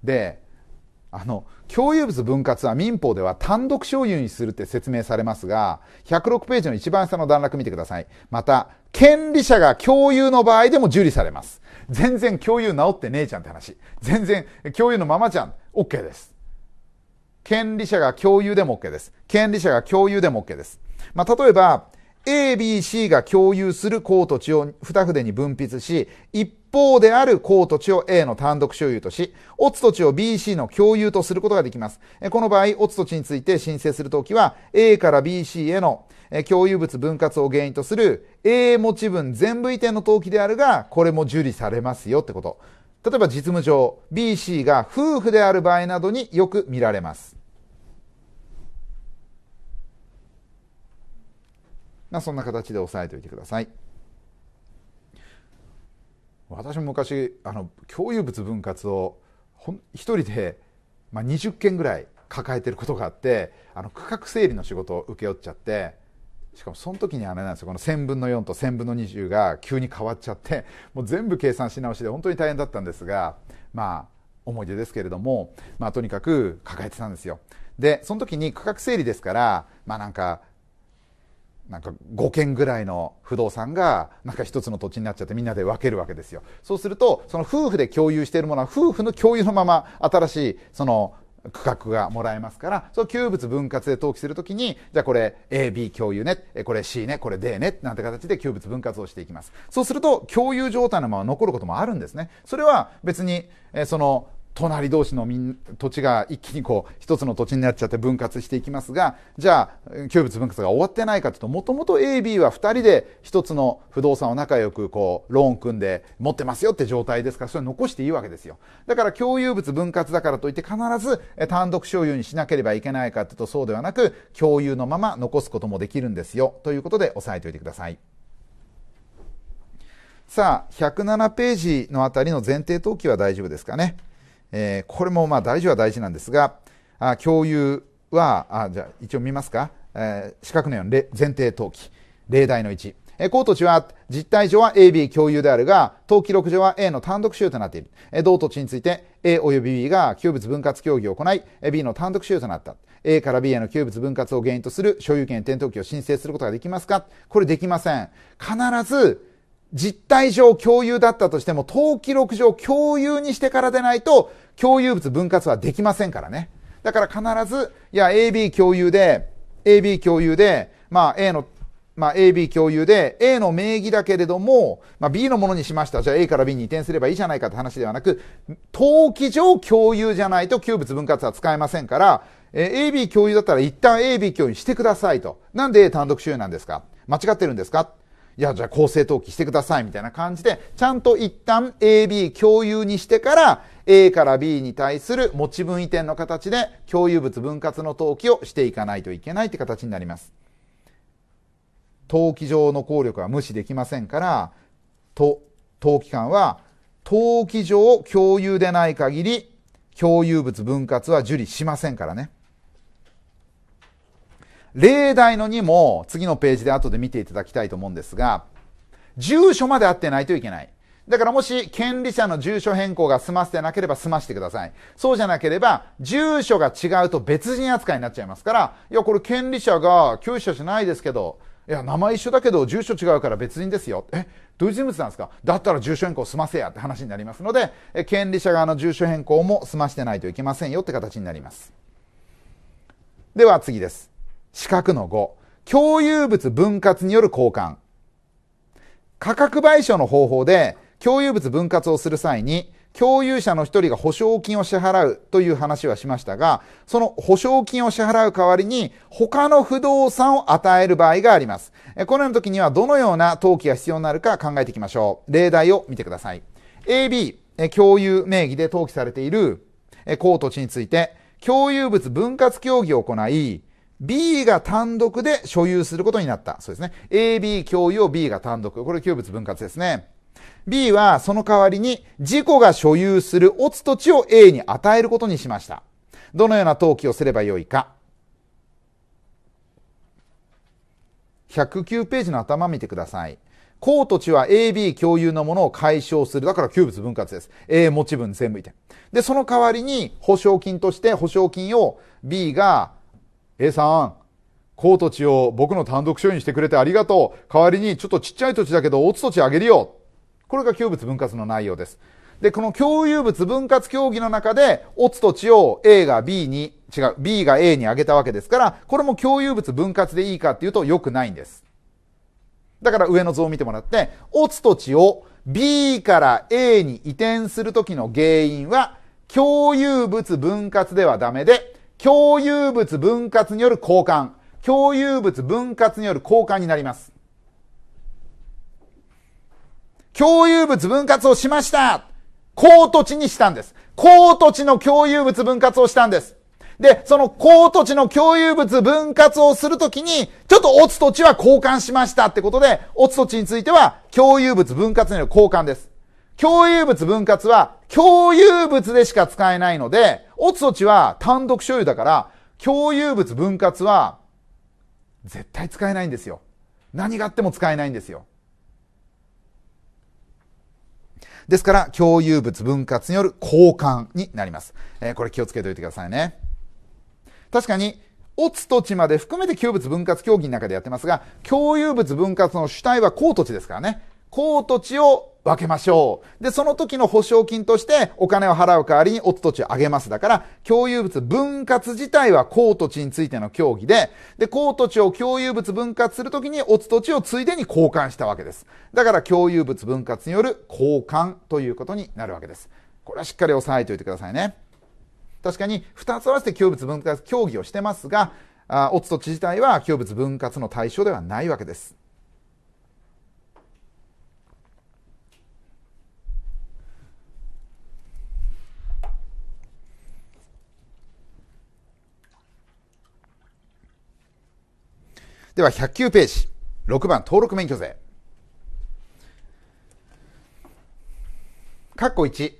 で、あの、共有物分割は民法では単独所有にするって説明されますが、106ページの一番下の段落見てください。また、権利者が共有の場合でも受理されます。全然共有治ってねえじゃんって話。全然共有のままじゃん。OK です。権利者が共有でも OK です。権利者が共有でも OK です。まあ、例えば、A、B、C が共有するー土地を二筆に分泌し、一方である公土地を A の単独所有とし、オツ土地を BC の共有とすることができます。この場合、オツ土地について申請するときは、A から BC への共有物分割を原因とする A 持ち分全部移転の登記であるが、これも受理されますよってこと。例えば実務上、BC が夫婦である場合などによく見られます。まあ、そんな形で押さえておいてください。私も昔あの共有物分割を一人で、まあ、20件ぐらい抱えてることがあってあの区画整理の仕事を請け負っちゃってしかもその時にあれなんですよこの1000分の4と1000分の20が急に変わっちゃってもう全部計算し直しで本当に大変だったんですがまあ思い出ですけれども、まあ、とにかく抱えてたんですよ。でその時に区画整理ですからまあなんかなんか5軒ぐらいの不動産がなんか一つの土地になっちゃってみんなで分けるわけですよそうするとその夫婦で共有しているものは夫婦の共有のまま新しいその区画がもらえますからその旧物分割で登記するときにじゃあこれ AB 共有ねこれ C ねこれ D ねなんて形で旧物分割をしていきますそうすると共有状態のまま残ることもあるんですねそれは別に、えその隣同士のみん土地が一気にこう一つの土地になっちゃって分割していきますがじゃあ旧物分割が終わってないかというともともと AB は2人で一つの不動産を仲良くこうローン組んで持ってますよって状態ですからそれ残していいわけですよだから共有物分割だからといって必ず単独所有にしなければいけないかというとそうではなく共有のまま残すこともできるんですよということで押さえておいてください。さあ107ページのあたりの前提登記は大丈夫ですかね。えー、これもまあ大事は大事なんですが、あ共有は、あじゃあ一応見ますか、えー、四角の4、前提登記、例題の1。えー、コー地は実態上は A、B 共有であるが、登記録上は A の単独所有となっている。えー、同土地について A 及び B が旧物分割協議を行い、B の単独所有となった。A から B への旧物分割を原因とする所有権転登記を申請することができますかこれできません。必ず、実態上共有だったとしても、登記録上共有にしてからでないと、共有物分割はできませんからね。だから必ず、いや、AB 共有で、AB 共有で、まあ A の、まあ AB 共有で、A の名義だけれども、まあ B のものにしました。じゃあ A から B に移転すればいいじゃないかって話ではなく、登記上共有じゃないと旧物分割は使えませんから、え AB 共有だったら一旦 AB 共有してくださいと。なんで A 単独所有なんですか間違ってるんですかいや、じゃあ構成登記してくださいみたいな感じで、ちゃんと一旦 AB 共有にしてから A から B に対する持ち分移転の形で共有物分割の登記をしていかないといけないって形になります。登記上の効力は無視できませんから、登記官は登記上共有でない限り共有物分割は受理しませんからね。例題の2も次のページで後で見ていただきたいと思うんですが、住所まで合ってないといけない。だからもし権利者の住所変更が済ませてなければ済ませてください。そうじゃなければ、住所が違うと別人扱いになっちゃいますから、いや、これ権利者が共有者じゃないですけど、いや、名前一緒だけど住所違うから別人ですよ。え、どういう人物なんですかだったら住所変更済ませやって話になりますので、え権利者側の住所変更も済ませてないといけませんよって形になります。では次です。四角の5。共有物分割による交換。価格賠償の方法で共有物分割をする際に、共有者の一人が保証金を支払うという話はしましたが、その保証金を支払う代わりに、他の不動産を与える場合があります。このような時にはどのような登記が必要になるか考えていきましょう。例題を見てください。AB、共有名義で登記されている、高土地について、共有物分割協議を行い、B が単独で所有することになった。そうですね。AB 共有を B が単独。これ共有物分割ですね。B はその代わりに自己が所有する落つ土地を A に与えることにしました。どのような登記をすればよいか。109ページの頭見てください。公土地は AB 共有のものを解消する。だから旧物分割です。A 持ち分全部移転。で、その代わりに保証金として保証金を B が A さん、公土地を僕の単独所有にしてくれてありがとう。代わりにちょっとちっちゃい土地だけど大津土地あげるよ。これが旧物分割の内容です。で、この共有物分割協議の中で、オツと地を A が B に、違う、B が A に上げたわけですから、これも共有物分割でいいかっていうと良くないんです。だから上の図を見てもらって、オツと地を B から A に移転するときの原因は、共有物分割ではダメで、共有物分割による交換、共有物分割による交換になります。共有物分割をしました高土地にしたんです。高土地の共有物分割をしたんです。で、その高土地の共有物分割をするときに、ちょっと落つ土地は交換しましたってことで、落つ土地については共有物分割による交換です。共有物分割は共有物でしか使えないので、落つ土地は単独所有だから、共有物分割は絶対使えないんですよ。何があっても使えないんですよ。ですから、共有物分割による交換になります。えー、これ気をつけておいてくださいね。確かに、オツと地まで含めて旧物分割協議の中でやってますが、共有物分割の主体は公土地ですからね。公土地を分けましょう。で、その時の保証金としてお金を払う代わりに夫土地をあげます。だから、共有物分割自体は公土地についての協議で、で、公土地を共有物分割するときに夫土地をついでに交換したわけです。だから、共有物分割による交換ということになるわけです。これはしっかり押さえておいてくださいね。確かに、二つ合わせて共有物分割協議をしてますが、あ、オツと地自体は共有物分割の対象ではないわけです。では109ページ、6番、登録免許税。括弧1、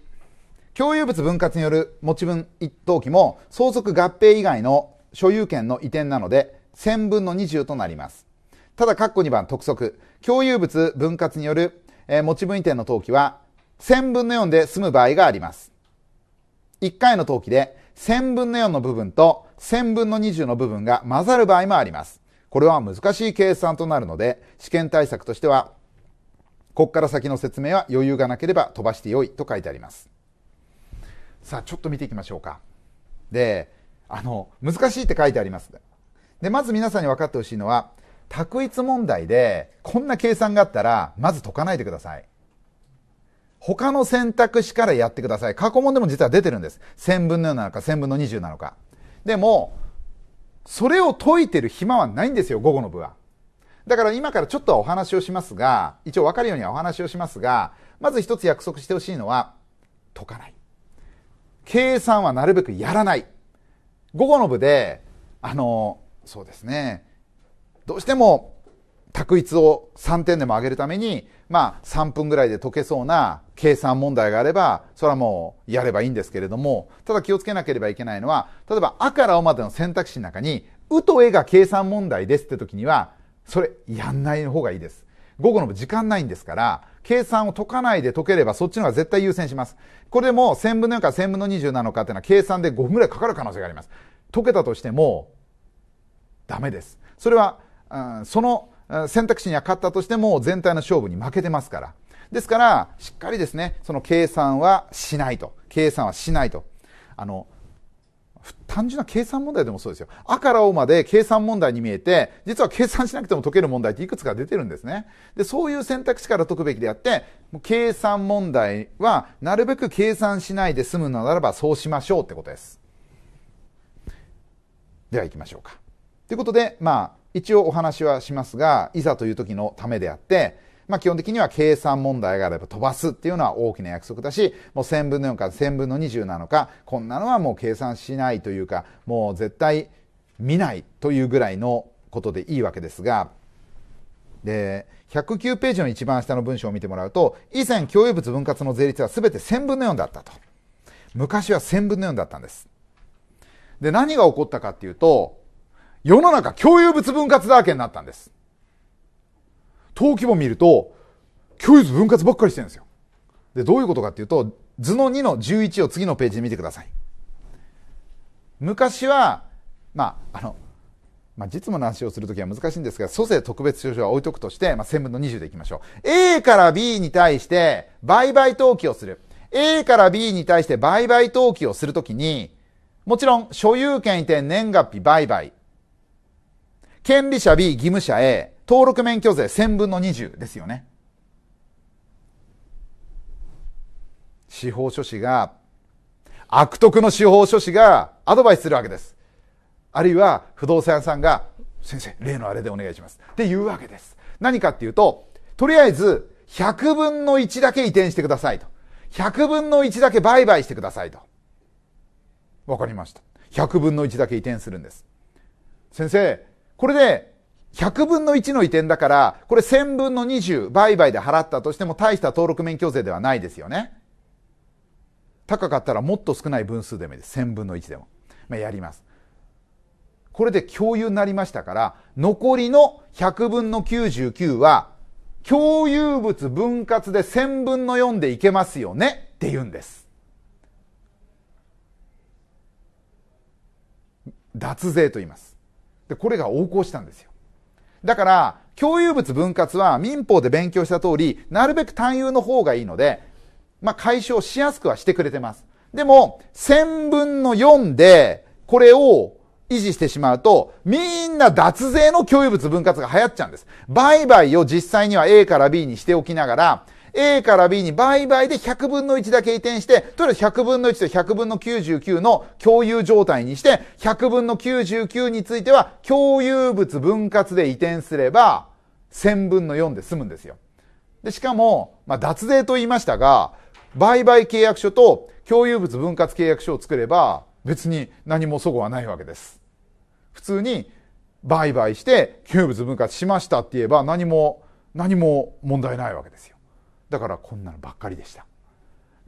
共有物分割による持ち分一等期も相続合併以外の所有権の移転なので1000分の20となります。ただ、括弧2番、督促。共有物分割による、え持ち分移転の登記は1000分の4で済む場合があります。1回の登記で1000分の4の部分と1000分の20の部分が混ざる場合もあります。これは難しい計算となるので、試験対策としては、こっから先の説明は余裕がなければ飛ばしてよいと書いてあります。さあ、ちょっと見ていきましょうか。で、あの、難しいって書いてあります。で、まず皆さんに分かってほしいのは、択一問題でこんな計算があったら、まず解かないでください。他の選択肢からやってください。過去問でも実は出てるんです。1000分の4なのか、1000分の20なのか。でも、それを解いてる暇はないんですよ、午後の部は。だから今からちょっとお話をしますが、一応分かるようにはお話をしますが、まず一つ約束してほしいのは、解かない。計算はなるべくやらない。午後の部で、あの、そうですね、どうしても、択一を3点でも上げるために、まあ、3分ぐらいで解けそうな計算問題があれば、それはもうやればいいんですけれども、ただ気をつけなければいけないのは、例えば、あからおまでの選択肢の中に、うとえが計算問題ですって時には、それやんない方がいいです。午後の時間ないんですから、計算を解かないで解ければそっちの方が絶対優先します。これでも1000分の4か千1000分の20なのかっていうのは計算で5分ぐらいかかる可能性があります。解けたとしても、ダメです。それは、うん、その選択肢には勝ったとしても全体の勝負に負けてますから。ですから、しっかりですね、その計算はしないと。計算はしないと。あの、単純な計算問題でもそうですよ。あからおまで計算問題に見えて、実は計算しなくても解ける問題っていくつか出てるんですね。で、そういう選択肢から解くべきであって、計算問題はなるべく計算しないで済むのならばそうしましょうってことです。では行きましょうか。ということで、まあ、一応お話はしますが、いざという時のためであって、まあ、基本的には計算問題があれば飛ばすっていうのは大きな約束だし、もう1000分の4から1000分の20なのか、こんなのはもう計算しないというか、もう絶対見ないというぐらいのことでいいわけですが、で、109ページの一番下の文章を見てもらうと、以前共有物分割の税率は全て1000分の4だったと。昔は1000分の4だったんです。で、何が起こったかっていうと、世の中共有物分割だらけになったんです。登記簿見ると共育分割ばっかりしてるんですよでどういうことかっていうと図の2の11を次のページで見てください昔はまああのまあ、実務の話をするときは難しいんですが、租税特別徴収は置いとくとして、まあ、1000分の20でいきましょう。A から B に対して売買登記をする。A から B に対して売買登記をするときに、もちろん所有権移転年月日売買。権利者 B、義務者 A。登録免許税1000分の20ですよね。司法書士が、悪徳の司法書士がアドバイスするわけです。あるいは不動産屋さんが、先生、例のあれでお願いします。って言うわけです。何かっていうと、とりあえず、100分の1だけ移転してくださいと。100分の1だけ売買してくださいと。わかりました。100分の1だけ移転するんです。先生、これで100分の1の移転だから、これ1000分の20売買で払ったとしても大した登録免許税ではないですよね。高かったらもっと少ない分数でもいいです。1000分の1でも。まあ、やります。これで共有になりましたから、残りの100分の99は、共有物分割で1000分の4でいけますよねって言うんです。脱税と言います。で、これが横行したんですよ。だから、共有物分割は民法で勉強した通り、なるべく単有の方がいいので、まあ、解消しやすくはしてくれてます。でも、1000分の4で、これを維持してしまうと、みんな脱税の共有物分割が流行っちゃうんです。売買を実際には A から B にしておきながら、A から B に倍々で100分の1だけ移転して、とりあえず100分の1と100分の99の共有状態にして、100分の99については共有物分割で移転すれば、1000分の4で済むんですよ。で、しかも、まあ、脱税と言いましたが、売買契約書と共有物分割契約書を作れば、別に何もそごはないわけです。普通に売買して、共有物分割しましたって言えば、何も、何も問題ないわけですよ。だからこんなのばっかりでした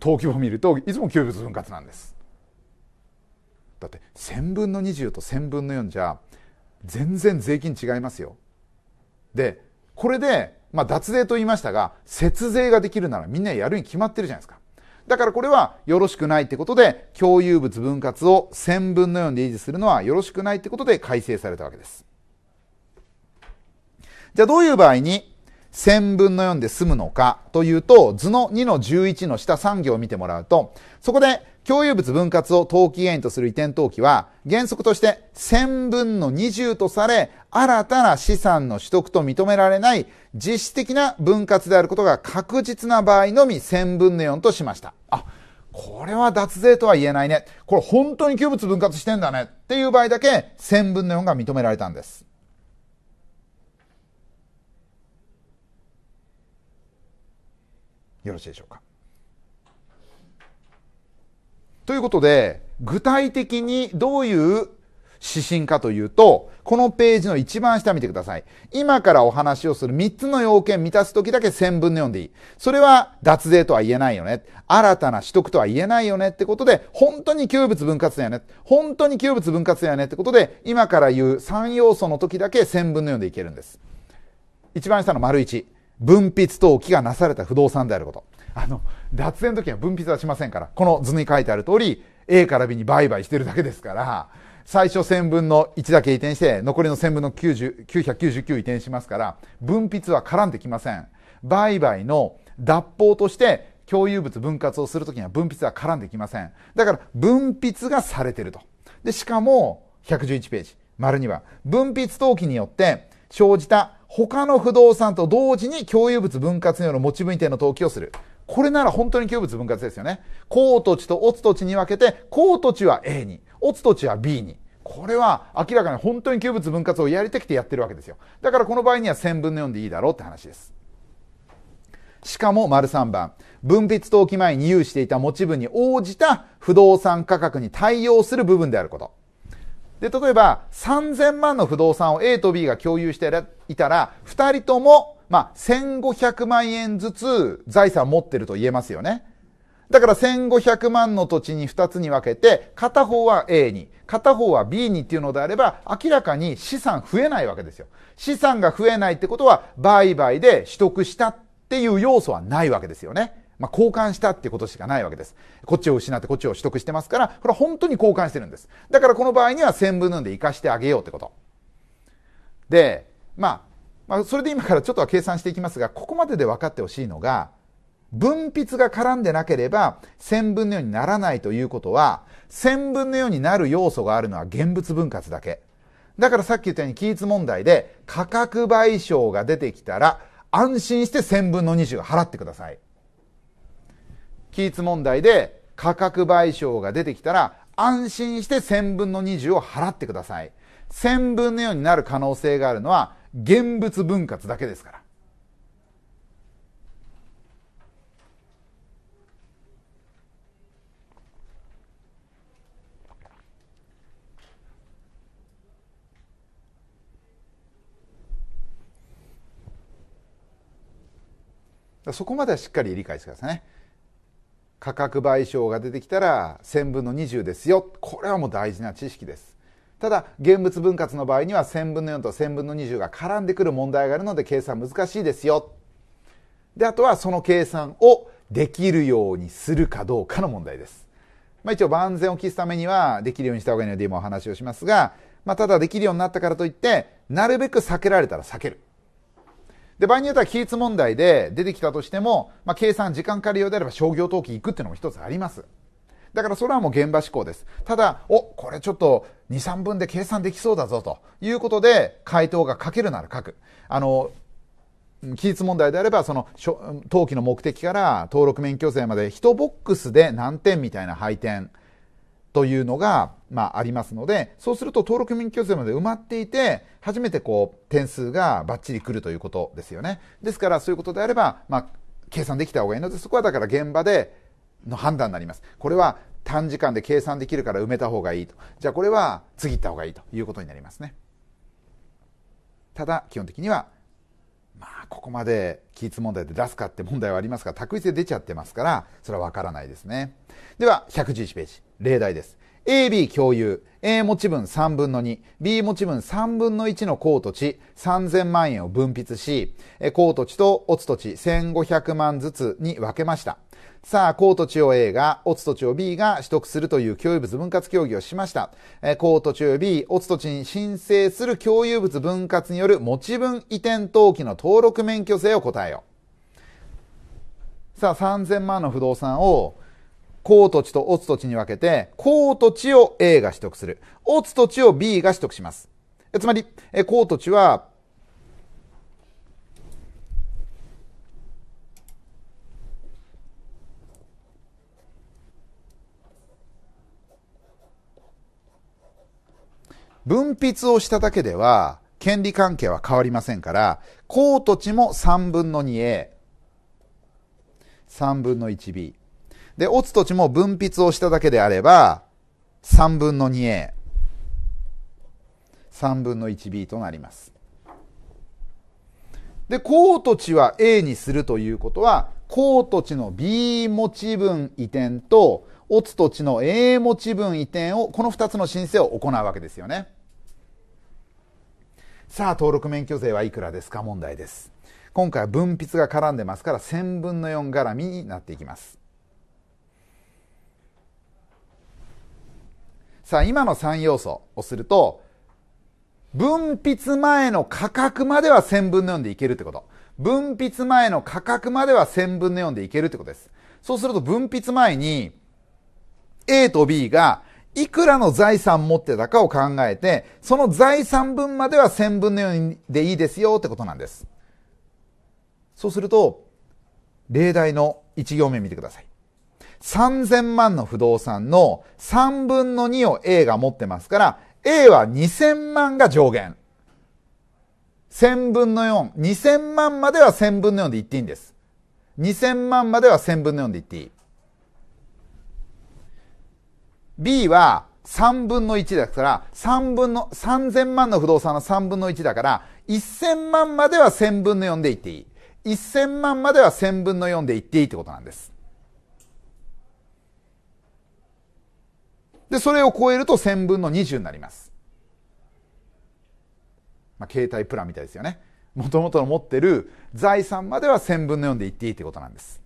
登記簿を見るといつも窮物分割なんですだって1000分の20と1000分の4じゃ全然税金違いますよでこれで、まあ、脱税と言いましたが節税ができるならみんなやるに決まってるじゃないですかだからこれはよろしくないってことで共有物分割を1000分の4で維持するのはよろしくないってことで改正されたわけですじゃあどういう場合に1000分の4で済むのかというと、図の2の11の下3行を見てもらうと、そこで共有物分割を投機原因とする移転投機は、原則として1000分の20とされ、新たな資産の取得と認められない実質的な分割であることが確実な場合のみ1000分の4としました。あ、これは脱税とは言えないね。これ本当に共有物分割してんだねっていう場合だけ1000分の4が認められたんです。よろしいでしょうか。ということで具体的にどういう指針かというとこのページの一番下見てください今からお話をする3つの要件満たす時だけ1000分の4でいいそれは脱税とは言えないよね新たな取得とは言えないよねってことで本当に旧物分割だよね本当に旧物分割だよねってことで今から言う3要素の時だけ1000分の4でいけるんです一番下の丸1分泌登記がなされた不動産であること。あの、脱税の時は分泌はしませんから、この図に書いてある通り、A から B に売買してるだけですから、最初1000分の1だけ移転して、残りの1000分の9 999移転しますから、分泌は絡んできません。売買の脱法として、共有物分割をするときには分泌は絡んできません。だから、分泌がされてると。で、しかも、111ページ、丸には、分泌登記によって生じた他の不動産と同時に共有物分割用の持ち分移転の登記をする。これなら本当に共有物分割ですよね。高土地と乙土地に分けて、高土地は A に、乙土地は B に。これは明らかに本当に共有物分割をやりたくてやってるわけですよ。だからこの場合には1000分の4でいいだろうって話です。しかも、丸3番。分泌登記前に有していた持ち分に応じた不動産価格に対応する部分であること。で例えば3000万の不動産を A と B が共有していたら2人とも、まあ、1500万円ずつ財産持ってると言えますよねだから1500万の土地に2つに分けて片方は A に片方は B にっていうのであれば明らかに資産増えないわけですよ資産が増えないってことは売買で取得したっていう要素はないわけですよねまあ、交換したってことしかないわけです。こっちを失ってこっちを取得してますから、これは本当に交換してるんです。だからこの場合には千分の1で生かしてあげようってこと。で、まあ、まあ、それで今からちょっとは計算していきますが、ここまでで分かってほしいのが、分泌が絡んでなければ1000分のようにならないということは千分のようになる要素があるのは現物分割だけだからさっき言ったように記一問題で価格賠償が出てきたら安心して千分の20払ってください期日問題で価格賠償が出てきたら安心して1000分の20を払ってください1000分の4になる可能性があるのは現物分割だけですからそこまではしっかり理解してくださいね。価格賠償が出てきたら1000分の20ですよこれはもう大事な知識ですただ現物分割の場合には1000分の4と1000分の20が絡んでくる問題があるので計算難しいですよであとはその計算をできるようにするかどうかの問題です、まあ、一応万全を期すためにはできるようにした方がいいので今お話をしますが、まあ、ただできるようになったからといってなるべく避けられたら避けるで、場合によっては期日問題で出てきたとしても、まあ、計算時間借りうであれば商業登記行くっていうのも一つあります。だからそれはもう現場志向です。ただ、お、これちょっと2、3分で計算できそうだぞということで、回答が書けるなら書く。あの、期日問題であれば、その、登記の目的から登録免許制まで1ボックスで何点みたいな配点というのが、まあ、ありますので、そうすると登録免許税まで埋まっていて、初めてこう、点数がバッチリくるということですよね。ですから、そういうことであれば、まあ、計算できた方がいいので、そこはだから現場での判断になります。これは短時間で計算できるから埋めた方がいいと。じゃあこれは次行った方がいいということになりますね。ただ、基本的には、まあ、ここまで記述問題で出すかって問題はありますが、択一で出ちゃってますから、それはわからないですね。では、111ページ、例題です。AB 共有、A 持ち分3分の2、B 持ち分3分の1の高土地3000万円を分泌し、高土地とオツ土地1500万ずつに分けました。さあ、高土地を A が、オツ土地を B が取得するという共有物分割協議をしました。高土地を B、オツ土地に申請する共有物分割による持ち分移転登記の登録免許制を答えよう。さあ、3000万の不動産を公土地と乙土地に分けて、公土地を A が取得する。乙土地を B が取得します。つまり、公土地は、分泌をしただけでは、権利関係は変わりませんから、公土地も3分の 2A、3分の 1B。で、オツとも分泌をしただけであれば、3分の 2A、3分の 1B となります。で、高と地は A にするということは、高と地の B 持ち分移転と、オツと地の A 持ち分移転を、この2つの申請を行うわけですよね。さあ、登録免許税はいくらですか問題です。今回は分泌が絡んでますから、1000分の4絡みになっていきます。さあ、今の3要素をすると、分泌前の価格までは1000分の4でいけるってこと。分泌前の価格までは1000分の4でいけるってことです。そうすると分泌前に A と B がいくらの財産持ってたかを考えて、その財産分までは1000分の4でいいですよってことなんです。そうすると、例題の1行目見てください。3000万の不動産の3分の2を A が持ってますから、A は2000万が上限。1000分の4。2000万までは1000分の4で言っていいんです。2000万までは1000分の4で言っていい。B は3分の1だから、3分の、3000万の不動産の3分の1だから、1000万までは1000分の4で言っていい。1000万までは1000分の4で言っていいってことなんです。で、それを超えると1000分の20になります。まあ、携帯プランみたいですよね。もともとの持ってる財産までは1000分の4でいっていいってことなんです。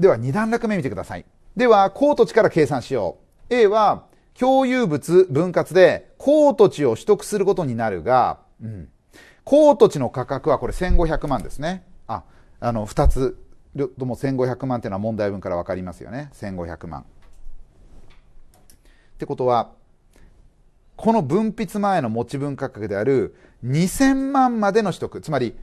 では2段落目見てください。では、高土地から計算しよう。A は、共有物分割で高土地を取得することになるが、うん、高土地の価格はこれ1500万ですね。あ、あの、2つとも1500万っていうのは問題文から分かりますよね1500万。ってことはこの分泌前の持ち分価格である2000万までの取得つまり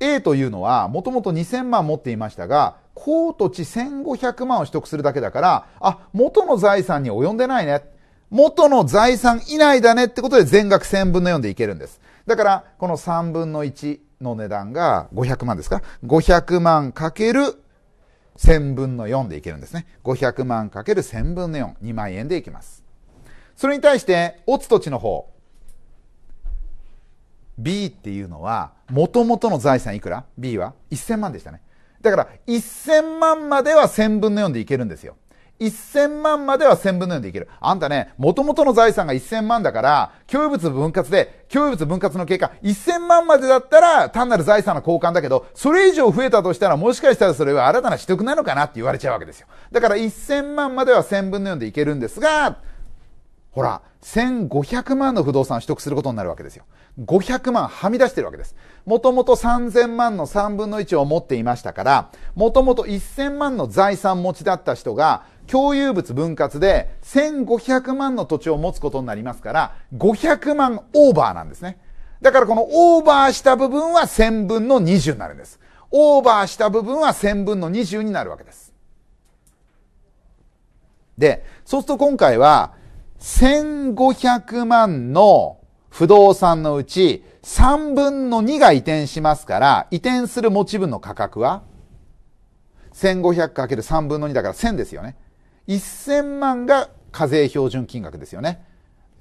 A というのはもともと2000万持っていましたが高土地1500万を取得するだけだからあ元の財産に及んでないね元の財産以内だねってことで全額1000分の4でいけるんですだからこの3分の1の値段が500万ですから、500万かける1000分の4でいけるんですね。500万かける1000分の4、2万円でいきます。それに対して、オツと地の方。B っていうのは、もともとの財産いくら ?B は1000万でしたね。だから、1000万までは1000分の4でいけるんですよ。1000万までは1000分の4でいける。あんたね、元々の財産が1000万だから、共有物分割で、共有物分割の経過、1000万までだったら単なる財産の交換だけど、それ以上増えたとしたら、もしかしたらそれは新たな取得なのかなって言われちゃうわけですよ。だから1000万までは1000分の4でいけるんですが、ほら、1500万の不動産を取得することになるわけですよ。500万はみ出してるわけです。もともと3000万の3分の1を持っていましたから、もともと1000万の財産持ちだった人が、共有物分割で1500万の土地を持つことになりますから、500万オーバーなんですね。だからこのオーバーした部分は1000分の20になるんです。オーバーした部分は1000分の20になるわけです。で、そうすると今回は、1500万の不動産のうち3分の2が移転しますから、移転する持ち分の価格は、1500×3 分の2だから1000ですよね。1000万が課税標準金額ですよね。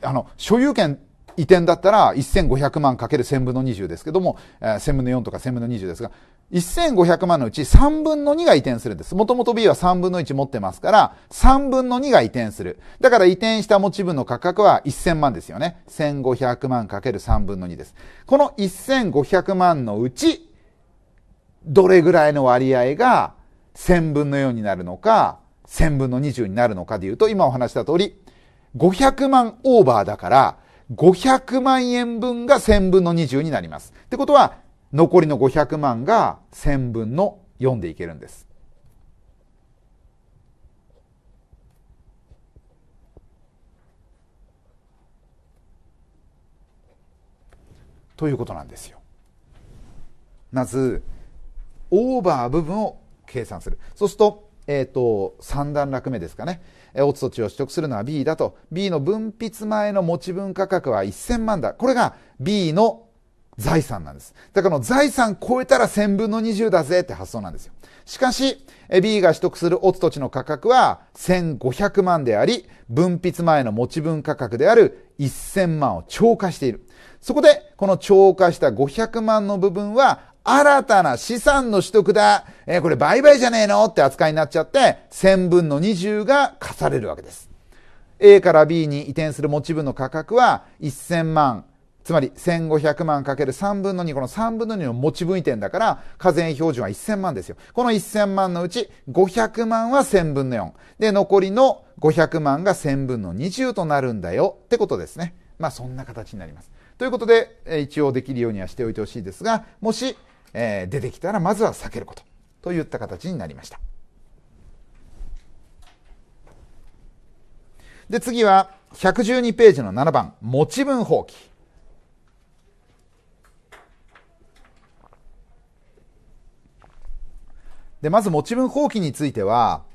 あの、所有権移転だったら1500万かける1000分の20ですけども、1000分の4とか1000分の20ですが、1500万のうち3分の2が移転するんです。もともと B は3分の1持ってますから、3分の2が移転する。だから移転した持ち分の価格は1000万ですよね。1500万かける3分の2です。この1500万のうち、どれぐらいの割合が1000分の4になるのか、1000分の20になるのかでいうと、今お話した通り、500万オーバーだから、500万円分が1000分の20になります。ってことは、残りの500万が1000分の4でいけるんです。ということなんですよ。まず、オーバー部分を計算する。そうすると、えーと、3段落目ですかね、えー、土地を取得するのは B だと B の分泌前の持ち分価格は1000万だこれが B の財産なんですだから財産超えたら1000分の20だぜって発想なんですよしかし B が取得する落ち土地の価格は1500万であり分泌前の持ち分価格である1000万を超過しているそこでこの超過した500万の部分は新たな資産の取得だ。えー、これ売買じゃねえのって扱いになっちゃって、1000分の20が課されるわけです。A から B に移転する持ち分の価格は1000万。つまり1500万かける3分の2、この3分の2の持ち分移転だから、課税標準は1000万ですよ。この1000万のうち500万は1000分の4。で、残りの500万が1000分の20となるんだよってことですね。まあそんな形になります。ということで、一応できるようにはしておいてほしいですが、もしえー、出てきたらまずは避けることといった形になりましたで次は112ページの7番「持ち分放棄」でまず持ち分放棄については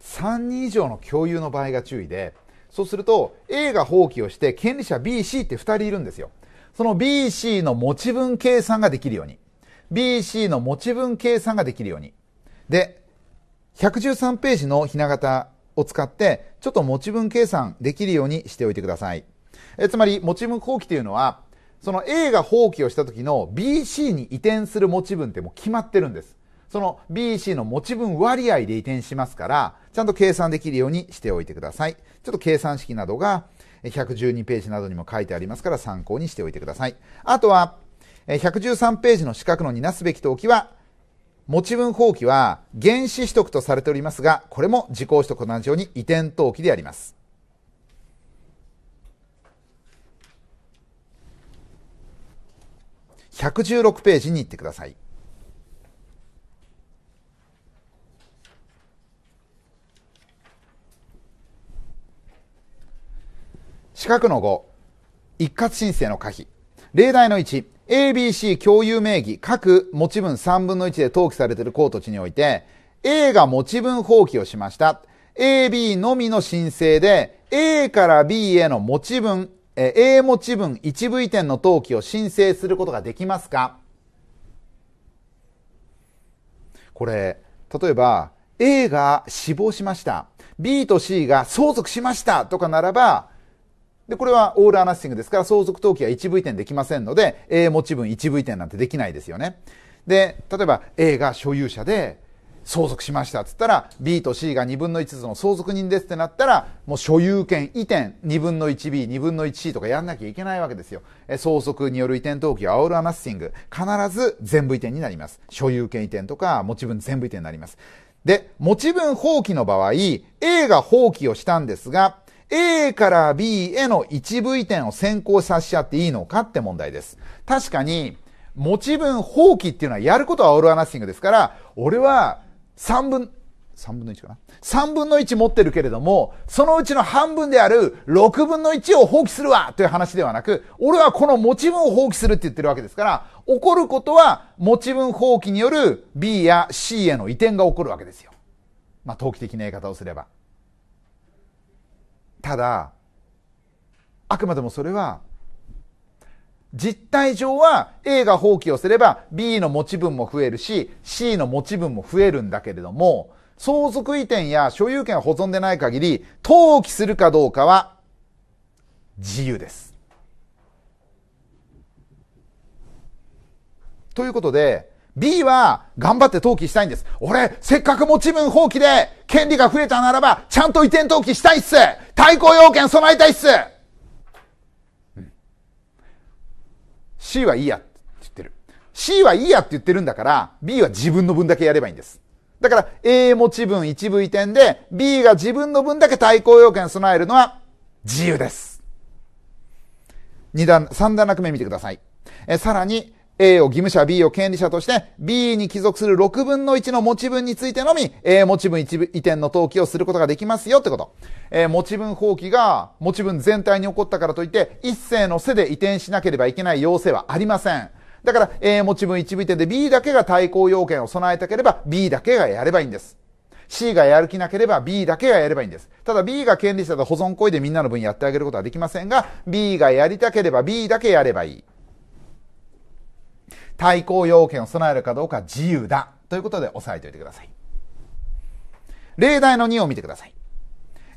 3人以上の共有の場合が注意でそうすると A が放棄をして権利者 BC って2人いるんですよ。その BC の持ち分計算ができるように。BC の持ち分計算ができるように。で、113ページのひな形を使ってちょっと持ち分計算できるようにしておいてください。えつまり持ち分放棄というのはその A が放棄をした時の BC に移転する持ち分ってもう決まってるんです。その BC の持ち分割合で移転しますから、ちゃんと計算できるようにしておいてください。ちょっと計算式などが112ページなどにも書いてありますから参考にしておいてください。あとは、113ページの資格のになすべき登記は、持ち分放棄は原子取得とされておりますが、これも時効取得と同じように移転登記であります。116ページに行ってください。四角の5、一括申請の可否。例題の1、ABC 共有名義各持ち分3分の1で登記されている高土地において、A が持ち分放棄をしました。AB のみの申請で、A から B への持ち分、A 持ち分一部移転の登記を申請することができますかこれ、例えば、A が死亡しました。B と C が相続しましたとかならば、で、これはオールアナッシングですから、相続登記は一部移転できませんので、A 持ち分一部移転なんてできないですよね。で、例えば A が所有者で、相続しましたっつったら B と C が2分の1ずつの相続人ですってなったらもう所有権移転2分の 1B2 分の 1C とかやんなきゃいけないわけですよ相続による移転登記はオールアナッシング必ず全部移転になります所有権移転とか持ち分全部移転になりますで持ち分放棄の場合 A が放棄をしたんですが A から B への一部移転を先行させちゃっていいのかって問題です。確かに、持ち分放棄っていうのはやることはオールアナッシングですから、俺は3分、3分の1かな ?3 分の1持ってるけれども、そのうちの半分である6分の1を放棄するわという話ではなく、俺はこの持ち分を放棄するって言ってるわけですから、起こることは持ち分放棄による B や C への移転が起こるわけですよ。まあ、投機的な言い方をすれば。ただあくまでもそれは実態上は A が放棄をすれば B の持ち分も増えるし C の持ち分も増えるんだけれども相続移転や所有権を保存でない限り登記するかどうかは自由です。ということで B は頑張って登記したいんです。俺、せっかく持ち分放棄で権利が増えたならばちゃんと移転登記したいっす対抗要件備えたいっす、うん、!C はいいやって言ってる。C はいいやって言ってるんだから、B は自分の分だけやればいいんです。だから A 持ち分一部移転で B が自分の分だけ対抗要件備えるのは自由です。二段、三段落目見てください。えさらに、A を義務者、B を権利者として、B に帰属する6分の1の持ち分についてのみ、え持ち分移転の登記をすることができますよってこと。えー、持ち分放棄が持ち分全体に起こったからといって、一世の世で移転しなければいけない要請はありません。だから、A 持ち分一部移転で B だけが対抗要件を備えたければ、B だけがやればいいんです。C がやる気なければ B だけがやればいいんです。ただ B が権利者と保存行為でみんなの分やってあげることはできませんが、B がやりたければ B だけやればいい。対抗要件を備えるかどうか自由だということで押さえておいてください。例題の2を見てください。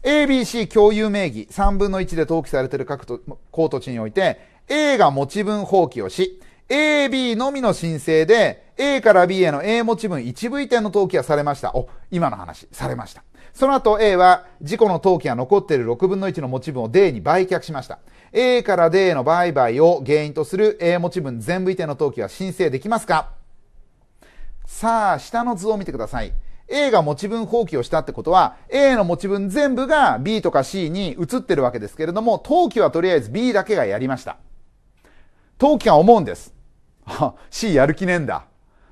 ABC 共有名義3分の1で登記されている各コート地において A が持ち分放棄をし AB のみの申請で A から B への A 持ち分1部移転の登記はされました。お、今の話、されました。その後 A は事故の登記が残っている6分の1の持ち分を D に売却しました。A から D の売買を原因とする A 持ち分全部移転の登記は申請できますかさあ、下の図を見てください。A が持ち分放棄をしたってことは、A の持ち分全部が B とか C に移ってるわけですけれども、登記はとりあえず B だけがやりました。登記は思うんです。C やる気ねえんだ。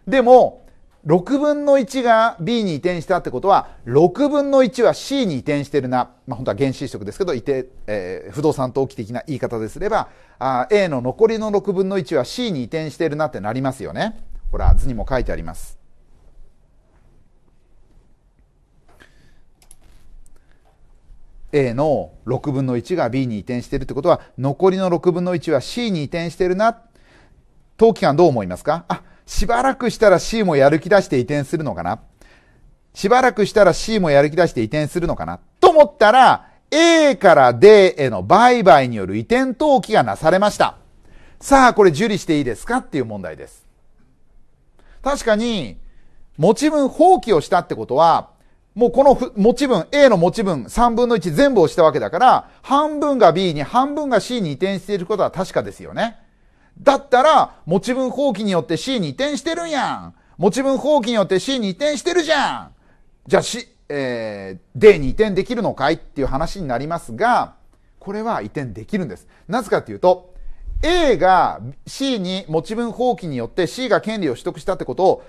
でも、6分の1が B に移転したってことは、6分の1は C に移転してるな。まあ、本当は原子色ですけど、移転、えー、不動産投機的な言い方ですれば、あ A の残りの6分の1は C に移転してるなってなりますよね。ほら、図にも書いてあります。A の6分の1が B に移転してるってことは、残りの6分の1は C に移転してるな。登記官どう思いますかあ、しばらくしたら C もやる気出して移転するのかなしばらくしたら C もやる気出して移転するのかなと思ったら、A から D への売買による移転登記がなされました。さあ、これ受理していいですかっていう問題です。確かに、持ち分放棄をしたってことは、もうこの持ち分、A の持ち分、3分の1全部をしたわけだから、半分が B に、半分が C に移転していることは確かですよね。だったら、持ち分放棄によって C に移転してるんやん。持ち分放棄によって C に移転してるじゃん。じゃあ、C、えー、D に移転できるのかいっていう話になりますが、これは移転できるんです。なぜかっていうと、A が C に持ち分放棄によって C が権利を取得したってことを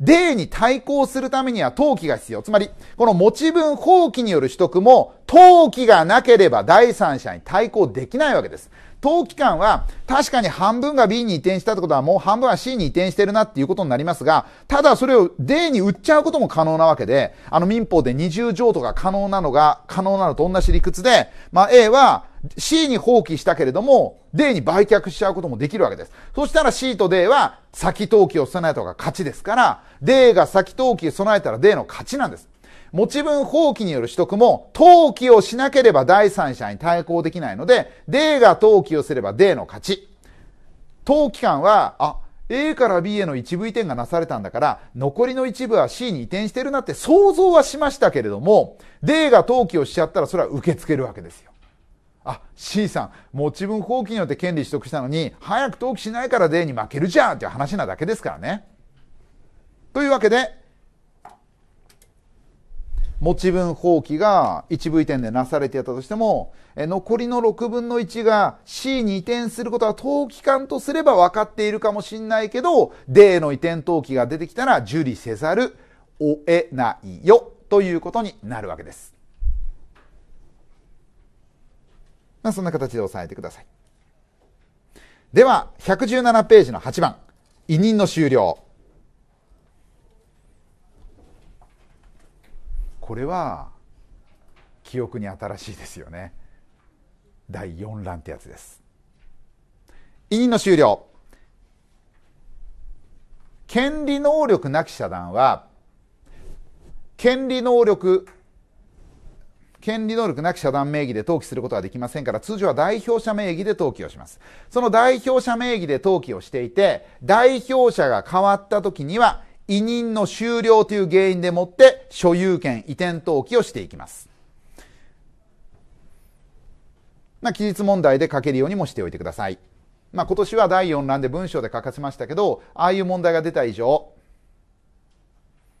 D に対抗するためには登記が必要。つまり、この持ち分放棄による取得も登記がなければ第三者に対抗できないわけです。当期間は確かに半分が B に移転したってことはもう半分は C に移転してるなっていうことになりますが、ただそれを D に売っちゃうことも可能なわけで、あの民法で二重譲渡が可能なのが、可能なのと同じ理屈で、まあ A は C に放棄したけれども、D に売却しちゃうこともできるわけです。そしたら C と D は先投機を備えた方が勝ちですから、D が先投機備えたら D の勝ちなんです。持ち分放棄による取得も、登記をしなければ第三者に対抗できないので、D が登記をすれば D の勝ち。登記官は、あ、A から B への一部移転がなされたんだから、残りの一部は C に移転してるなって想像はしましたけれども、D が登記をしちゃったらそれは受け付けるわけですよ。あ、C さん、持ち分放棄によって権利取得したのに、早く登記しないから D に負けるじゃんっていう話なだけですからね。というわけで、持ち分放棄が一部移転でなされていたとしても、残りの6分の1が C に移転することは当期間とすれば分かっているかもしれないけど、D の移転登記が出てきたら受理せざるを得ないよということになるわけです。まあ、そんな形で押さえてください。では、117ページの8番、委任の終了。これは記憶に新しいですよね第4弾ってやつです委員の終了権利能力なき社団は権利能力権利能力なき社団名義で登記することはできませんから、通常は代表者名義で登記をします。その代表者名義で登記をしていて、代表者が変わった時には、委任の終了という原因でもって所有権移転登記をしていきます。まあ、期日問題で書けるようにもしておいてください。まあ、今年は第4欄で文章で書かせましたけど、ああいう問題が出た以上、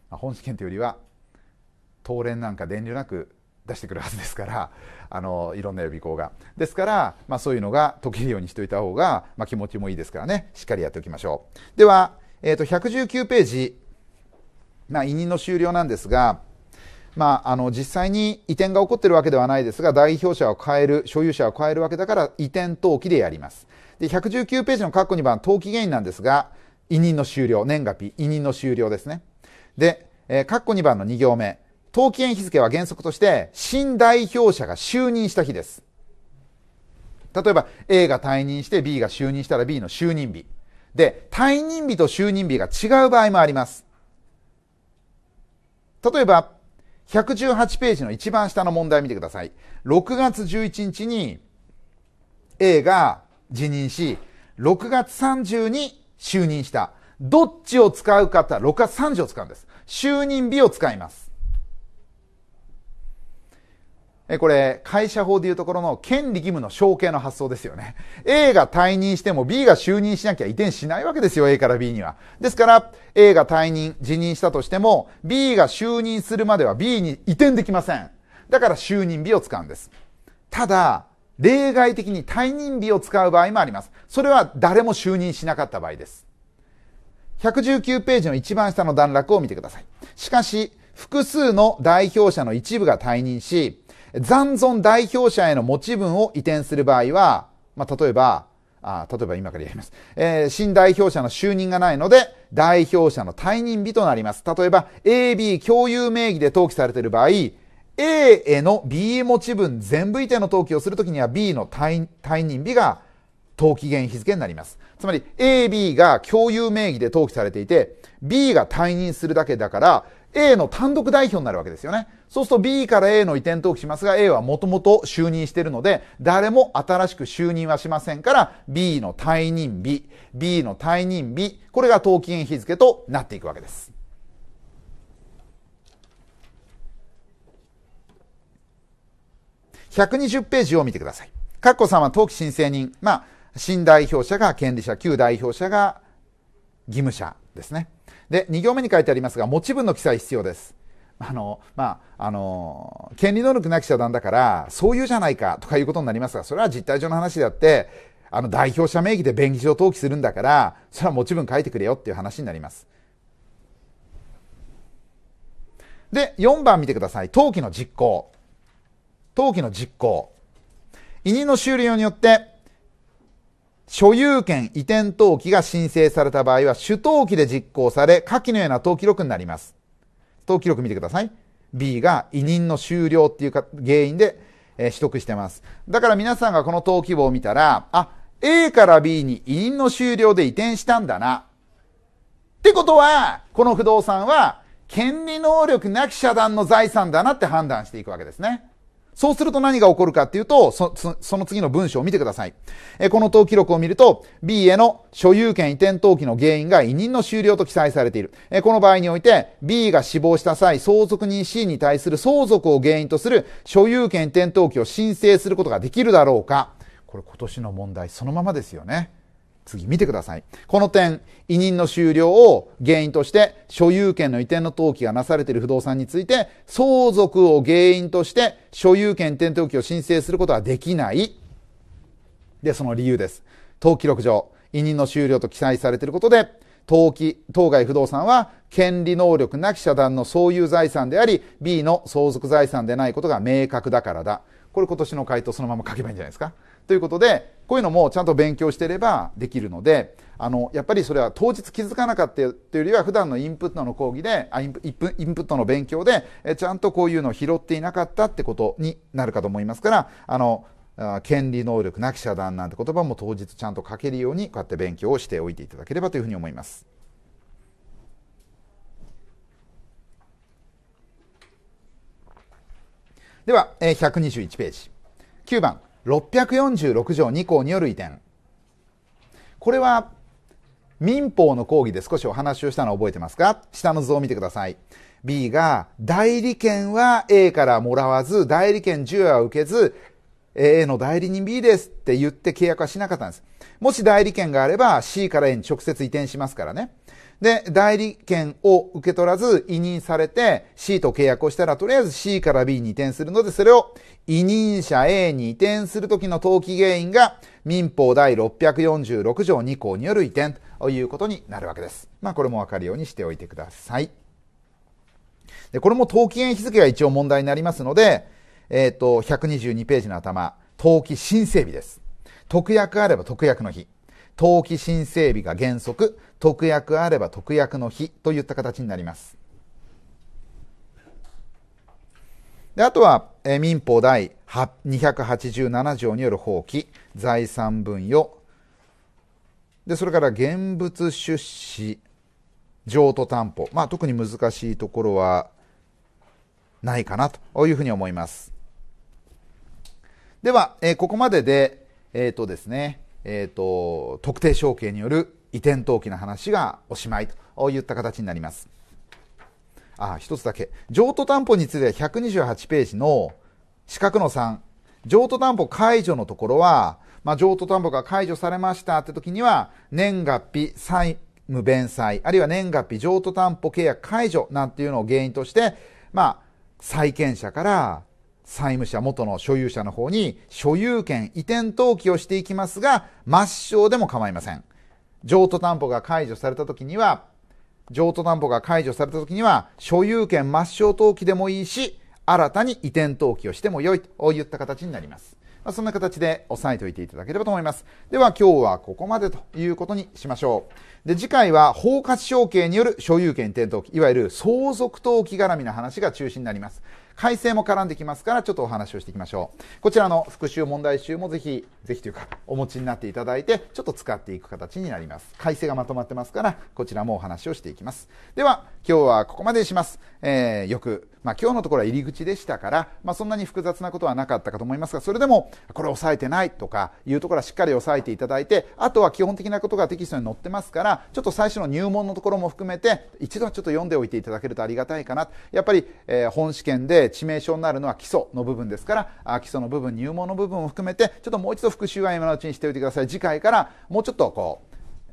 まあ、本試験というよりは、当連なんか電流なく出してくるはずですからあのいろんな予備校がですから、まあ、そういうのが解けるようにしておいた方が、まあ、気持ちもいいですからねしっかりやっておきましょうでは、えーと、と119ページまあ、委任の終了なんですが、まあ、あの実際に移転が起こってるわけではないですが代表者を変える所有者を変えるわけだから移転登記でやりますで119ページの括弧2番登記原因なんですが委任の終了年月日委任の終了ですねで、えー、括弧2番の2行目登記園日付は原則として新代表者が就任した日です例えば A が退任して B が就任したら B の就任日で退任日と就任日が違う場合もあります例えば、118ページの一番下の問題を見てください。6月11日に A が辞任し、6月30に就任した。どっちを使うかって6月30を使うんです。就任日を使います。これ、会社法でいうところの権利義務の承継の発想ですよね。A が退任しても B が就任しなきゃ移転しないわけですよ、A から B には。ですから、A が退任、辞任したとしても、B が就任するまでは B に移転できません。だから就任日を使うんです。ただ、例外的に退任日を使う場合もあります。それは誰も就任しなかった場合です。119ページの一番下の段落を見てください。しかし、複数の代表者の一部が退任し、残存代表者への持ち分を移転する場合は、まあ、例えば、あ例えば今からやります、えー、新代表者の就任がないので、代表者の退任日となります。例えば、AB 共有名義で登記されている場合、A への B 持ち分全部移転の登記をするときには B の退任日が登記限日付になります。つまり AB が共有名義で登記されていて、B が退任するだけだから、A の単独代表になるわけですよね。そうすると B から A の移転登記しますが、A はもともと就任しているので、誰も新しく就任はしませんから、B の退任日、B の退任日、これが登記日付となっていくわけです。120ページを見てください。かっこさんは登記申請人。まあ、新代表者が権利者、旧代表者が義務者ですね。で、2行目に書いてありますが、持ち分の記載必要です。あの、まあ、あの、権利能力なき社団だから、そういうじゃないかとかいうことになりますが、それは実態上の話であって、あの、代表者名義で便宜上登記するんだから、それは持ち分書いてくれよっていう話になります。で、4番見てください。登記の実行。登記の実行。委任の終了によって、所有権移転登記が申請された場合は、主登記で実行され、下記のような登記録になります。登記録見てください。B が委任の終了っていうか原因で、えー、取得してます。だから皆さんがこの登記簿を見たら、あ、A から B に委任の終了で移転したんだな。ってことは、この不動産は、権利能力なき社団の財産だなって判断していくわけですね。そうすると何が起こるかっていうと、その次の文章を見てください。えこの登記録を見ると、B への所有権移転登記の原因が委任の終了と記載されている。えこの場合において、B が死亡した際、相続人 C に対する相続を原因とする所有権移転登記を申請することができるだろうか。これ今年の問題そのままですよね。次見てください。この点、委任の終了を原因として所有権の移転の登記がなされている不動産について相続を原因として所有権移転登記を申請することはできない。で、その理由です。登記録上、委任の終了と記載されていることで、登記、当該不動産は権利能力なき社団の所有財産であり、B の相続財産でないことが明確だからだ。これ今年の回答そのまま書けばいいんじゃないですか。ということでこういうのもちゃんと勉強してればできるのであのやっぱりそれは当日気づかなかったというよりは普段のインプットの講義であインプインプットの勉強でえちゃんとこういうのを拾っていなかったってことになるかと思いますからあの権利能力なき遮断なんて言葉も当日ちゃんと書けるようにこうやって勉強をしておいていただければというふうに思います。では、121ページ。9番。646条2項による移転これは民法の講義で少しお話をしたのを覚えてますか下の図を見てください B が代理権は A からもらわず代理権10は受けず A の代理人 B ですって言って契約はしなかったんですもし代理権があれば C から A に直接移転しますからねで、代理権を受け取らず委任されて C と契約をしたらとりあえず C から B に移転するのでそれを委任者 A に移転するときの登記原因が民法第646条2項による移転ということになるわけです。まあこれもわかるようにしておいてください。で、これも登記原日付が一応問題になりますので、えっ、ー、と、122ページの頭、登記申請日です。特約あれば特約の日。登記申請日が原則、特約あれば特約の日といった形になります。であとは、え民法第287条による法規、財産分与、でそれから現物出資、譲渡担保、まあ、特に難しいところはないかなというふうに思います。では、えここまでで、えっ、ー、とですね、えーと、特定承継による移転登記の話がおしまいといった形になります。あ、一つだけ。譲渡担保については128ページの四角の3。譲渡担保解除のところは、まあ、譲渡担保が解除されましたって時には、年月日、債務弁済、あるいは年月日譲渡担保契約解除なんていうのを原因として、まあ、債権者から債務者、元の所有者の方に所有権移転登記をしていきますが、抹消でも構いません。譲渡担保が解除された時には、譲渡担保が解除された時には、所有権抹消登記でもいいし、新たに移転登記をしても良いといった形になります。まあ、そんな形で押さえておいていただければと思います。では今日はここまでということにしましょう。で、次回は包括承継による所有権転登記、いわゆる相続登記絡みの話が中心になります。改正も絡んできますからちょっとお話をしていきましょうこちらの復習問題集もぜひぜひというかお持ちになっていただいてちょっと使っていく形になります改正がまとまってますからこちらもお話をしていきますでは今日はここまでにします、えー、よくまあ、今日のところは入り口でしたから、まあ、そんなに複雑なことはなかったかと思いますが、それでも、これ押さえてないとかいうところはしっかり押さえていただいて、あとは基本的なことがテキストに載ってますから、ちょっと最初の入門のところも含めて、一度はちょっと読んでおいていただけるとありがたいかな。やっぱり、えー、本試験で致命傷になるのは基礎の部分ですから、あ基礎の部分、入門の部分を含めて、ちょっともう一度復習は今のうちにしておいてください。次回からもうちょっとこう、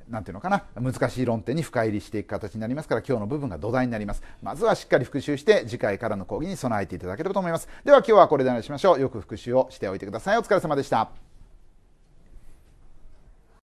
何ていうのかな難しい論点に深入りしていく形になりますから今日の部分が土台になりますまずはしっかり復習して次回からの講義に備えていただければと思いますでは今日はこれでお願いしましょうよく復習をしておいてくださいお疲れ様でした